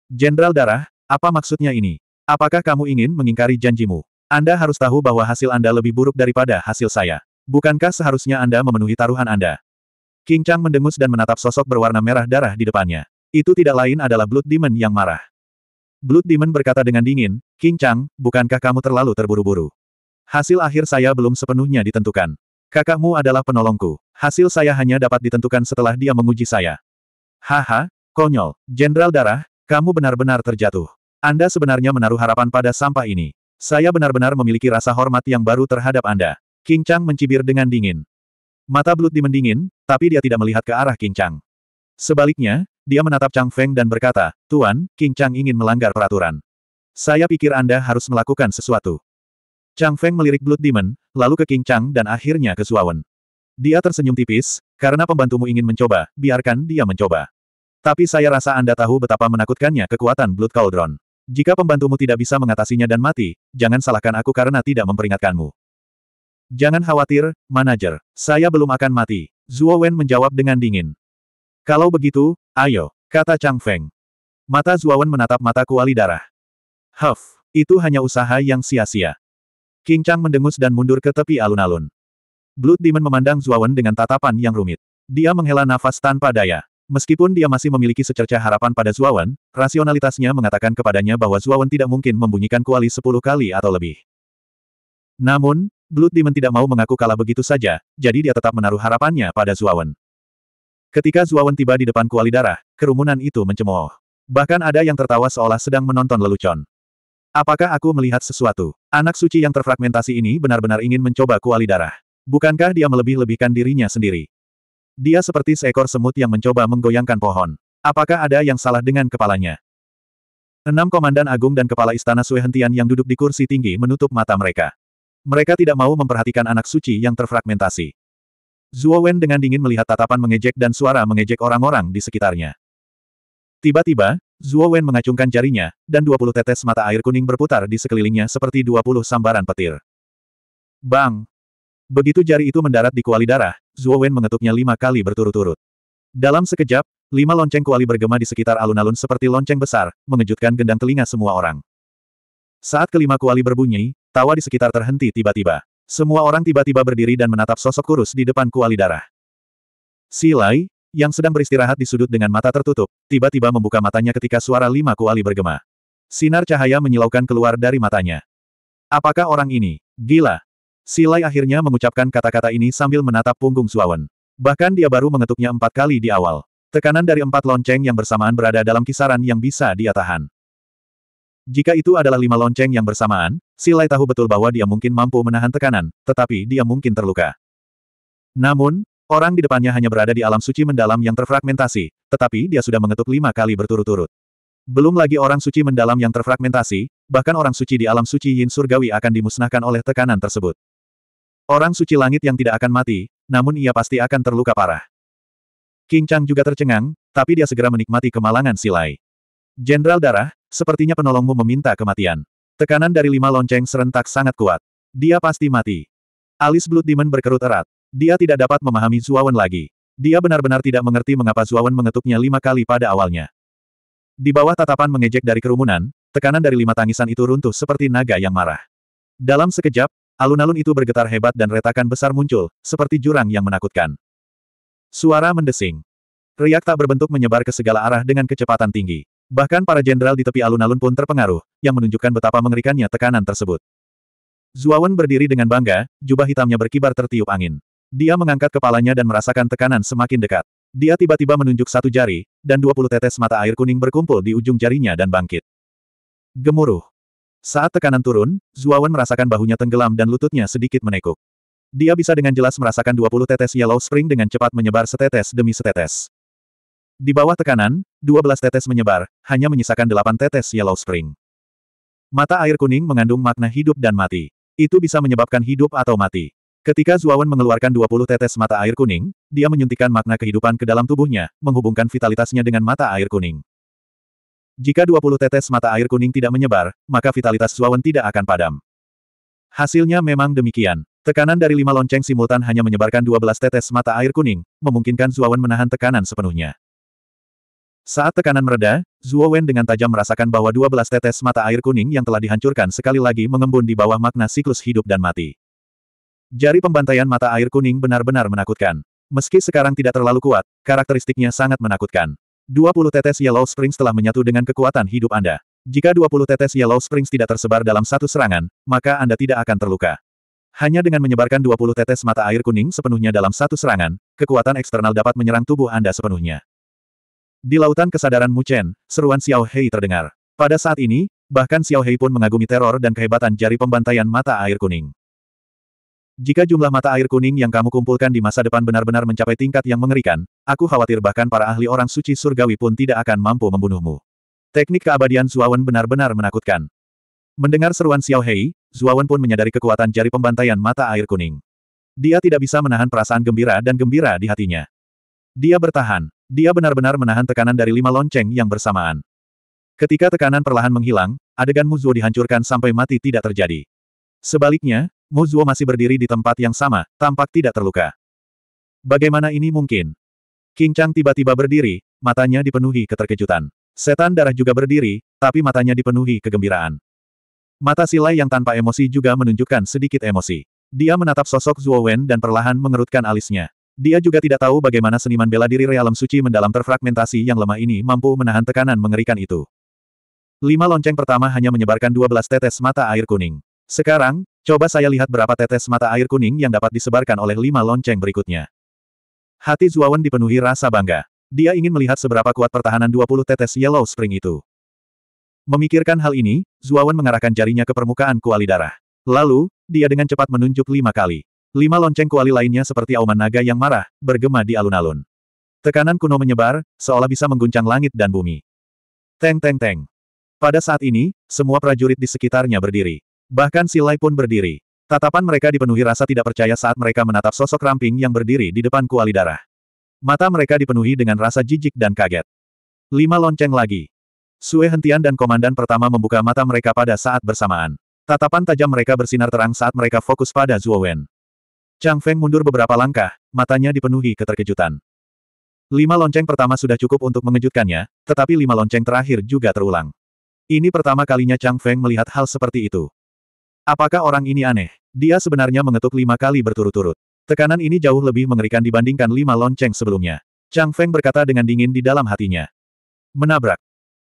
Jenderal Darah, apa maksudnya ini? Apakah kamu ingin mengingkari janjimu? Anda harus tahu bahwa hasil Anda lebih buruk daripada hasil saya. Bukankah seharusnya Anda memenuhi taruhan Anda? King Chang mendengus dan menatap sosok berwarna merah darah di depannya. Itu tidak lain adalah Blood Demon yang marah. Blood Demon berkata dengan dingin, King Chang, bukankah kamu terlalu terburu-buru? Hasil akhir saya belum sepenuhnya ditentukan. Kakakmu adalah penolongku. Hasil saya hanya dapat ditentukan setelah dia menguji saya. Haha, konyol. Jenderal Darah, kamu benar-benar terjatuh. Anda sebenarnya menaruh harapan pada sampah ini. Saya benar-benar memiliki rasa hormat yang baru terhadap Anda. King Chang mencibir dengan dingin. Mata Blood Demon dingin, tapi dia tidak melihat ke arah King Chang. Sebaliknya, dia menatap Chang Feng dan berkata, Tuan, King Chang ingin melanggar peraturan. Saya pikir Anda harus melakukan sesuatu. Chang Feng melirik Blood Demon, lalu ke King Chang dan akhirnya ke Suawen. Dia tersenyum tipis, karena pembantumu ingin mencoba, biarkan dia mencoba. Tapi saya rasa Anda tahu betapa menakutkannya kekuatan Blood Cauldron. Jika pembantumu tidak bisa mengatasinya dan mati, jangan salahkan aku karena tidak memperingatkanmu. Jangan khawatir, manajer. Saya belum akan mati. Zuo Wen menjawab dengan dingin. Kalau begitu, ayo, kata Chang Feng. Mata Zuawan menatap mata kuali darah. Huff, itu hanya usaha yang sia-sia. King Chang mendengus dan mundur ke tepi alun-alun. Blood Demon memandang Zuawan dengan tatapan yang rumit. Dia menghela nafas tanpa daya. Meskipun dia masih memiliki secerca harapan pada Zuawan, rasionalitasnya mengatakan kepadanya bahwa Zuawan tidak mungkin membunyikan kuali sepuluh kali atau lebih. Namun, Blood Demon tidak mau mengaku kalah begitu saja, jadi dia tetap menaruh harapannya pada Zuawan. Ketika Zuawan tiba di depan kuali darah, kerumunan itu mencemooh. Bahkan ada yang tertawa seolah sedang menonton lelucon. Apakah aku melihat sesuatu? Anak suci yang terfragmentasi ini benar-benar ingin mencoba kuali darah. Bukankah dia melebih-lebihkan dirinya sendiri? Dia seperti seekor semut yang mencoba menggoyangkan pohon. Apakah ada yang salah dengan kepalanya? Enam komandan agung dan kepala istana Suehentian yang duduk di kursi tinggi menutup mata mereka. Mereka tidak mau memperhatikan anak suci yang terfragmentasi. Zuo Wen dengan dingin melihat tatapan mengejek dan suara mengejek orang-orang di sekitarnya. Tiba-tiba, Zuo Wen mengacungkan jarinya, dan 20 tetes mata air kuning berputar di sekelilingnya seperti 20 sambaran petir. Bang! Begitu jari itu mendarat di kuali darah, Zuo Wen mengetuknya lima kali berturut-turut. Dalam sekejap, lima lonceng kuali bergema di sekitar alun-alun seperti lonceng besar, mengejutkan gendang telinga semua orang. Saat kelima kuali berbunyi, tawa di sekitar terhenti tiba-tiba. Semua orang tiba-tiba berdiri dan menatap sosok kurus di depan kuali darah. Silai, yang sedang beristirahat di sudut dengan mata tertutup, tiba-tiba membuka matanya ketika suara lima kuali bergema. Sinar cahaya menyilaukan keluar dari matanya. Apakah orang ini? Gila! Silai akhirnya mengucapkan kata-kata ini sambil menatap punggung Suawen. Bahkan dia baru mengetuknya empat kali di awal. Tekanan dari empat lonceng yang bersamaan berada dalam kisaran yang bisa dia tahan. Jika itu adalah lima lonceng yang bersamaan, Silai tahu betul bahwa dia mungkin mampu menahan tekanan, tetapi dia mungkin terluka. Namun, orang di depannya hanya berada di alam suci mendalam yang terfragmentasi, tetapi dia sudah mengetuk lima kali berturut-turut. Belum lagi orang suci mendalam yang terfragmentasi, bahkan orang suci di alam suci Yin Surgawi akan dimusnahkan oleh tekanan tersebut. Orang suci langit yang tidak akan mati, namun ia pasti akan terluka parah. King Chang juga tercengang, tapi dia segera menikmati kemalangan Silai. Jenderal Darah, Sepertinya penolongmu meminta kematian. Tekanan dari lima lonceng serentak sangat kuat. Dia pasti mati. Alis Blood Demon berkerut erat. Dia tidak dapat memahami Zuawan lagi. Dia benar-benar tidak mengerti mengapa Zuawan mengetuknya lima kali pada awalnya. Di bawah tatapan mengejek dari kerumunan, tekanan dari lima tangisan itu runtuh seperti naga yang marah. Dalam sekejap, alun-alun itu bergetar hebat dan retakan besar muncul, seperti jurang yang menakutkan. Suara mendesing. Riak tak berbentuk menyebar ke segala arah dengan kecepatan tinggi. Bahkan para jenderal di tepi alun-alun pun terpengaruh, yang menunjukkan betapa mengerikannya tekanan tersebut. Zuawan berdiri dengan bangga, jubah hitamnya berkibar tertiup angin. Dia mengangkat kepalanya dan merasakan tekanan semakin dekat. Dia tiba-tiba menunjuk satu jari, dan dua puluh tetes mata air kuning berkumpul di ujung jarinya dan bangkit. Gemuruh. Saat tekanan turun, Zuawan merasakan bahunya tenggelam dan lututnya sedikit menekuk. Dia bisa dengan jelas merasakan 20 tetes Yellow Spring dengan cepat menyebar setetes demi setetes. Di bawah tekanan, 12 tetes menyebar, hanya menyisakan delapan tetes Yellow Spring. Mata air kuning mengandung makna hidup dan mati. Itu bisa menyebabkan hidup atau mati. Ketika Zuawan mengeluarkan 20 tetes mata air kuning, dia menyuntikkan makna kehidupan ke dalam tubuhnya, menghubungkan vitalitasnya dengan mata air kuning. Jika 20 tetes mata air kuning tidak menyebar, maka vitalitas Zuawan tidak akan padam. Hasilnya memang demikian. Tekanan dari lima lonceng simultan hanya menyebarkan 12 tetes mata air kuning, memungkinkan Zuawan menahan tekanan sepenuhnya. Saat tekanan mereda, Zuo Wen dengan tajam merasakan bahwa 12 tetes mata air kuning yang telah dihancurkan sekali lagi mengembun di bawah makna siklus hidup dan mati. Jari pembantaian mata air kuning benar-benar menakutkan. Meski sekarang tidak terlalu kuat, karakteristiknya sangat menakutkan. 20 tetes Yellow Springs telah menyatu dengan kekuatan hidup Anda. Jika 20 tetes Yellow Springs tidak tersebar dalam satu serangan, maka Anda tidak akan terluka. Hanya dengan menyebarkan 20 tetes mata air kuning sepenuhnya dalam satu serangan, kekuatan eksternal dapat menyerang tubuh Anda sepenuhnya. Di lautan kesadaran Mu Chen, seruan Xiao Hei terdengar. Pada saat ini, bahkan Xiao Hei pun mengagumi teror dan kehebatan jari pembantaian mata air kuning. Jika jumlah mata air kuning yang kamu kumpulkan di masa depan benar-benar mencapai tingkat yang mengerikan, aku khawatir bahkan para ahli orang suci surgawi pun tidak akan mampu membunuhmu. Teknik keabadian Zuawan benar-benar menakutkan. Mendengar seruan Xiao Hei, Zuawan pun menyadari kekuatan jari pembantaian mata air kuning. Dia tidak bisa menahan perasaan gembira dan gembira di hatinya. Dia bertahan. Dia benar-benar menahan tekanan dari lima lonceng yang bersamaan. Ketika tekanan perlahan menghilang, adegan Muzuo dihancurkan sampai mati tidak terjadi. Sebaliknya, Muzuo masih berdiri di tempat yang sama, tampak tidak terluka. Bagaimana ini mungkin? King Chang tiba-tiba berdiri, matanya dipenuhi keterkejutan. Setan darah juga berdiri, tapi matanya dipenuhi kegembiraan. Mata Silai yang tanpa emosi juga menunjukkan sedikit emosi. Dia menatap sosok Zhuo Wen dan perlahan mengerutkan alisnya. Dia juga tidak tahu bagaimana seniman bela diri realem suci mendalam terfragmentasi yang lemah ini mampu menahan tekanan mengerikan itu. Lima lonceng pertama hanya menyebarkan 12 tetes mata air kuning. Sekarang, coba saya lihat berapa tetes mata air kuning yang dapat disebarkan oleh lima lonceng berikutnya. Hati Zuawan dipenuhi rasa bangga. Dia ingin melihat seberapa kuat pertahanan 20 tetes Yellow Spring itu. Memikirkan hal ini, Zuawan mengarahkan jarinya ke permukaan kuali darah. Lalu, dia dengan cepat menunjuk lima kali. Lima lonceng kuali lainnya seperti auman naga yang marah, bergema di alun-alun. Tekanan kuno menyebar, seolah bisa mengguncang langit dan bumi. Teng teng teng. Pada saat ini, semua prajurit di sekitarnya berdiri. Bahkan Silai pun berdiri. Tatapan mereka dipenuhi rasa tidak percaya saat mereka menatap sosok ramping yang berdiri di depan kuali darah. Mata mereka dipenuhi dengan rasa jijik dan kaget. Lima lonceng lagi. Sue Hentian dan komandan pertama membuka mata mereka pada saat bersamaan. Tatapan tajam mereka bersinar terang saat mereka fokus pada Zhuo Wen. Chang Feng mundur beberapa langkah, matanya dipenuhi keterkejutan. Lima lonceng pertama sudah cukup untuk mengejutkannya, tetapi lima lonceng terakhir juga terulang. Ini pertama kalinya Chang Feng melihat hal seperti itu. Apakah orang ini aneh? Dia sebenarnya mengetuk lima kali berturut-turut. Tekanan ini jauh lebih mengerikan dibandingkan lima lonceng sebelumnya. Chang Feng berkata dengan dingin di dalam hatinya. Menabrak.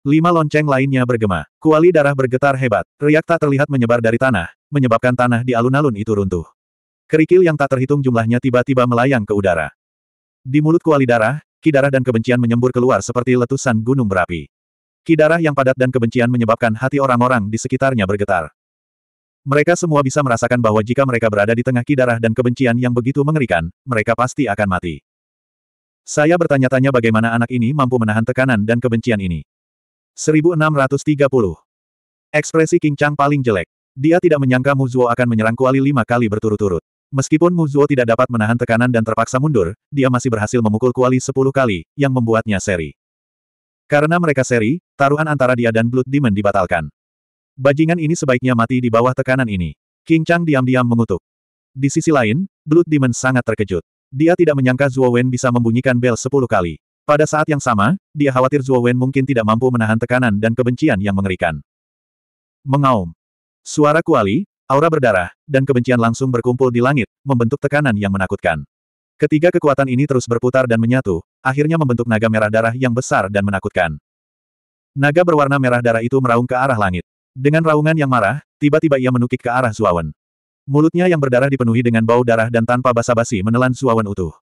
Lima lonceng lainnya bergema. Kuali darah bergetar hebat. Riak tak terlihat menyebar dari tanah, menyebabkan tanah di alun-alun itu runtuh. Kerikil yang tak terhitung jumlahnya tiba-tiba melayang ke udara. Di mulut kuali darah, kidarah dan kebencian menyembur keluar seperti letusan gunung berapi. Kidarah yang padat dan kebencian menyebabkan hati orang-orang di sekitarnya bergetar. Mereka semua bisa merasakan bahwa jika mereka berada di tengah kidarah dan kebencian yang begitu mengerikan, mereka pasti akan mati. Saya bertanya-tanya bagaimana anak ini mampu menahan tekanan dan kebencian ini. 1630. Ekspresi King Chang paling jelek. Dia tidak menyangka Muzuo akan menyerang kuali lima kali berturut-turut. Meskipun Mu Zuo tidak dapat menahan tekanan dan terpaksa mundur, dia masih berhasil memukul kuali sepuluh kali, yang membuatnya seri. Karena mereka seri, taruhan antara dia dan Blood Demon dibatalkan. Bajingan ini sebaiknya mati di bawah tekanan ini. King Chang diam-diam mengutuk. Di sisi lain, Blood Demon sangat terkejut. Dia tidak menyangka Zuo Wen bisa membunyikan bel sepuluh kali. Pada saat yang sama, dia khawatir Zuo Wen mungkin tidak mampu menahan tekanan dan kebencian yang mengerikan. Mengaum. Suara kuali, Aura berdarah, dan kebencian langsung berkumpul di langit, membentuk tekanan yang menakutkan. Ketiga kekuatan ini terus berputar dan menyatu, akhirnya membentuk naga merah darah yang besar dan menakutkan. Naga berwarna merah darah itu meraung ke arah langit. Dengan raungan yang marah, tiba-tiba ia menukik ke arah Zuawan. Mulutnya yang berdarah dipenuhi dengan bau darah dan tanpa basa-basi menelan Zuawan utuh.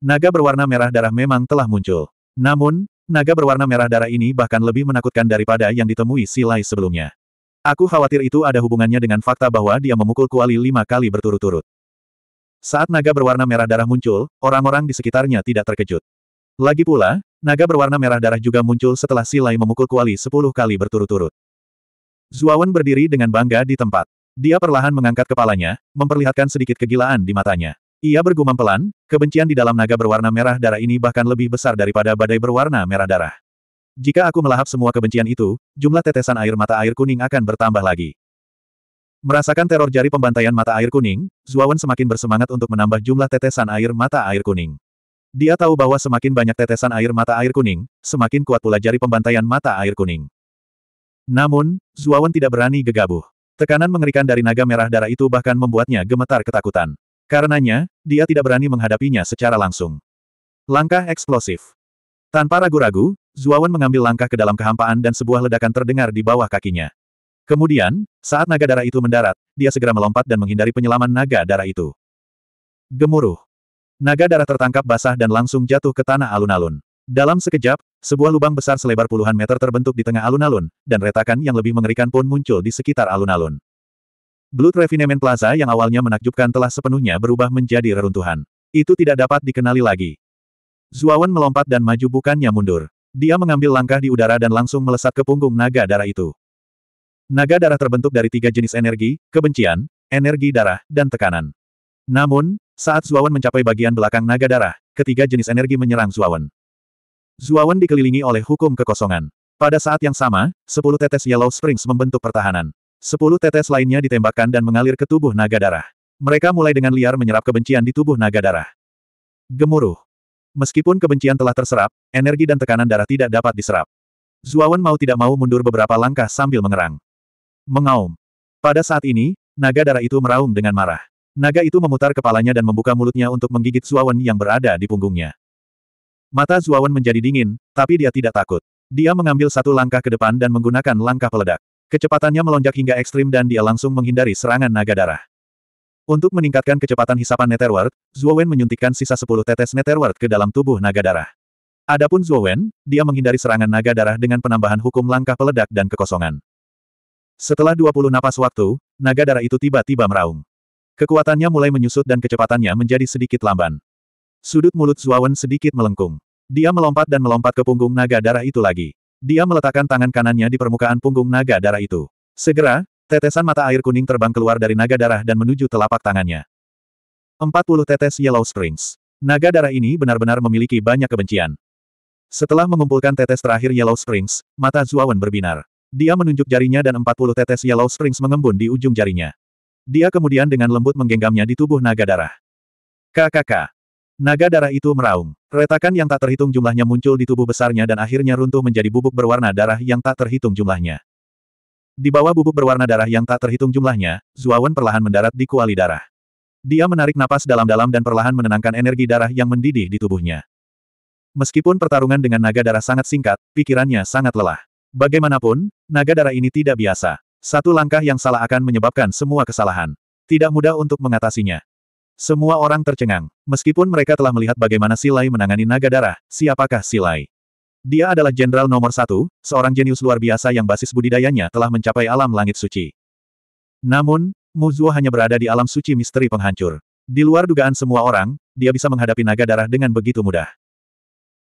Naga berwarna merah darah memang telah muncul. Namun, naga berwarna merah darah ini bahkan lebih menakutkan daripada yang ditemui Silai sebelumnya. Aku khawatir itu ada hubungannya dengan fakta bahwa dia memukul kuali lima kali berturut-turut. Saat naga berwarna merah darah muncul, orang-orang di sekitarnya tidak terkejut. Lagi pula, naga berwarna merah darah juga muncul setelah Silai memukul kuali sepuluh kali berturut-turut. Zuawan berdiri dengan bangga di tempat. Dia perlahan mengangkat kepalanya, memperlihatkan sedikit kegilaan di matanya. Ia bergumam pelan, kebencian di dalam naga berwarna merah darah ini bahkan lebih besar daripada badai berwarna merah darah. Jika aku melahap semua kebencian itu, jumlah tetesan air mata air kuning akan bertambah lagi. Merasakan teror jari pembantaian mata air kuning, Zuawan semakin bersemangat untuk menambah jumlah tetesan air mata air kuning. Dia tahu bahwa semakin banyak tetesan air mata air kuning, semakin kuat pula jari pembantaian mata air kuning. Namun, Zuawan tidak berani gegabah. Tekanan mengerikan dari naga merah darah itu bahkan membuatnya gemetar ketakutan. Karenanya, dia tidak berani menghadapinya secara langsung. Langkah eksplosif. Tanpa ragu-ragu, Zuawan mengambil langkah ke dalam kehampaan dan sebuah ledakan terdengar di bawah kakinya. Kemudian, saat naga darah itu mendarat, dia segera melompat dan menghindari penyelaman naga darah itu. Gemuruh. Naga darah tertangkap basah dan langsung jatuh ke tanah alun-alun. Dalam sekejap, sebuah lubang besar selebar puluhan meter terbentuk di tengah alun-alun, dan retakan yang lebih mengerikan pun muncul di sekitar alun-alun. Blood Refinement Plaza yang awalnya menakjubkan telah sepenuhnya berubah menjadi reruntuhan. Itu tidak dapat dikenali lagi. Zuawan melompat dan maju bukannya mundur. Dia mengambil langkah di udara dan langsung melesat ke punggung naga darah itu. Naga darah terbentuk dari tiga jenis energi, kebencian, energi darah, dan tekanan. Namun, saat Zuawan mencapai bagian belakang naga darah, ketiga jenis energi menyerang Zuawan. Zuawan dikelilingi oleh hukum kekosongan. Pada saat yang sama, sepuluh tetes Yellow Springs membentuk pertahanan. Sepuluh tetes lainnya ditembakkan dan mengalir ke tubuh naga darah. Mereka mulai dengan liar menyerap kebencian di tubuh naga darah. Gemuruh. Meskipun kebencian telah terserap, energi dan tekanan darah tidak dapat diserap. Zuawan mau tidak mau mundur beberapa langkah sambil mengerang. Mengaum. Pada saat ini, naga darah itu meraung dengan marah. Naga itu memutar kepalanya dan membuka mulutnya untuk menggigit Zuawan yang berada di punggungnya. Mata Zuawan menjadi dingin, tapi dia tidak takut. Dia mengambil satu langkah ke depan dan menggunakan langkah peledak. Kecepatannya melonjak hingga ekstrim dan dia langsung menghindari serangan naga darah. Untuk meningkatkan kecepatan hisapan Netherworld, Wen menyuntikkan sisa 10 tetes Netherworld ke dalam tubuh naga darah. Adapun Zuo Wen, dia menghindari serangan naga darah dengan penambahan hukum langkah peledak dan kekosongan. Setelah 20 napas waktu, naga darah itu tiba-tiba meraung. Kekuatannya mulai menyusut dan kecepatannya menjadi sedikit lamban. Sudut mulut Zuo Wen sedikit melengkung. Dia melompat dan melompat ke punggung naga darah itu lagi. Dia meletakkan tangan kanannya di permukaan punggung naga darah itu. Segera, Tetesan mata air kuning terbang keluar dari naga darah dan menuju telapak tangannya. 40 tetes Yellow Springs. Naga darah ini benar-benar memiliki banyak kebencian. Setelah mengumpulkan tetes terakhir Yellow Springs, mata Zuawan berbinar. Dia menunjuk jarinya dan 40 tetes Yellow Springs mengembun di ujung jarinya. Dia kemudian dengan lembut menggenggamnya di tubuh naga darah. KKK. Naga darah itu meraung. Retakan yang tak terhitung jumlahnya muncul di tubuh besarnya dan akhirnya runtuh menjadi bubuk berwarna darah yang tak terhitung jumlahnya. Di bawah bubuk berwarna darah yang tak terhitung jumlahnya, Zuawan perlahan mendarat di kuali darah. Dia menarik napas dalam-dalam dan perlahan menenangkan energi darah yang mendidih di tubuhnya. Meskipun pertarungan dengan naga darah sangat singkat, pikirannya sangat lelah. Bagaimanapun, naga darah ini tidak biasa. Satu langkah yang salah akan menyebabkan semua kesalahan. Tidak mudah untuk mengatasinya. Semua orang tercengang. Meskipun mereka telah melihat bagaimana Silai menangani naga darah, siapakah Silai? Dia adalah jenderal nomor satu, seorang jenius luar biasa yang basis budidayanya telah mencapai alam langit suci. Namun, Muzuo hanya berada di alam suci misteri penghancur. Di luar dugaan semua orang, dia bisa menghadapi naga darah dengan begitu mudah.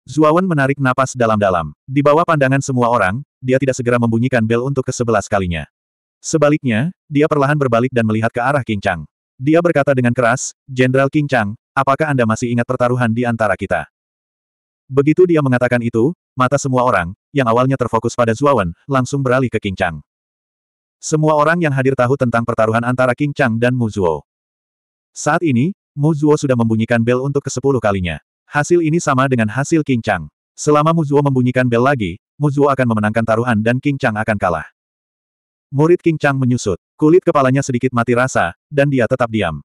Zuawan menarik napas dalam-dalam. Di bawah pandangan semua orang, dia tidak segera membunyikan bel untuk ke kesebelas kalinya. Sebaliknya, dia perlahan berbalik dan melihat ke arah King Chang. Dia berkata dengan keras, Jenderal King Chang, apakah Anda masih ingat pertaruhan di antara kita? Begitu dia mengatakan itu, mata semua orang, yang awalnya terfokus pada Zuawan, langsung beralih ke King Chang. Semua orang yang hadir tahu tentang pertaruhan antara King Chang dan Mu Zuo. Saat ini, Mu Zuo sudah membunyikan bel untuk ke kesepuluh kalinya. Hasil ini sama dengan hasil King Chang. Selama Mu Zuo membunyikan bel lagi, Mu Zuo akan memenangkan taruhan dan King Chang akan kalah. Murid King Chang menyusut, kulit kepalanya sedikit mati rasa, dan dia tetap diam.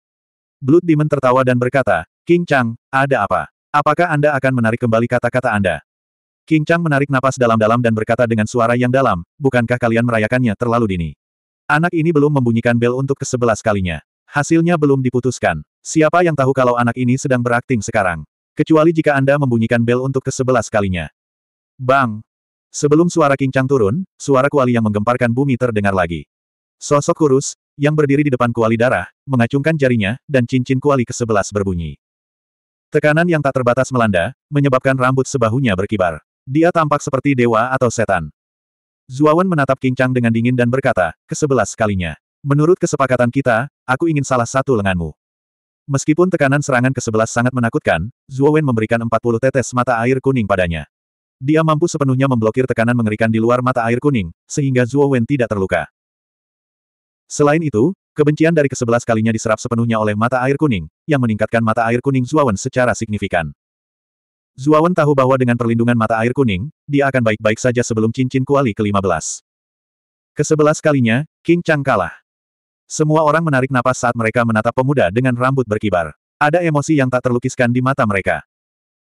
Blood Demon tertawa dan berkata, King Chang, ada apa? Apakah Anda akan menarik kembali kata-kata Anda? King Chang menarik napas dalam-dalam dan berkata dengan suara yang dalam, bukankah kalian merayakannya terlalu dini? Anak ini belum membunyikan bel untuk kesebelas kalinya. Hasilnya belum diputuskan. Siapa yang tahu kalau anak ini sedang berakting sekarang? Kecuali jika Anda membunyikan bel untuk kesebelas kalinya. Bang! Sebelum suara King Chang turun, suara kuali yang menggemparkan bumi terdengar lagi. Sosok kurus, yang berdiri di depan kuali darah, mengacungkan jarinya, dan cincin kuali ke berbunyi. Tekanan yang tak terbatas melanda, menyebabkan rambut sebahunya berkibar. Dia tampak seperti dewa atau setan. Zuawan menatap Kincang dengan dingin dan berkata, kesebelas kalinya. Menurut kesepakatan kita, aku ingin salah satu lenganmu. Meskipun tekanan serangan kesebelas sangat menakutkan, Zuawan memberikan 40 tetes mata air kuning padanya. Dia mampu sepenuhnya memblokir tekanan mengerikan di luar mata air kuning, sehingga Zuowen tidak terluka. Selain itu, Kebencian dari kesebelas kalinya diserap sepenuhnya oleh mata air kuning, yang meningkatkan mata air kuning Zuawan secara signifikan. Zuawan tahu bahwa dengan perlindungan mata air kuning, dia akan baik-baik saja sebelum cincin kuali ke-15. Kesebelas kalinya, King Chang kalah. Semua orang menarik napas saat mereka menatap pemuda dengan rambut berkibar. Ada emosi yang tak terlukiskan di mata mereka.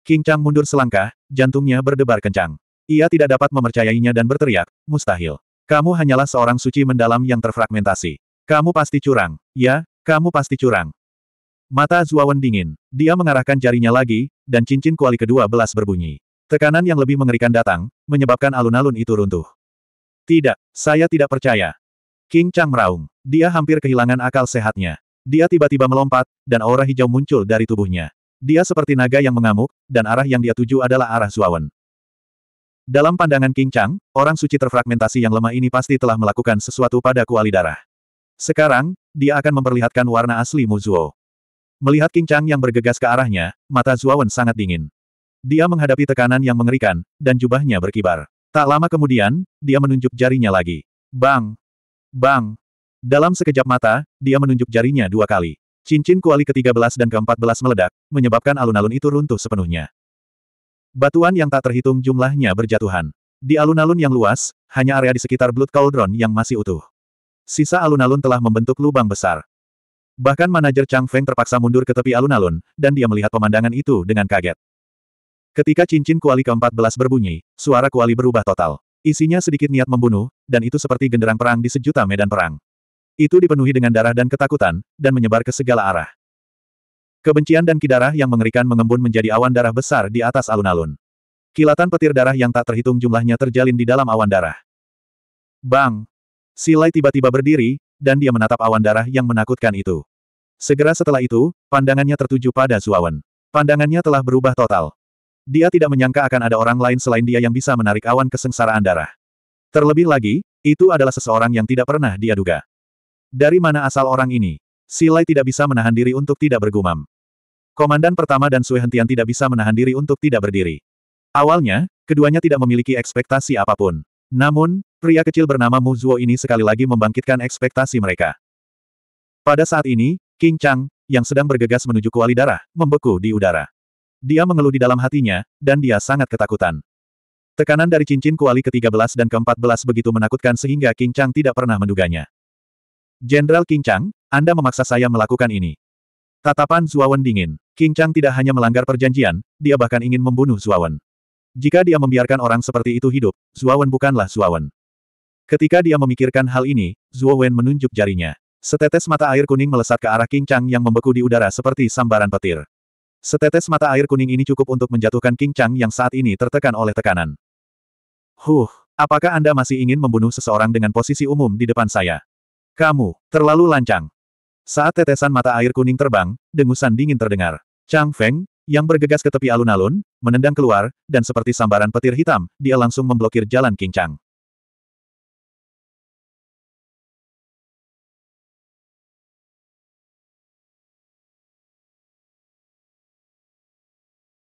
King Chang mundur selangkah, jantungnya berdebar kencang. Ia tidak dapat memercayainya dan berteriak, mustahil. Kamu hanyalah seorang suci mendalam yang terfragmentasi. Kamu pasti curang, ya, kamu pasti curang. Mata Zuawan dingin. Dia mengarahkan jarinya lagi, dan cincin kuali kedua belas berbunyi. Tekanan yang lebih mengerikan datang, menyebabkan alun-alun itu runtuh. Tidak, saya tidak percaya. King Chang meraung. Dia hampir kehilangan akal sehatnya. Dia tiba-tiba melompat, dan aura hijau muncul dari tubuhnya. Dia seperti naga yang mengamuk, dan arah yang dia tuju adalah arah Zuawan. Dalam pandangan King Chang, orang suci terfragmentasi yang lemah ini pasti telah melakukan sesuatu pada kuali darah. Sekarang, dia akan memperlihatkan warna asli Muzuo. Melihat King Chang yang bergegas ke arahnya, mata Zuawan sangat dingin. Dia menghadapi tekanan yang mengerikan, dan jubahnya berkibar. Tak lama kemudian, dia menunjuk jarinya lagi. Bang! Bang! Dalam sekejap mata, dia menunjuk jarinya dua kali. Cincin kuali ke-13 dan ke-14 meledak, menyebabkan alun-alun itu runtuh sepenuhnya. Batuan yang tak terhitung jumlahnya berjatuhan. Di alun-alun yang luas, hanya area di sekitar Blood Cauldron yang masih utuh. Sisa alun-alun telah membentuk lubang besar. Bahkan manajer Chang Feng terpaksa mundur ke tepi alun-alun, dan dia melihat pemandangan itu dengan kaget. Ketika cincin kuali ke-14 berbunyi, suara kuali berubah total. Isinya sedikit niat membunuh, dan itu seperti genderang perang di sejuta medan perang. Itu dipenuhi dengan darah dan ketakutan, dan menyebar ke segala arah. Kebencian dan kidarah yang mengerikan mengembun menjadi awan darah besar di atas alun-alun. Kilatan petir darah yang tak terhitung jumlahnya terjalin di dalam awan darah. Bang! Silai tiba-tiba berdiri, dan dia menatap awan darah yang menakutkan itu. Segera setelah itu, pandangannya tertuju pada Zuawan. Pandangannya telah berubah total. Dia tidak menyangka akan ada orang lain selain dia yang bisa menarik awan kesengsaraan darah. Terlebih lagi, itu adalah seseorang yang tidak pernah dia duga. Dari mana asal orang ini? Silai tidak bisa menahan diri untuk tidak bergumam. Komandan pertama dan Sui Hentian tidak bisa menahan diri untuk tidak berdiri. Awalnya, keduanya tidak memiliki ekspektasi apapun. Namun, pria kecil bernama Mu Zuo ini sekali lagi membangkitkan ekspektasi mereka. Pada saat ini, King Chang, yang sedang bergegas menuju kuali darah, membeku di udara. Dia mengeluh di dalam hatinya, dan dia sangat ketakutan. Tekanan dari cincin kuali ke-13 dan ke-14 begitu menakutkan sehingga King Chang tidak pernah menduganya. Jenderal King Chang, Anda memaksa saya melakukan ini. Tatapan Zuawan dingin. King Chang tidak hanya melanggar perjanjian, dia bahkan ingin membunuh Zuawan. Jika dia membiarkan orang seperti itu hidup, Zuowen bukanlah Zuowen. Ketika dia memikirkan hal ini, Zuowen menunjuk jarinya. Setetes mata air kuning melesat ke arah King Chang yang membeku di udara seperti sambaran petir. Setetes mata air kuning ini cukup untuk menjatuhkan King Chang yang saat ini tertekan oleh tekanan. Huh, apakah Anda masih ingin membunuh seseorang dengan posisi umum di depan saya? Kamu, terlalu lancang. Saat tetesan mata air kuning terbang, dengusan dingin terdengar. Chang Feng, yang bergegas ke tepi alun-alun, menendang keluar, dan seperti sambaran petir hitam, dia langsung memblokir jalan kincang.